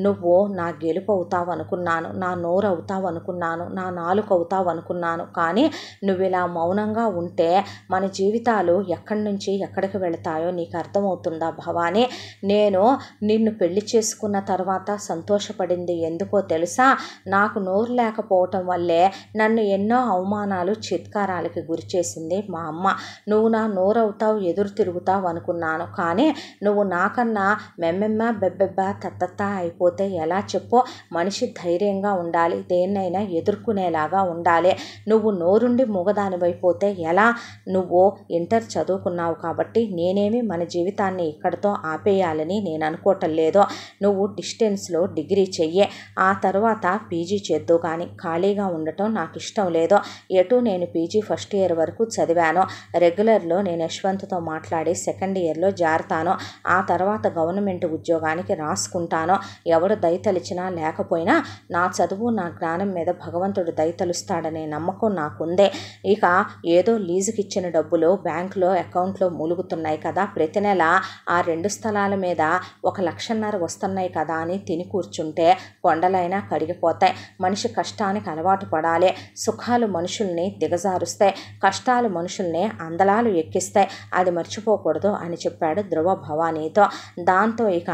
నువ్వు నా గెలుపవుతావు అనుకున్నాను నా నోరు అవుతావు అనుకున్నాను నా నాలుగు అవుతావు అనుకున్నాను కానీ నువ్వు ఇలా మౌనంగా ఉంటే మన జీవితాలు ఎక్కడి నుంచి ఎక్కడికి వెళతాయో నీకు అర్థమవుతుందా భవానీ నేను నిన్ను పెళ్లి చేసుకున్న తర్వాత సంతోషపడింది ఎందుకో తెలుసు తెలుసా నాకు నోరు లేకపోవటం వల్లే నన్ను ఎన్నో అవమానాలు చిత్కారాలకి గురిచేసింది మా అమ్మ నువ్వు నా నోరవుతావు ఎదురు తిరుగుతావు అనుకున్నాను కానీ నువ్వు నాకన్నా మెమ్మెమ్మ బెబ్బెబ్బ తత్తత్త అయిపోతే ఎలా చెప్పో మనిషి ధైర్యంగా ఉండాలి దేన్నైనా ఎదుర్కొనేలాగా ఉండాలి నువ్వు నోరుండి మూగదానివైపోతే ఎలా నువ్వు ఇంటర్ చదువుకున్నావు కాబట్టి నేనేమి మన జీవితాన్ని ఇక్కడితో ఆపేయాలని నేను అనుకోవటం లేదో నువ్వు డిస్టెన్స్లో డిగ్రీ చెయ్యి ఆ తర్వాత తర్వాత పీజీ చేద్దు కానీ ఖాళీగా ఉండటం నాకు ఇష్టం లేదో ఎటు నేను పీజీ ఫస్ట్ ఇయర్ వరకు చదివాను రెగ్యులర్లో నేను యశ్వంత్తో మాట్లాడి సెకండ్ ఇయర్లో జారుతాను ఆ తర్వాత గవర్నమెంట్ ఉద్యోగానికి రాసుకుంటాను ఎవడు దయతలిచినా లేకపోయినా నా చదువు నా జ్ఞానం మీద భగవంతుడు దయతలుస్తాడనే నమ్మకం నాకుందే ఇక ఏదో లీజుకి ఇచ్చిన డబ్బులు బ్యాంకులో అకౌంట్లో మూలుగుతున్నాయి కదా ప్రతి నెల ఆ రెండు స్థలాల మీద ఒక లక్షన్నర వస్తున్నాయి కదా అని తిని కూర్చుంటే కొండలైనా కడిగిపోతాయి మనిషి కష్టానికి అలవాటు పడాలి సుఖాలు మనుషుల్ని దిగజారుస్తాయి కష్టాలు మనుషుల్ని అందలాలు ఎక్కిస్తాయి అది మర్చిపోకూడదు అని చెప్పాడు ధ్రువ భవానీతో దాంతో ఇక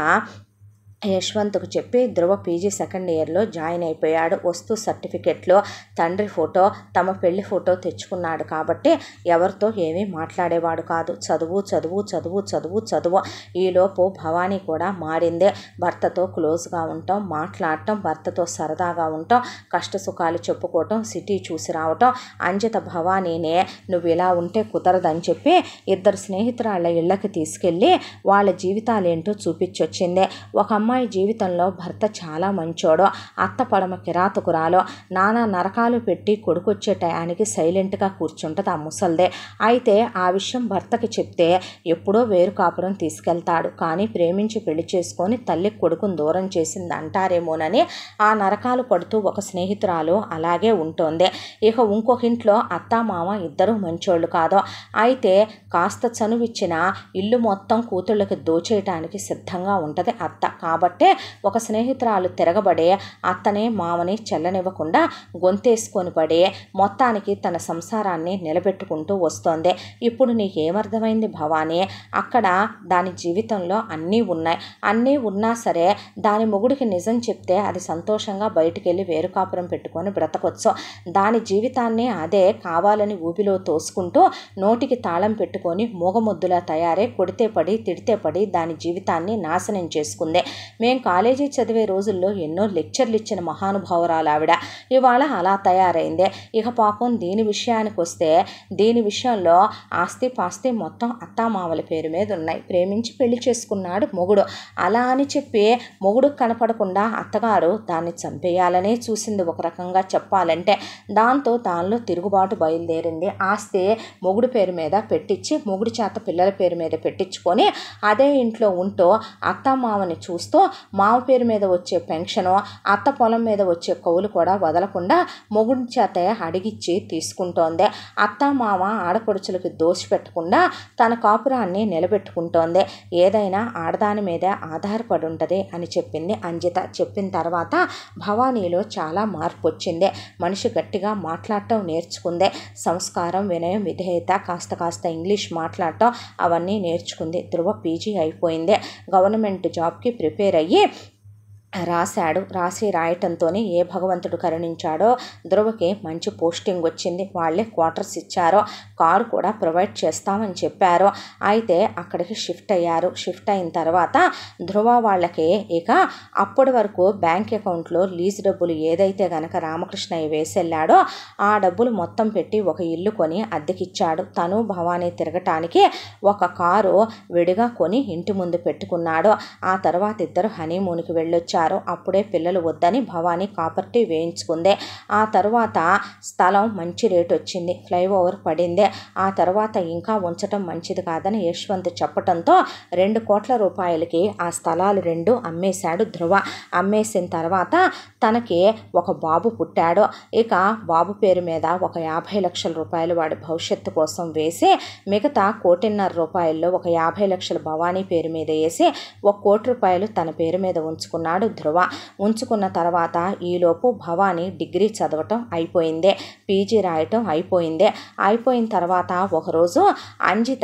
యశ్వంత్కు చెప్పి ధ్రువ పీజీ సెకండ్ ఇయర్లో జాయిన్ అయిపోయాడు వస్తు సర్టిఫికెట్లో తండ్రి ఫోటో తమ పెళ్లి ఫోటో తెచ్చుకున్నాడు కాబట్టి ఎవరితో ఏమీ మాట్లాడేవాడు కాదు చదువు చదువు చదువు చదువు చదువు ఈలోపు భవానీ కూడా మారిందే భర్తతో క్లోజ్గా ఉంటాం మాట్లాడటం భర్తతో సరదాగా ఉంటాం కష్ట సుఖాలు చెప్పుకోవటం సిటీ చూసి రావటం అంజిత భవానీనే నువ్వు ఇలా ఉంటే కుదరదని చెప్పి ఇద్దరు స్నేహితురాళ్ళ ఇళ్ళకి తీసుకెళ్ళి వాళ్ళ జీవితాలేంటో చూపించొచ్చిందే ఒక అమ్మ అమ్మాయి జీవితంలో భర్త చాలా మంచోడో అత్త పడమ కిరాతకురాలో నానా నరకాలు పెట్టి కొడుకొచ్చే టయానికి సైలెంట్గా కూర్చుంటుంది ఆ ముసల్దే అయితే ఆ విషయం భర్తకి చెప్తే ఎప్పుడో వేరు కాపురం తీసుకెళ్తాడు కానీ ప్రేమించి పెళ్లి చేసుకొని తల్లి కొడుకును దూరం చేసింది అంటారేమోనని ఆ నరకాలు పడుతూ ఒక స్నేహితురాలు అలాగే ఉంటుంది ఇక ఇంకొక ఇంట్లో అత్త మామ ఇద్దరు మంచోళ్ళు కాదు అయితే కాస్త చనువిచ్చిన ఇల్లు మొత్తం కూతుళ్ళకి దోచేయటానికి సిద్ధంగా ఉంటుంది అత్త కాబట్టి కాబట్టే ఒక స్నేహితురాలు తిరగబడే అత్తనే మామని చెల్లనివ్వకుండా గొంతేసుకొని పడే మొత్తానికి తన సంసారాన్ని నిలబెట్టుకుంటూ వస్తోంది ఇప్పుడు నీకేమర్థమైంది భవానీ అక్కడ దాని జీవితంలో అన్నీ ఉన్నాయి అన్నీ ఉన్నా సరే దాని మొగుడికి నిజం చెప్తే అది సంతోషంగా బయటికి వెళ్ళి పెట్టుకొని బ్రతకొచ్చు దాని జీవితాన్ని అదే కావాలని ఊపిలో తోసుకుంటూ నోటికి తాళం పెట్టుకొని మూగముద్దులా తయారై కొడితే పడి తిడితే పడి దాని జీవితాన్ని నాశనం చేసుకుంది మేం కాలేజీ చదివే రోజుల్లో ఎన్నో లెక్చర్లు ఇచ్చిన మహానుభావురాలు ఆవిడ ఇవాళ అలా తయారైందే ఇక పాపం దీని విషయానికి వస్తే దీని విషయంలో ఆస్తి పాస్తి మొత్తం అత్తామావల పేరు మీద ఉన్నాయి ప్రేమించి పెళ్లి చేసుకున్నాడు మొగుడు అలా అని చెప్పి మొగుడు కనపడకుండా అత్తగారు దాన్ని చంపేయాలనే చూసింది ఒక రకంగా చెప్పాలంటే దాంతో దానిలో తిరుగుబాటు బయలుదేరింది ఆస్తి మొగుడు పేరు మీద పెట్టించి మొగుడు చేత పిల్లల పేరు మీద పెట్టించుకొని అదే ఇంట్లో ఉంటూ అత్తమావని చూస్తూ మామ పేరు మీద వచ్చే పెన్షనో అత్త పొలం మీద వచ్చే కవులు కూడా వదలకుండా మొగుడి చేత అడిగిచ్చి తీసుకుంటోంది అత్త మామ ఆడపడుచులకి దోషి పెట్టకుండా తన కాపురాన్ని నిలబెట్టుకుంటోంది ఏదైనా ఆడదాని మీద ఆధారపడి ఉంటుంది అని చెప్పింది అంజిత చెప్పిన తర్వాత భవానీలో చాలా మార్పు వచ్చింది మనిషి గట్టిగా మాట్లాడటం నేర్చుకుందే సంస్కారం వినయం విధేయత కాస్త కాస్త ఇంగ్లీష్ మాట్లాడటం అవన్నీ నేర్చుకుంది ధృవ పీజీ అయిపోయింది గవర్నమెంట్ జాబ్కి ప్రిపేర్ पे रहिए రాశాడు రాసి రాయటంతో ఏ భగవంతుడు కరుణించాడో ధ్రువకి మంచి పోస్టింగ్ వచ్చింది వాళ్ళే క్వార్టర్స్ ఇచ్చారో కారు కూడా ప్రొవైడ్ చేస్తామని చెప్పారు అయితే అక్కడికి షిఫ్ట్ అయ్యారు షిఫ్ట్ అయిన తర్వాత ధ్రువ వాళ్ళకి ఇక అప్పటి వరకు బ్యాంక్ అకౌంట్లో లీజ్ డబ్బులు ఏదైతే గనక రామకృష్ణయ్య వేసెళ్ళాడో ఆ డబ్బులు మొత్తం పెట్టి ఒక ఇల్లు కొని అద్దెకిచ్చాడు తను భవానీ తిరగటానికి ఒక కారు విడిగా కొని ఇంటి ముందు పెట్టుకున్నాడు ఆ తర్వాత ఇద్దరు హనీమూన్కి వెళ్ళొచ్చారు ఇచ్చారు అప్పుడే పిల్లలు వద్దని భవానీ కాపర్టీ వేయించుకుంది ఆ తర్వాత స్థలం మంచి రేట్ వచ్చింది ఫ్లైఓవర్ పడిందే ఆ తర్వాత ఇంకా ఉంచటం మంచిది కాదని యశ్వంత్ చెప్పటంతో రెండు కోట్ల రూపాయలకి ఆ స్థలాలు రెండు అమ్మేశాడు ధ్రువ అమ్మేసిన తర్వాత తనకి ఒక బాబు పుట్టాడు ఇక బాబు పేరు మీద ఒక యాభై లక్షల రూపాయలు వాడి భవిష్యత్తు కోసం వేసి మిగతా కోటిన్నర రూపాయల్లో ఒక యాభై లక్షల భవానీ పేరు మీద వేసి ఒక కోటి రూపాయలు తన పేరు మీద ఉంచుకున్నాడు ధృవ ఉంచుకున్న తర్వాత ఈలోపు భవానీ డిగ్రీ చదవటం అయిపోయిందే పీజీ రాయటం అయిపోయిందే అయిపోయిన తర్వాత ఒకరోజు అంజిత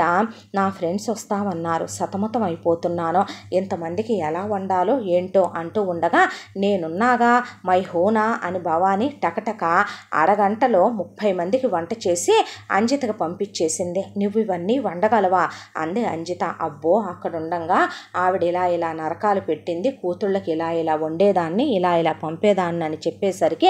నా ఫ్రెండ్స్ వస్తామన్నారు సతమతం అయిపోతున్నాను ఇంతమందికి ఎలా వండాలో ఏంటో అంటూ ఉండగా నేనున్నాగా మై హోనా అని భవానీ టకటక అరగంటలో ముప్పై మందికి వంట చేసి అంజితకు పంపించేసింది నువ్వు ఇవన్నీ వండగలవా అంది అంజిత అబ్బో అక్కడుండగా ఆవిడ ఇలా ఇలా నరకాలు పెట్టింది కూతుళ్ళకి ఇలా ఇలా వండేదాన్ని ఇలా ఇలా పంపేదాన్ని అని చెప్పేసరికి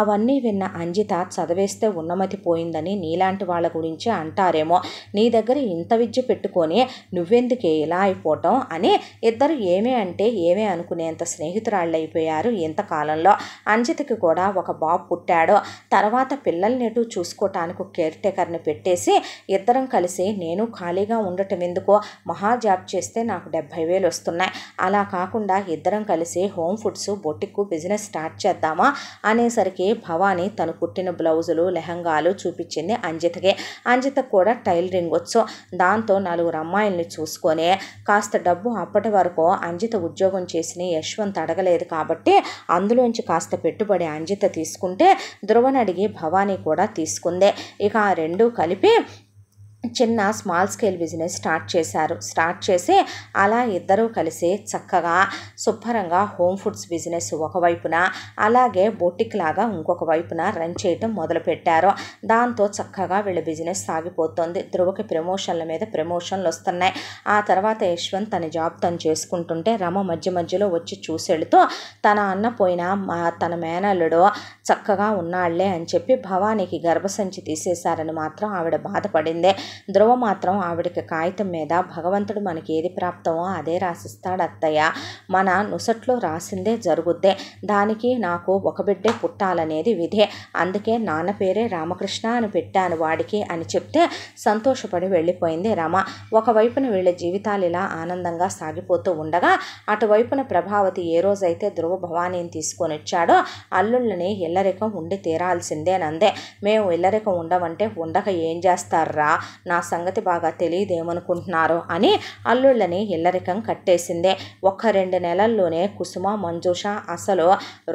అవన్నీ విన్న అంజిత చదివేస్తే ఉన్నమతి పోయిందని నీలాంటి వాళ్ళ గురించి అంటారేమో నీ దగ్గర ఇంత విద్య పెట్టుకొని నువ్వెందుకే ఇలా అయిపోవటం అని ఇద్దరు ఏమే అంటే ఏమే అనుకునేంత స్నేహితురాళ్ళు అయిపోయారు ఇంతకాలంలో అంజితకి కూడా ఒక బాబు పుట్టాడు తర్వాత పిల్లల్ని ఎటు చూసుకోవటానికి కేర్ టేకర్ని పెట్టేసి ఇద్దరం కలిసి నేను ఖాళీగా ఉండటం ఎందుకో మహా జాబ్ చేస్తే నాకు డెబ్భై వేలు వస్తున్నాయి అలా కాకుండా ఇద్దరం కలిసి home foods boutique business start చేద్దామా అనేసరికి భవానీ తను కుట్టిన బ్లౌజులు లెహంగాలు చూపించింది అంజితకి అంజిత కూడా టైలరింగ్ వచ్చు దాంతో నలుగురు అమ్మాయిల్ని చూసుకొని కాస్త డబ్బు అప్పటి వరకు అంజిత ఉద్యోగం చేసిన యశ్వంత్ అడగలేదు కాబట్టి అందులోంచి కాస్త పెట్టుబడి అంజిత తీసుకుంటే ధ్రువనడిగి భవానీ కూడా తీసుకుంది ఇక ఆ రెండు కలిపి చిన్న స్మాల్ స్కేల్ బిజినెస్ స్టార్ట్ చేశారు స్టార్ట్ చేసి అలా ఇద్దరూ కలిసి చక్కగా శుభ్రంగా హోమ్ ఫుడ్స్ బిజినెస్ ఒకవైపున అలాగే బొటిక్ లాగా ఇంకొక వైపున రన్ చేయటం మొదలుపెట్టారు దాంతో చక్కగా వీళ్ళ బిజినెస్ సాగిపోతుంది ధృవకి ప్రమోషన్ల మీద ప్రమోషన్లు వస్తున్నాయి ఆ తర్వాత యశ్వంత్ తన జాబ్ తను చేసుకుంటుంటే రమ మధ్య మధ్యలో వచ్చి చూసెళ్తూ తన అన్న పోయిన తన మేనల్లుడు చక్కగా ఉన్నాళ్లే అని చెప్పి భవానీకి గర్భసంచి తీసేశారని మాత్రం ఆవిడ బాధపడింది ధ్రువ మాత్రం ఆవిడకి కాగితం మీద భగవంతుడు మనకి ఏది ప్రాప్తమో అదే రాసిస్తాడు అత్తయ్య మన నుసట్లో రాసిందే జరుగుద్దే దానికి నాకు ఒక బిడ్డే పుట్టాలనేది విధే అందుకే నాన్న పేరే రామకృష్ణ అని పెట్టాను వాడికి అని చెప్తే సంతోషపడి వెళ్ళిపోయింది రమ ఒకవైపున వీళ్ళ జీవితాలు ఇలా ఆనందంగా సాగిపోతూ ఉండగా అటువైపున ప్రభావతి ఏ రోజైతే ధ్రువ భవానీని తీసుకొని వచ్చాడో అల్లుళ్ళని ఇల్లరికం ఉండి తీరాల్సిందేనందే మేము ఇల్లరికం ఉండమంటే ఉండక ఏం చేస్తారా నా సంగతి బాగా తెలియదేమనుకుంటున్నారు అని అల్లుళ్ళని ఇల్లరికం కట్టేసిందే ఒక్క రెండు నెలల్లోనే కుసుమ మంజుష అసలు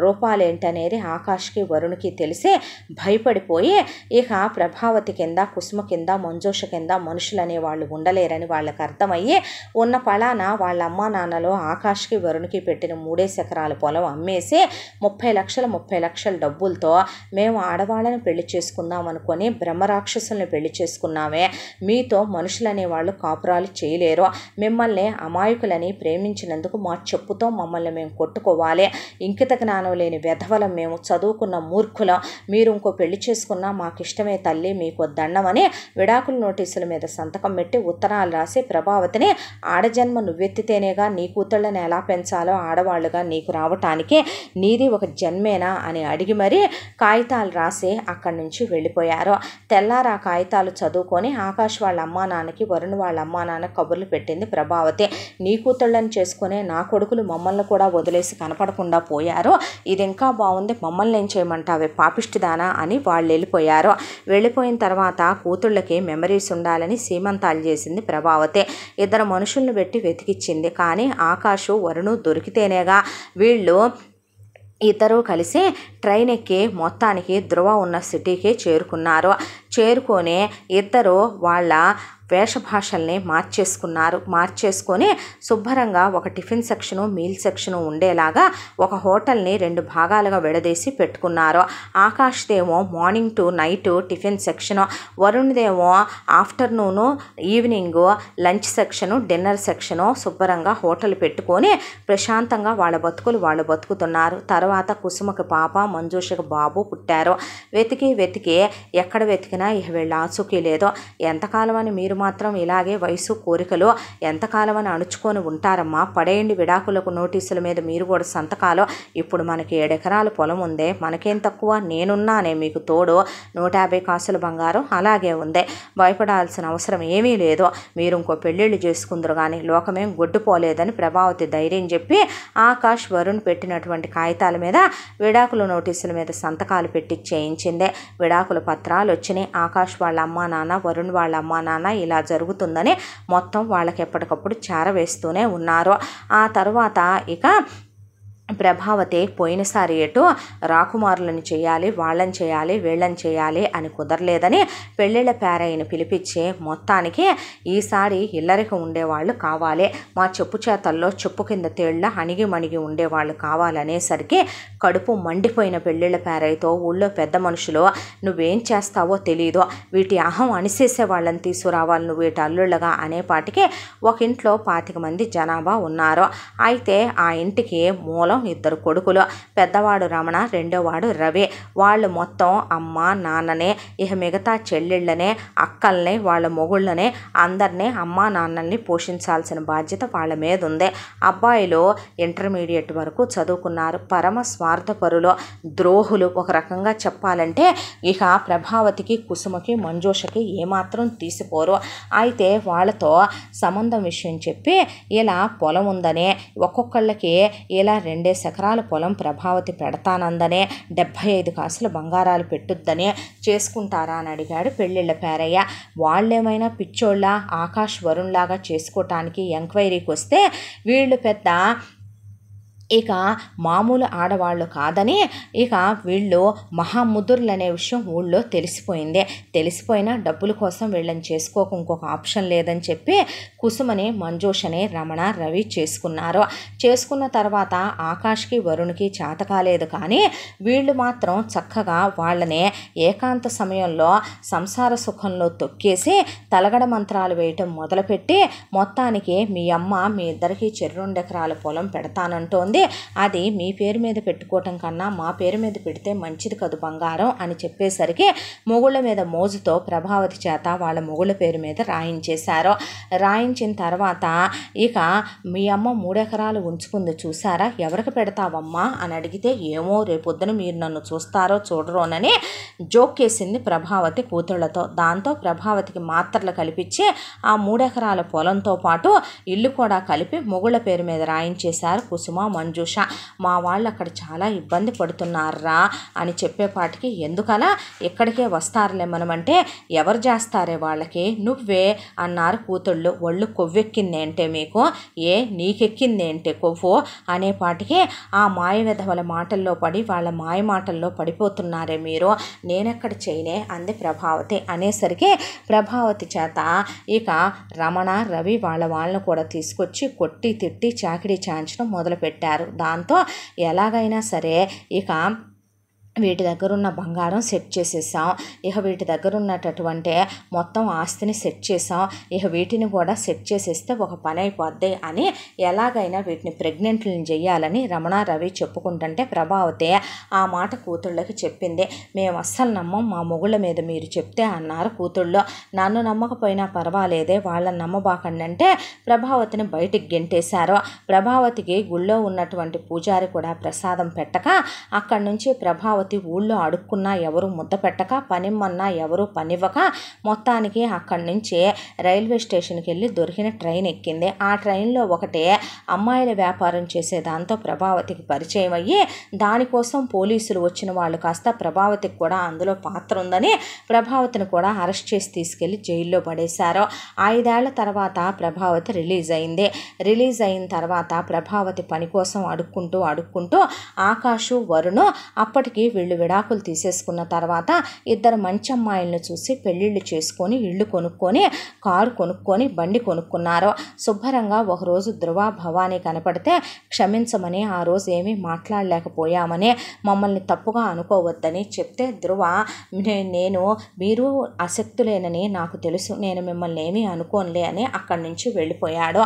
రూపాలేంటనేది ఆకాష్కి వరుణ్కి తెలిసి భయపడిపోయి ఇక ప్రభావతి కింద కుసుమ కింద మంజుష కింద మనుషులనే వాళ్ళు ఉండలేరని వాళ్ళకి అర్థమయ్యి ఉన్న పలాన వాళ్ళ అమ్మా నాన్నలు ఆకాష్కి వరుణ్కి పెట్టిన మూడే ఎకరాల పొలం అమ్మేసి ముప్పై లక్షల ముప్పై లక్షల డబ్బులతో మేము ఆడవాళ్ళని పెళ్లి చేసుకుందాం అనుకొని బ్రహ్మరాక్షసుల్ని పెళ్లి చేసుకున్నామే మీతో మనుషులనే వాళ్ళు కాపురాలు చేయలేరు మిమ్మల్ని అమాయకులని ప్రేమించినందుకు మా చెప్పుతో మమ్మల్ని మేము కొట్టుకోవాలి ఇంకిత జ్ఞానం లేని వ్యధవలం మేము చదువుకున్న మూర్ఖులం మీరు ఇంకో పెళ్లి చేసుకున్నా మాకు ఇష్టమే తల్లి మీకు దండమని విడాకుల నోటీసుల మీద సంతకం పెట్టి ఉత్తరాలు రాసి ప్రభావతిని ఆడజన్మ నువ్వెత్తితేనేగా నీ కూతుళ్ళని ఎలా పెంచాలో ఆడవాళ్ళుగా నీకు రావటానికి నీది ఒక జన్మేనా అని అడిగి మరీ కాగితాలు రాసి అక్కడి నుంచి వెళ్ళిపోయారు తెల్లారా కాగితాలు చదువుకొని ఆ ఆకాష్ వాళ్ళ అమ్మా నాన్నకి వరుణ్ వాళ్ళ అమ్మా నాన్న కబుర్లు పెట్టింది ప్రభావతి నీ కూతుళ్ళని చేసుకునే నా కొడుకులు మమ్మల్ని కూడా వదిలేసి కనపడకుండా పోయారు ఇది ఇంకా బాగుంది మమ్మల్ని ఏం చేయమంటావే పాపిష్టిదానా అని వాళ్ళు వెళ్ళిపోయారు వెళ్ళిపోయిన తర్వాత కూతుళ్ళకి మెమరీస్ ఉండాలని సీమంతాలు చేసింది ప్రభావతి ఇద్దరు మనుషులను పెట్టి వెతికిచ్చింది కానీ ఆకాష్ వరుణు దొరికితేనేగా వీళ్ళు ఇద్దరూ కలిసి ట్రైన్ ఎక్కి మొత్తానికి ధృవ ఉన్న సిటీకి చేరుకున్నారు చేరుకొని ఇద్దరు వాళ్ళ వేషభాషల్ని మార్చేసుకున్నారు మార్చేసుకొని శుభ్రంగా ఒక టిఫిన్ సెక్షను మీల్ సెక్షను ఉండేలాగా ఒక హోటల్ని రెండు భాగాలుగా విడదీసి పెట్టుకున్నారు ఆకాష్దేమో morning to night tiffin section వరుణ్దేమో afternoon evening lunch section dinner section శుభ్రంగా హోటల్ పెట్టుకొని ప్రశాంతంగా వాళ్ళ బతుకులు వాళ్ళు బతుకుతున్నారు తర్వాత కుసుమకి పాప మంజూషకి బాబు పుట్టారు వెతికి వెతికి ఎక్కడ వెతికినా అయినా వీళ్ళ ఆచూకీ లేదో ఎంతకాలం అని మీరు మాత్రం ఇలాగే వయసు కోరికలు ఎంతకాలం అని అణుచుకొని ఉంటారమ్మా పడేయండి విడాకులకు నోటీసుల మీద మీరు కూడా సంతకాలు ఇప్పుడు మనకి ఏడెకరాలు పొలం ఉందే మనకేం తక్కువ నేనున్నానే మీకు తోడు నూట యాభై కాసుల బంగారం అలాగే ఉంది భయపడాల్సిన అవసరం ఏమీ లేదు మీరు ఇంకో పెళ్ళిళ్ళు చేసుకుందరు కానీ లోకమేం గొడ్డుపోలేదని ప్రభావతి ధైర్యం చెప్పి ఆకాష్ వరుణ్ పెట్టినటువంటి కాగితాల మీద విడాకుల నోటీసుల మీద సంతకాలు పెట్టి చేయించిందే విడాకుల పత్రాలు వచ్చినాయి ఆకాష్ వాళ్ళ అమ్మా నాన్న వరుణ్ వాళ్ళ అమ్మా నాన్న ఇలా జరుగుతుందని మొత్తం వాళ్ళకి ఎప్పటికప్పుడు చేరవేస్తూనే ఉన్నారు ఆ తర్వాత ఇక ప్రభావతే పోయినసారి ఎటు రాకుమారులను చేయాలి వాళ్ళని చేయాలి వీళ్ళని చేయాలి అని కుదరలేదని పెళ్ళిళ్ళ పేరయ్యను పిలిపించి మొత్తానికి ఈసారి ఇల్లరికి ఉండేవాళ్ళు కావాలి మా చెప్పు చేతల్లో చెప్పు కింద తేళ్ళ అణిగి మణిగి ఉండేవాళ్ళు కావాలనేసరికి కడుపు మండిపోయిన పెళ్ళిళ్ళ పేరయ్యతో ఊళ్ళో పెద్ద మనుషులు నువ్వేం చేస్తావో తెలియదు వీటి అహం అణిసేసే వాళ్ళని తీసుకురావాలి నువ్వు వీటి అల్లుళ్ళగా అనేపాటికి ఒక ఇంట్లో పాతిక మంది జనాభా ఉన్నారు అయితే ఆ ఇంటికి మూలం కుటుంబంలో ఇద్దరు కొడుకులు పెద్దవాడు రమణ రెండోవాడు రవి వాళ్ళు మొత్తం అమ్మ నాన్ననే ఇక మిగతా చెల్లెళ్ళనే అక్కల్ని వాళ్ళ మొగుళ్ళనే అందరినీ అమ్మ నాన్నల్ని పోషించాల్సిన బాధ్యత వాళ్ళ మీద ఉంది అబ్బాయిలు ఇంటర్మీడియట్ వరకు చదువుకున్నారు పరమ స్వార్థపరులు ద్రోహులు ఒక రకంగా చెప్పాలంటే ఇక ప్రభావతికి కుసుమకి మంజోషకి ఏమాత్రం తీసిపోరు అయితే వాళ్ళతో సంబంధం విషయం చెప్పి ఇలా పొలం ఉందని ఒక్కొక్కళ్ళకి ఇలా రెండు రెండే ఎకరాల పొలం ప్రభావతి పెడతానందనే డెబ్భై ఐదు కాసులు బంగారాలు పెట్టుద్దనే చేసుకుంటారా అని అడిగాడు పెళ్ళిళ్ళ పేరయ్య వాళ్ళేమైనా పిచ్చోళ్ళ ఆకాష్ వరుణ్లాగా చేసుకోవటానికి ఎంక్వైరీకి వస్తే వీళ్ళు పెద్ద ఇక మామూలు ఆడవాళ్ళు కాదని ఇక వీళ్ళు మహాముదురులు అనే విషయం ఊళ్ళో తెలిసిపోయింది తెలిసిపోయినా డబ్బుల కోసం వీళ్ళని చేసుకోక ఇంకొక ఆప్షన్ లేదని చెప్పి కుసుమని మంజోష్ రమణ రవి చేసుకున్నారు చేసుకున్న తర్వాత ఆకాష్కి వరుణ్కి చేత కాలేదు కానీ వీళ్ళు మాత్రం చక్కగా వాళ్ళని ఏకాంత సమయంలో సంసార సుఖంలో తొక్కేసి తలగడ మంత్రాలు వేయటం మొదలుపెట్టి మొత్తానికి మీ అమ్మ మీ ఇద్దరికి చెర్రెండెకరాల పొలం పెడతానంటోంది ఉంది అది మీ పేరు మీద పెట్టుకోవటం కన్నా మా పేరు మీద పెడితే మంచిది కదా బంగారం అని చెప్పేసరికి మొగుళ్ళ మీద మోజుతో ప్రభావతి చేత వాళ్ళ మొగుళ్ళ పేరు మీద రాయించేశారు రాయించిన తర్వాత ఇక మీ అమ్మ మూడెకరాలు ఉంచుకుంది చూసారా ఎవరికి పెడతావమ్మా అని అడిగితే ఏమో రేపొద్దున మీరు నన్ను చూస్తారో చూడరోనని జోకేసింది ప్రభావతి కూతుళ్లతో దాంతో ప్రభావతికి మాత్రలు కల్పించి ఆ మూడెకరాల పొలంతో పాటు ఇల్లు కూడా కలిపి మొగుళ్ళ పేరు మీద రాయించేశారు కుసుమ మంజుష మా వాళ్ళు అక్కడ చాలా ఇబ్బంది పడుతున్నారా అని చెప్పేపాటికి ఎందుకలా ఇక్కడికే వస్తారులే మనమంటే ఎవరు చేస్తారే వాళ్ళకి నువ్వే అన్నారు కూతుళ్ళు ఒళ్ళు ఏంటే మీకు ఏ నీకెక్కింది నీకెక్కిందేంటే కొవ్వు అనేపాటికి ఆ మాయ విధవల మాటల్లో పడి వాళ్ళ మాయ మాటల్లో పడిపోతున్నారే మీరు నేనెక్కడ చేయనే అంది ప్రభావతి అనేసరికి ప్రభావతి చేత ఇక రమణ రవి వాళ్ళ వాళ్ళను కూడా తీసుకొచ్చి కొట్టి తిట్టి చాకిడి చాంచడం మొదలుపెట్టారు దాంతో ఎలాగైనా సరే ఇక వీటి దగ్గర ఉన్న బంగారం సెట్ చేసేసాం ఇక వీటి దగ్గర ఉన్నటటువంటి మొత్తం ఆస్తిని సెట్ చేసాం ఇక వీటిని కూడా సెట్ చేసేస్తే ఒక పని అయిపోద్ది అని ఎలాగైనా వీటిని ప్రెగ్నెంట్లను చేయాలని రమణ రవి చెప్పుకుంటుంటే ప్రభావతి ఆ మాట కూతుళ్ళకి చెప్పింది మేము అస్సలు నమ్మం మా మొగుళ్ళ మీద మీరు చెప్తే అన్నారు కూతుళ్ళు నన్ను నమ్మకపోయినా పర్వాలేదే వాళ్ళని నమ్మబాకండి అంటే ప్రభావతిని బయటికి గెంటేశారు ప్రభావతికి గుళ్ళో ఉన్నటువంటి పూజారి కూడా ప్రసాదం పెట్టక అక్కడి నుంచి ప్రభావతి పార్వతి ఊళ్ళో అడుక్కున్నా ఎవరు ముద్ద పెట్టక పనిమ్మన్నా ఎవరు పనివ్వక మొత్తానికి అక్కడి నుంచి రైల్వే స్టేషన్కి వెళ్ళి దొరికిన ట్రైన్ ఎక్కింది ఆ ట్రైన్లో ఒకటే అమ్మాయిల వ్యాపారం చేసే దాంతో ప్రభావతికి పరిచయం అయ్యి దానికోసం పోలీసులు వచ్చిన వాళ్ళు కాస్త ప్రభావతికి కూడా అందులో పాత్ర ఉందని ప్రభావతిని కూడా అరెస్ట్ చేసి తీసుకెళ్లి జైల్లో పడేశారు ఐదేళ్ల తర్వాత ప్రభావతి రిలీజ్ అయింది రిలీజ్ అయిన తర్వాత ప్రభావతి పని కోసం అడుక్కుంటూ అడుక్కుంటూ ఆకాశు వరుణ్ అప్పటికి వీళ్ళు విడాకులు తీసేసుకున్న తర్వాత ఇద్దరు మంచి అమ్మాయిలను చూసి పెళ్ళిళ్ళు చేసుకొని ఇళ్ళు కొనుక్కొని కారు కొనుక్కొని బండి కొనుక్కున్నారు శుభ్రంగా ఒకరోజు ధృవ భవానీ కనపడితే క్షమించమని ఆ రోజు ఏమీ మాట్లాడలేకపోయామని మమ్మల్ని తప్పుగా అనుకోవద్దని చెప్తే ధృవ నేను మీరు అశక్తులేనని నాకు తెలుసు నేను మిమ్మల్ని ఏమీ అనుకోనులే అని అక్కడి నుంచి వెళ్ళిపోయాడు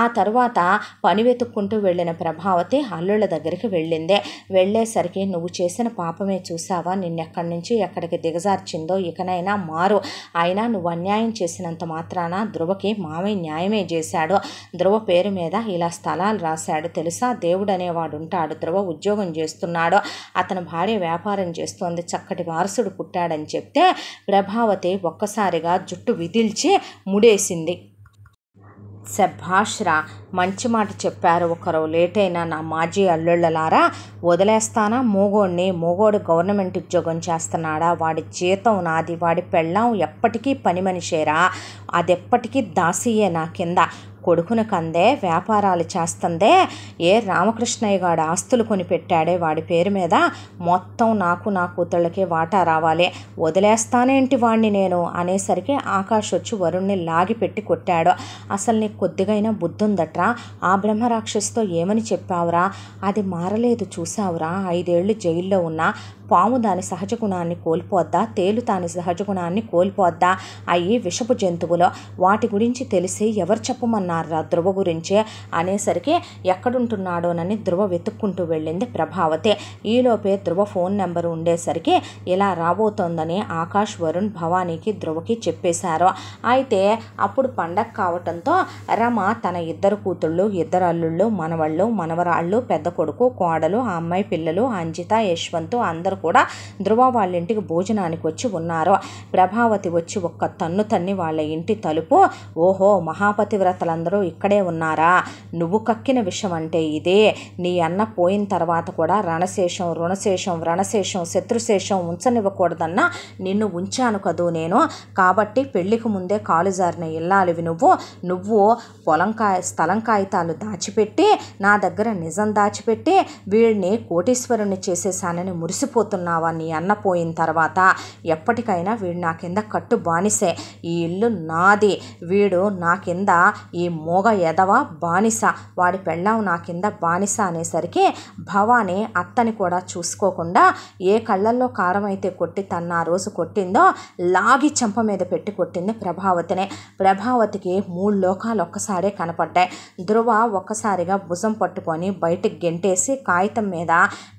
ఆ తర్వాత పని వెతుక్కుంటూ వెళ్ళిన ప్రభావతి అల్లుళ్ళ దగ్గరికి వెళ్ళిందే వెళ్ళేసరికి నువ్వు చేసిన పాప పాపమే చూసావా నిన్నెక్కడి నుంచి ఎక్కడికి దిగజార్చిందో ఇకనైనా మారు అయినా నువ్వు అన్యాయం చేసినంత మాత్రాన ధ్రువకి మామయ్య న్యాయమే చేశాడు ధ్రువ పేరు మీద ఇలా స్థలాలు రాశాడు తెలుసా దేవుడు అనేవాడు ఉంటాడు ధ్రువ ఉద్యోగం చేస్తున్నాడు అతని భార్య వ్యాపారం చేస్తోంది చక్కటి వారసుడు పుట్టాడని చెప్తే ప్రభావతి ఒక్కసారిగా జుట్టు విదిల్చి ముడేసింది శభాష్రా మంచి మాట చెప్పారు ఒకరు లేటైనా నా మాజీ అల్లుళ్ళలారా వదిలేస్తానా మూగోడిని మూగోడు గవర్నమెంట్ ఉద్యోగం చేస్తున్నాడా వాడి జీతం నాది వాడి పెళ్ళాం ఎప్పటికీ పని మనిషేరా అదెప్పటికీ దాసీయే నా కింద కొడుకును కందే వ్యాపారాలు చేస్తందే ఏ రామకృష్ణయ్య గారు ఆస్తులు కొనిపెట్టాడే వాడి పేరు మీద మొత్తం నాకు నా కూతుళ్ళకి వాటా రావాలి వదిలేస్తానేంటి వాణ్ణి నేను అనేసరికి ఆకాష్ వచ్చి వరుణ్ణి లాగిపెట్టి కొట్టాడు అసలు నీకు కొద్దిగైనా బుద్ధుందట్రా ఆ బ్రహ్మరాక్షసితో ఏమని చెప్పావురా అది మారలేదు చూసావురా ఐదేళ్లు జైల్లో ఉన్నా పాము దాని సహజ గుణాన్ని కోల్పోద్దా తేలు దాని సహజ గుణాన్ని కోల్పోద్దా అయ్యి విషపు జంతువులో వాటి గురించి తెలిసి ఎవరు చెప్పమన్నారా ధ్రువ గురించే అనేసరికి ఎక్కడుంటున్నాడోనని ధ్రువ వెతుక్కుంటూ వెళ్ళింది ప్రభావతి ఈలోపే ధ్రువ ఫోన్ నెంబర్ ఉండేసరికి ఇలా రాబోతోందని ఆకాష్ వరుణ్ భవానీకి ధ్రువకి చెప్పేశారు అయితే అప్పుడు పండగ కావటంతో రమ తన ఇద్దరు కూతుళ్ళు ఇద్దరు అల్లుళ్ళు మనవళ్ళు మనవరాళ్ళు పెద్ద కొడుకు కోడలు ఆ అమ్మాయి పిల్లలు అంజిత యశ్వంత్ అందరూ అందరూ కూడా ధ్రువ వాళ్ళ ఇంటికి భోజనానికి వచ్చి ఉన్నారు ప్రభావతి వచ్చి ఒక్క తన్ను తన్ని వాళ్ళ ఇంటి తలుపు ఓహో మహాపతివ్రతలందరూ ఇక్కడే ఉన్నారా నువ్వు కక్కిన విషయం అంటే ఇదే నీ అన్న పోయిన తర్వాత కూడా రణశేషం రుణశేషం రణశేషం శత్రుశేషం ఉంచనివ్వకూడదన్నా నిన్ను ఉంచాను కదూ నేను కాబట్టి పెళ్లికి ముందే కాలు జారిన ఇల్లాలివి నువ్వు నువ్వు పొలం కాయ స్థలం కాగితాలు దాచిపెట్టి నా దగ్గర నిజం దాచిపెట్టి వీడిని కోటీశ్వరుణ్ణి చేసేసానని మురిసిపో పోతున్నావా నీ అన్న పోయిన తర్వాత ఎప్పటికైనా వీడు నా కింద కట్టు బానిసే ఈ ఇల్లు నాది వీడు నా కింద ఈ మోగ ఎదవ బానిస వాడి పెళ్ళాం నా కింద బానిస అనేసరికి భవానీ అత్తని కూడా చూసుకోకుండా ఏ కళ్ళల్లో కారం అయితే కొట్టి తన ఆ రోజు కొట్టిందో లాగి చెంప మీద పెట్టి కొట్టింది ప్రభావతినే ప్రభావతికి మూడు లోకాలు ఒక్కసారే కనపడ్డాయి ధ్రువ ఒక్కసారిగా భుజం పట్టుకొని బయటకు గెంటేసి కాగితం మీద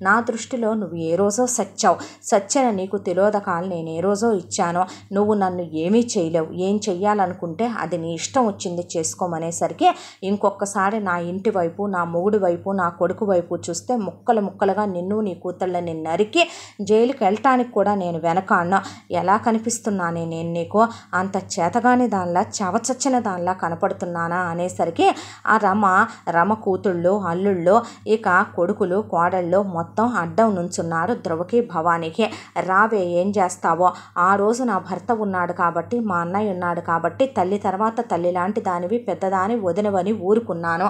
నా దృష్టిలో నువ్వు ఏ రోజో సచ్చావు సచ్చని నీకు తిలోదకాలు నేను ఏ రోజో ఇచ్చానో నువ్వు నన్ను ఏమీ చేయలేవు ఏం చెయ్యాలనుకుంటే అది నీ ఇష్టం వచ్చింది చేసుకోమనేసరికి ఇంకొకసారి నా ఇంటి వైపు నా మొగుడు వైపు నా కొడుకు వైపు చూస్తే ముక్కలు ముక్కలుగా నిన్ను నీ కూతుళ్ళని నరికి జైలుకి వెళ్ళటానికి కూడా నేను వెనకాడినా ఎలా కనిపిస్తున్నానే నేను నీకు అంత చేతగాని దానిలా చవచచ్చిన దానిలా కనపడుతున్నానా అనేసరికి ఆ రమ రమ కూతుళ్ళు అల్లుళ్ళు ఇక కొడుకులు కోడళ్ళు మొత్తం అడ్డం నుంచున్నారు ధ్రువ జ్ఞాపకానికి భవానికి రావే ఏం చేస్తావో ఆ రోజు నా భర్త ఉన్నాడు కాబట్టి మా అన్నయ్య ఉన్నాడు కాబట్టి తల్లి తర్వాత తల్లి లాంటి దానివి పెద్దదాని వదినవని ఊరుకున్నాను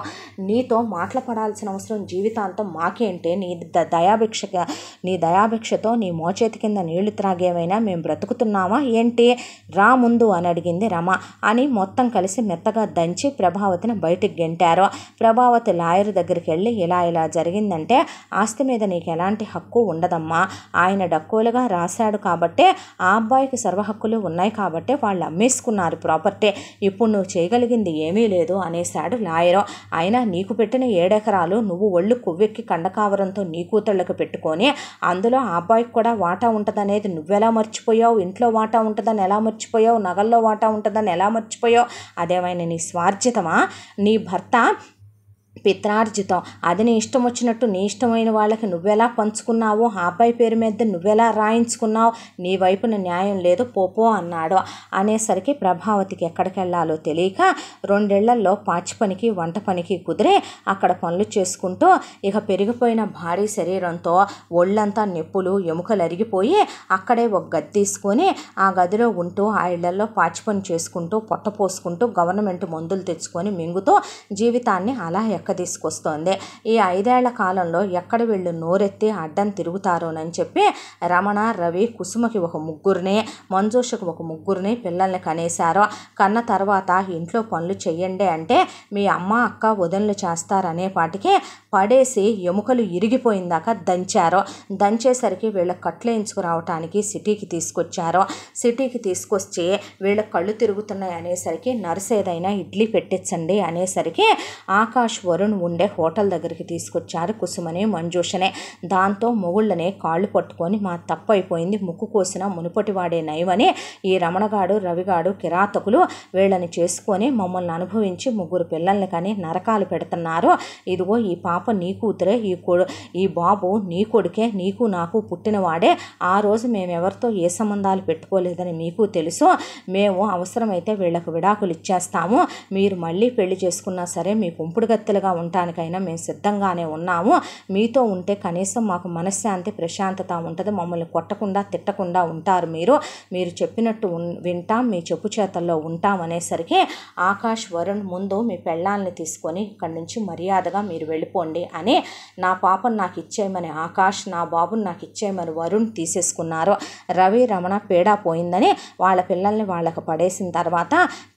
నీతో మాట్లాడాల్సిన అవసరం జీవితాంతం మాకేంటే నీ దయాభిక్ష నీ దయాభిక్షతో నీ మోచేతి కింద నీళ్లు త్రాగేమైనా మేము బ్రతుకుతున్నామా ఏంటి రా ముందు అని అడిగింది రమ అని మొత్తం కలిసి మెత్తగా దంచి ప్రభావతిని బయటికి గెంటారు ప్రభావతి లాయర్ దగ్గరికి వెళ్ళి ఇలా ఇలా జరిగిందంటే ఆస్తి మీద నీకు ఎలాంటి హక్కు ఉండదమ్మా ఆయన డక్కోలుగా రాశాడు కాబట్టే ఆ అబ్బాయికి సర్వహక్కులు ఉన్నాయి కాబట్టే వాళ్ళు అమ్మేసుకున్నారు ప్రాపర్టీ ఇప్పుడు నువ్వు చేయగలిగింది ఏమీ లేదు అనేశాడు లాయరు అయినా నీకు పెట్టిన ఏడెకరాలు నువ్వు ఒళ్ళు కొవ్వెక్కి కండకావరంతో నీ కూతుళ్ళకి పెట్టుకొని అందులో ఆ అబ్బాయికి కూడా వాటా ఉంటుందనేది నువ్వెలా మర్చిపోయావు ఇంట్లో వాటా ఉంటుందని ఎలా మర్చిపోయావు నగల్లో వాటా ఉంటుందని ఎలా మర్చిపోయావు అదేమైనా నీ స్వార్జితమా నీ భర్త పిత్రార్జితం అది నీ ఇష్టం వచ్చినట్టు నీ ఇష్టమైన వాళ్ళకి నువ్వెలా పంచుకున్నావో ఆపై అబ్బాయి పేరు మీద నువ్వెలా రాయించుకున్నావు నీ వైపున న్యాయం లేదు పోపో అన్నాడు అనేసరికి ప్రభావతికి ఎక్కడికి తెలియక రెండేళ్లలో పాచి పనికి వంట పనికి కుదిరే అక్కడ పనులు చేసుకుంటూ ఇక పెరిగిపోయిన భారీ శరీరంతో ఒళ్ళంతా నొప్పులు ఎముకలు అరిగిపోయి అక్కడే ఒక గది తీసుకొని ఆ గదిలో ఉంటూ ఆ ఇళ్లలో పాచి పని చేసుకుంటూ పొట్ట పోసుకుంటూ గవర్నమెంట్ మందులు తెచ్చుకొని మింగుతూ జీవితాన్ని అలా ఎక్క తీసుకొస్తోంది ఈ ఐదేళ్ల కాలంలో ఎక్కడ వీళ్ళు నోరెత్తి అడ్డం తిరుగుతారోనని చెప్పి రమణ రవి కుసుమకి ఒక ముగ్గురిని మంజూషకు ఒక ముగ్గురిని పిల్లల్ని కనేశారు కన్న తర్వాత ఇంట్లో పనులు చెయ్యండి అంటే మీ అమ్మ అక్క వదనలు చేస్తారనే పాటికి పడేసి ఎముకలు ఇరిగిపోయిందాక దంచారు దంచేసరికి వీళ్ళ కట్లు వేయించుకురావటానికి సిటీకి తీసుకొచ్చారు సిటీకి తీసుకొచ్చి వీళ్ళ కళ్ళు తిరుగుతున్నాయి అనేసరికి నర్స్ ఏదైనా ఇడ్లీ పెట్టించండి అనేసరికి ఆకాష్ వరుణ్ ఉండే హోటల్ దగ్గరికి తీసుకొచ్చారు కుసుమని మంజూషనే దాంతో మొగుళ్ళనే కాళ్ళు పట్టుకొని మా తప్పు అయిపోయింది ముక్కు కోసిన మునుపటి వాడే నయమని ఈ రమణగాడు రవిగాడు కిరాతకులు వీళ్ళని చేసుకొని మమ్మల్ని అనుభవించి ముగ్గురు పిల్లల్ని కానీ నరకాలు పెడుతున్నారు ఇదిగో ఈ పాప నీ కూతురే ఈ కొడు ఈ బాబు నీ కొడుకే నీకు నాకు పుట్టినవాడే ఆ రోజు మేమెవరితో ఏ సంబంధాలు పెట్టుకోలేదని మీకు తెలుసు మేము అవసరమైతే వీళ్ళకు విడాకులు ఇచ్చేస్తాము మీరు మళ్ళీ పెళ్లి చేసుకున్నా సరే మీ కుంపుడు అండగా ఉండటానికైనా మేము సిద్ధంగానే ఉన్నాము మీతో ఉంటే కనీసం మాకు మనశ్శాంతి ప్రశాంతత ఉంటుంది మమ్మల్ని కొట్టకుండా తిట్టకుండా ఉంటారు మీరు మీరు చెప్పినట్టు వింటాం మీ చెప్పు చేతల్లో ఉంటాం అనేసరికి ఆకాష్ వరుణ్ ముందు మీ పెళ్ళాలని తీసుకొని ఇక్కడి నుంచి మర్యాదగా మీరు వెళ్ళిపోండి అని నా పాపను నాకు ఇచ్చేయమని ఆకాష్ నా బాబును నాకు ఇచ్చేయమని వరుణ్ తీసేసుకున్నారు రవి రమణ పేడా పోయిందని వాళ్ళ పిల్లల్ని వాళ్ళకు పడేసిన తర్వాత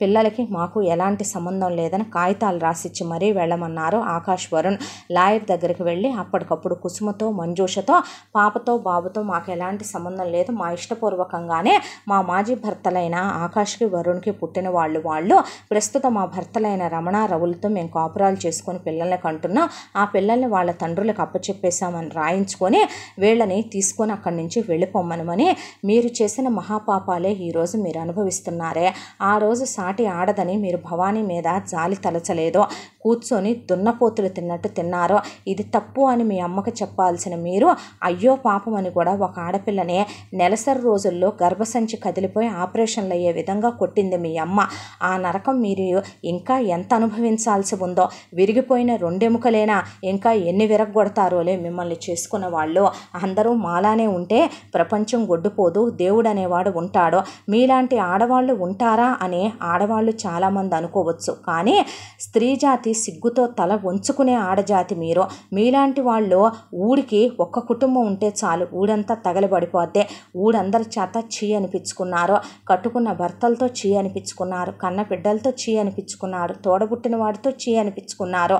పిల్లలకి మాకు ఎలాంటి సంబంధం లేదని కాగితాలు రాసిచ్చి మరీ వెళ్ళమన్నారు అన్నారు ఆకాష్ వరుణ్ లాయర్ దగ్గరికి వెళ్ళి అప్పటికప్పుడు కుసుమతో మంజూషతో పాపతో బాబుతో మాకు ఎలాంటి సంబంధం లేదు మా ఇష్టపూర్వకంగానే మా మాజీ భర్తలైన ఆకాష్కి వరుణ్కి పుట్టిన వాళ్ళు వాళ్ళు ప్రస్తుత మా భర్తలైన రమణ రవులతో మేము కాపురాలు చేసుకొని పిల్లల్ని కంటున్నాం ఆ పిల్లల్ని వాళ్ళ తండ్రులకు అప్పచెప్పేశామని రాయించుకొని వీళ్ళని తీసుకొని అక్కడి నుంచి వెళ్ళిపోమ్మనమని మీరు చేసిన మహాపాపాలే ఈరోజు మీరు అనుభవిస్తున్నారే ఆ రోజు సాటి ఆడదని మీరు భవానీ మీద జాలి తలచలేదో కూర్చొని దున్నపోతులు తిన్నట్టు తిన్నారు ఇది తప్పు అని మీ అమ్మకు చెప్పాల్సిన మీరు అయ్యో పాపం అని కూడా ఒక ఆడపిల్లని నెలసరి రోజుల్లో గర్భసంచి కదిలిపోయి ఆపరేషన్లు అయ్యే విధంగా కొట్టింది మీ అమ్మ ఆ నరకం మీరు ఇంకా ఎంత అనుభవించాల్సి ఉందో విరిగిపోయిన రెండెముకలేనా ఇంకా ఎన్ని విరగొడతారోలే మిమ్మల్ని చేసుకున్న వాళ్ళు అందరూ మాలానే ఉంటే ప్రపంచం గొడ్డుపోదు దేవుడు అనేవాడు ఉంటాడు మీలాంటి ఆడవాళ్ళు ఉంటారా అని ఆడవాళ్ళు చాలామంది అనుకోవచ్చు కానీ స్త్రీ జాతి సిగ్గుతో తల వంచుకునే ఆడజాతి మీరు మీలాంటి వాళ్ళు ఊడికి ఒక్క కుటుంబం ఉంటే చాలు ఊడంతా తగలబడిపోద్దే ఊడందరి చేత చీ అనిపించుకున్నారు కట్టుకున్న భర్తలతో చీ అనిపించుకున్నారు కన్న బిడ్డలతో చీ అనిపించుకున్నారు తోడబుట్టిన వాడితో చీ అనిపించుకున్నారు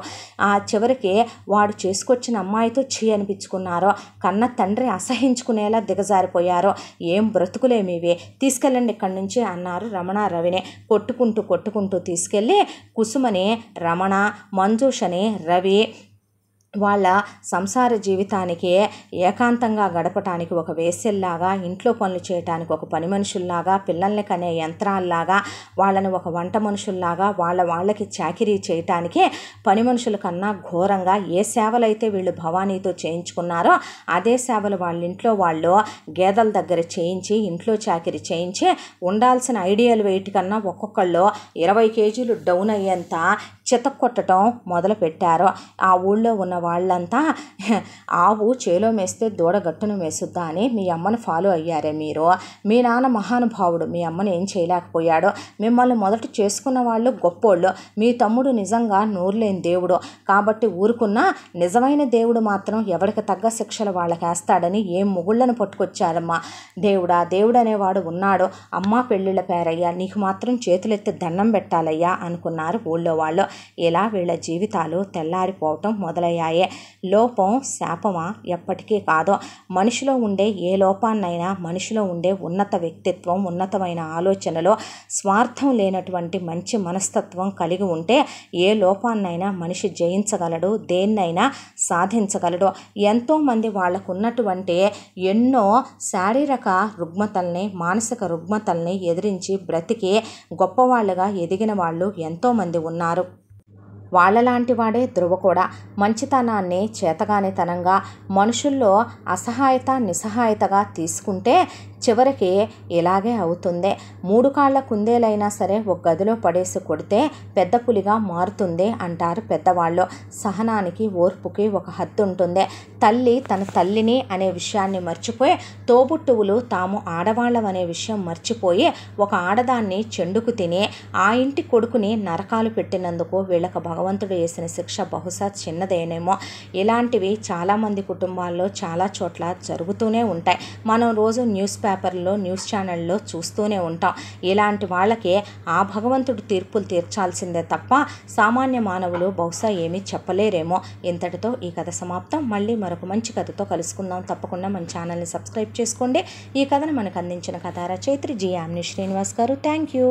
ఆ చివరికి వాడు చేసుకొచ్చిన అమ్మాయితో చీ అనిపించుకున్నారు కన్న తండ్రి అసహించుకునేలా దిగజారిపోయారు ఏం బ్రతుకులేమివి తీసుకెళ్ళండి ఇక్కడి నుంచి అన్నారు రమణ రవిని కొట్టుకుంటూ కొట్టుకుంటూ తీసుకెళ్ళి కుసుమని రమణ మంజు పర్యూషని రవి వాళ్ళ సంసార జీవితానికి ఏకాంతంగా గడపటానికి ఒక వేసెల్లాగా ఇంట్లో పనులు చేయటానికి ఒక పని మనుషుల్లాగా పిల్లల్ని కనే యంత్రాల్లాగా వాళ్ళని ఒక వంట మనుషుల్లాగా వాళ్ళ వాళ్ళకి చాకిరీ చేయటానికే పని మనుషుల కన్నా ఘోరంగా ఏ సేవలైతే వీళ్ళు భవానీతో చేయించుకున్నారో అదే సేవలు వాళ్ళ ఇంట్లో వాళ్ళు గేదెల దగ్గర చేయించి ఇంట్లో చాకిరీ చేయించి ఉండాల్సిన ఐడియల్ వెయిట్ కన్నా ఒక్కొక్కళ్ళు ఇరవై కేజీలు డౌన్ అయ్యేంత చితక్కొట్టడం పెట్టారు ఆ ఊళ్ళో ఉన్న వాళ్ళంతా (laughs) ఆవు చేలో మేస్తే దూడ గట్టును మేసుద్దా అని మీ అమ్మను ఫాలో అయ్యారే మీరు మీ నాన్న మహానుభావుడు మీ అమ్మను ఏం చేయలేకపోయాడు మిమ్మల్ని మొదట చేసుకున్న వాళ్ళు గొప్పోళ్ళు మీ తమ్ముడు నిజంగా నోరులేని దేవుడు కాబట్టి ఊరుకున్న నిజమైన దేవుడు మాత్రం ఎవరికి తగ్గ శిక్షలు వాళ్ళకేస్తాడని ఏం ముగుళ్ళను పట్టుకొచ్చారమ్మా దేవుడా దేవుడు అనేవాడు ఉన్నాడు అమ్మ పెళ్ళిళ్ళ పేరయ్యా నీకు మాత్రం చేతులెత్తి దండం పెట్టాలయ్యా అనుకున్నారు ఊళ్ళో వాళ్ళు ఇలా వీళ్ళ జీవితాలు తెల్లారిపోవటం మొదలయ్యాయి లోపం శాపమా ఎప్పటికీ కాదో మనిషిలో ఉండే ఏ లోపాన్నైనా మనిషిలో ఉండే ఉన్నత వ్యక్తిత్వం ఉన్నతమైన ఆలోచనలో స్వార్థం లేనటువంటి మంచి మనస్తత్వం కలిగి ఉంటే ఏ లోపాన్నైనా మనిషి జయించగలడు దేన్నైనా సాధించగలడు ఎంతోమంది వాళ్ళకు ఉన్నటువంటి ఎన్నో శారీరక రుగ్మతల్ని మానసిక రుగ్మతల్ని ఎదిరించి బ్రతికి గొప్పవాళ్ళుగా ఎదిగిన వాళ్ళు ఎంతోమంది ఉన్నారు వాళ్ళలాంటి వాడే ధృవ కూడా మంచితనాన్ని చేతగానితనంగా మనుషుల్లో అసహాయత నిస్సహాయతగా తీసుకుంటే చివరికి ఇలాగే అవుతుంది మూడు కాళ్ల కుందేలైనా సరే ఒక గదిలో పడేసి కొడితే పెద్ద పులిగా మారుతుంది అంటారు పెద్దవాళ్ళు సహనానికి ఓర్పుకి ఒక హద్దు ఉంటుంది తల్లి తన తల్లిని అనే విషయాన్ని మర్చిపోయి తోబుట్టువులు తాము ఆడవాళ్ళం అనే విషయం మర్చిపోయి ఒక ఆడదాన్ని చెండుకు తిని ఆ ఇంటి కొడుకుని నరకాలు పెట్టినందుకు వీళ్ళకు భగవంతుడు వేసిన శిక్ష బహుశా చిన్నదేనేమో ఇలాంటివి చాలామంది కుటుంబాల్లో చాలా చోట్ల జరుగుతూనే ఉంటాయి మనం రోజు న్యూస్ పేపర్ పేపర్లో న్యూస్ ఛానల్లో చూస్తూనే ఉంటాం ఇలాంటి వాళ్ళకే ఆ భగవంతుడు తీర్పులు తీర్చాల్సిందే తప్ప సామాన్య మానవులు బహుశా ఏమీ చెప్పలేరేమో ఇంతటితో ఈ కథ సమాప్తం మళ్ళీ మరొక మంచి కథతో కలుసుకుందాం తప్పకుండా మన ఛానల్ని సబ్స్క్రైబ్ చేసుకోండి ఈ కథను మనకు అందించిన కథ రచయిత్రి జి యామ్ని శ్రీనివాస్ గారు థ్యాంక్ యూ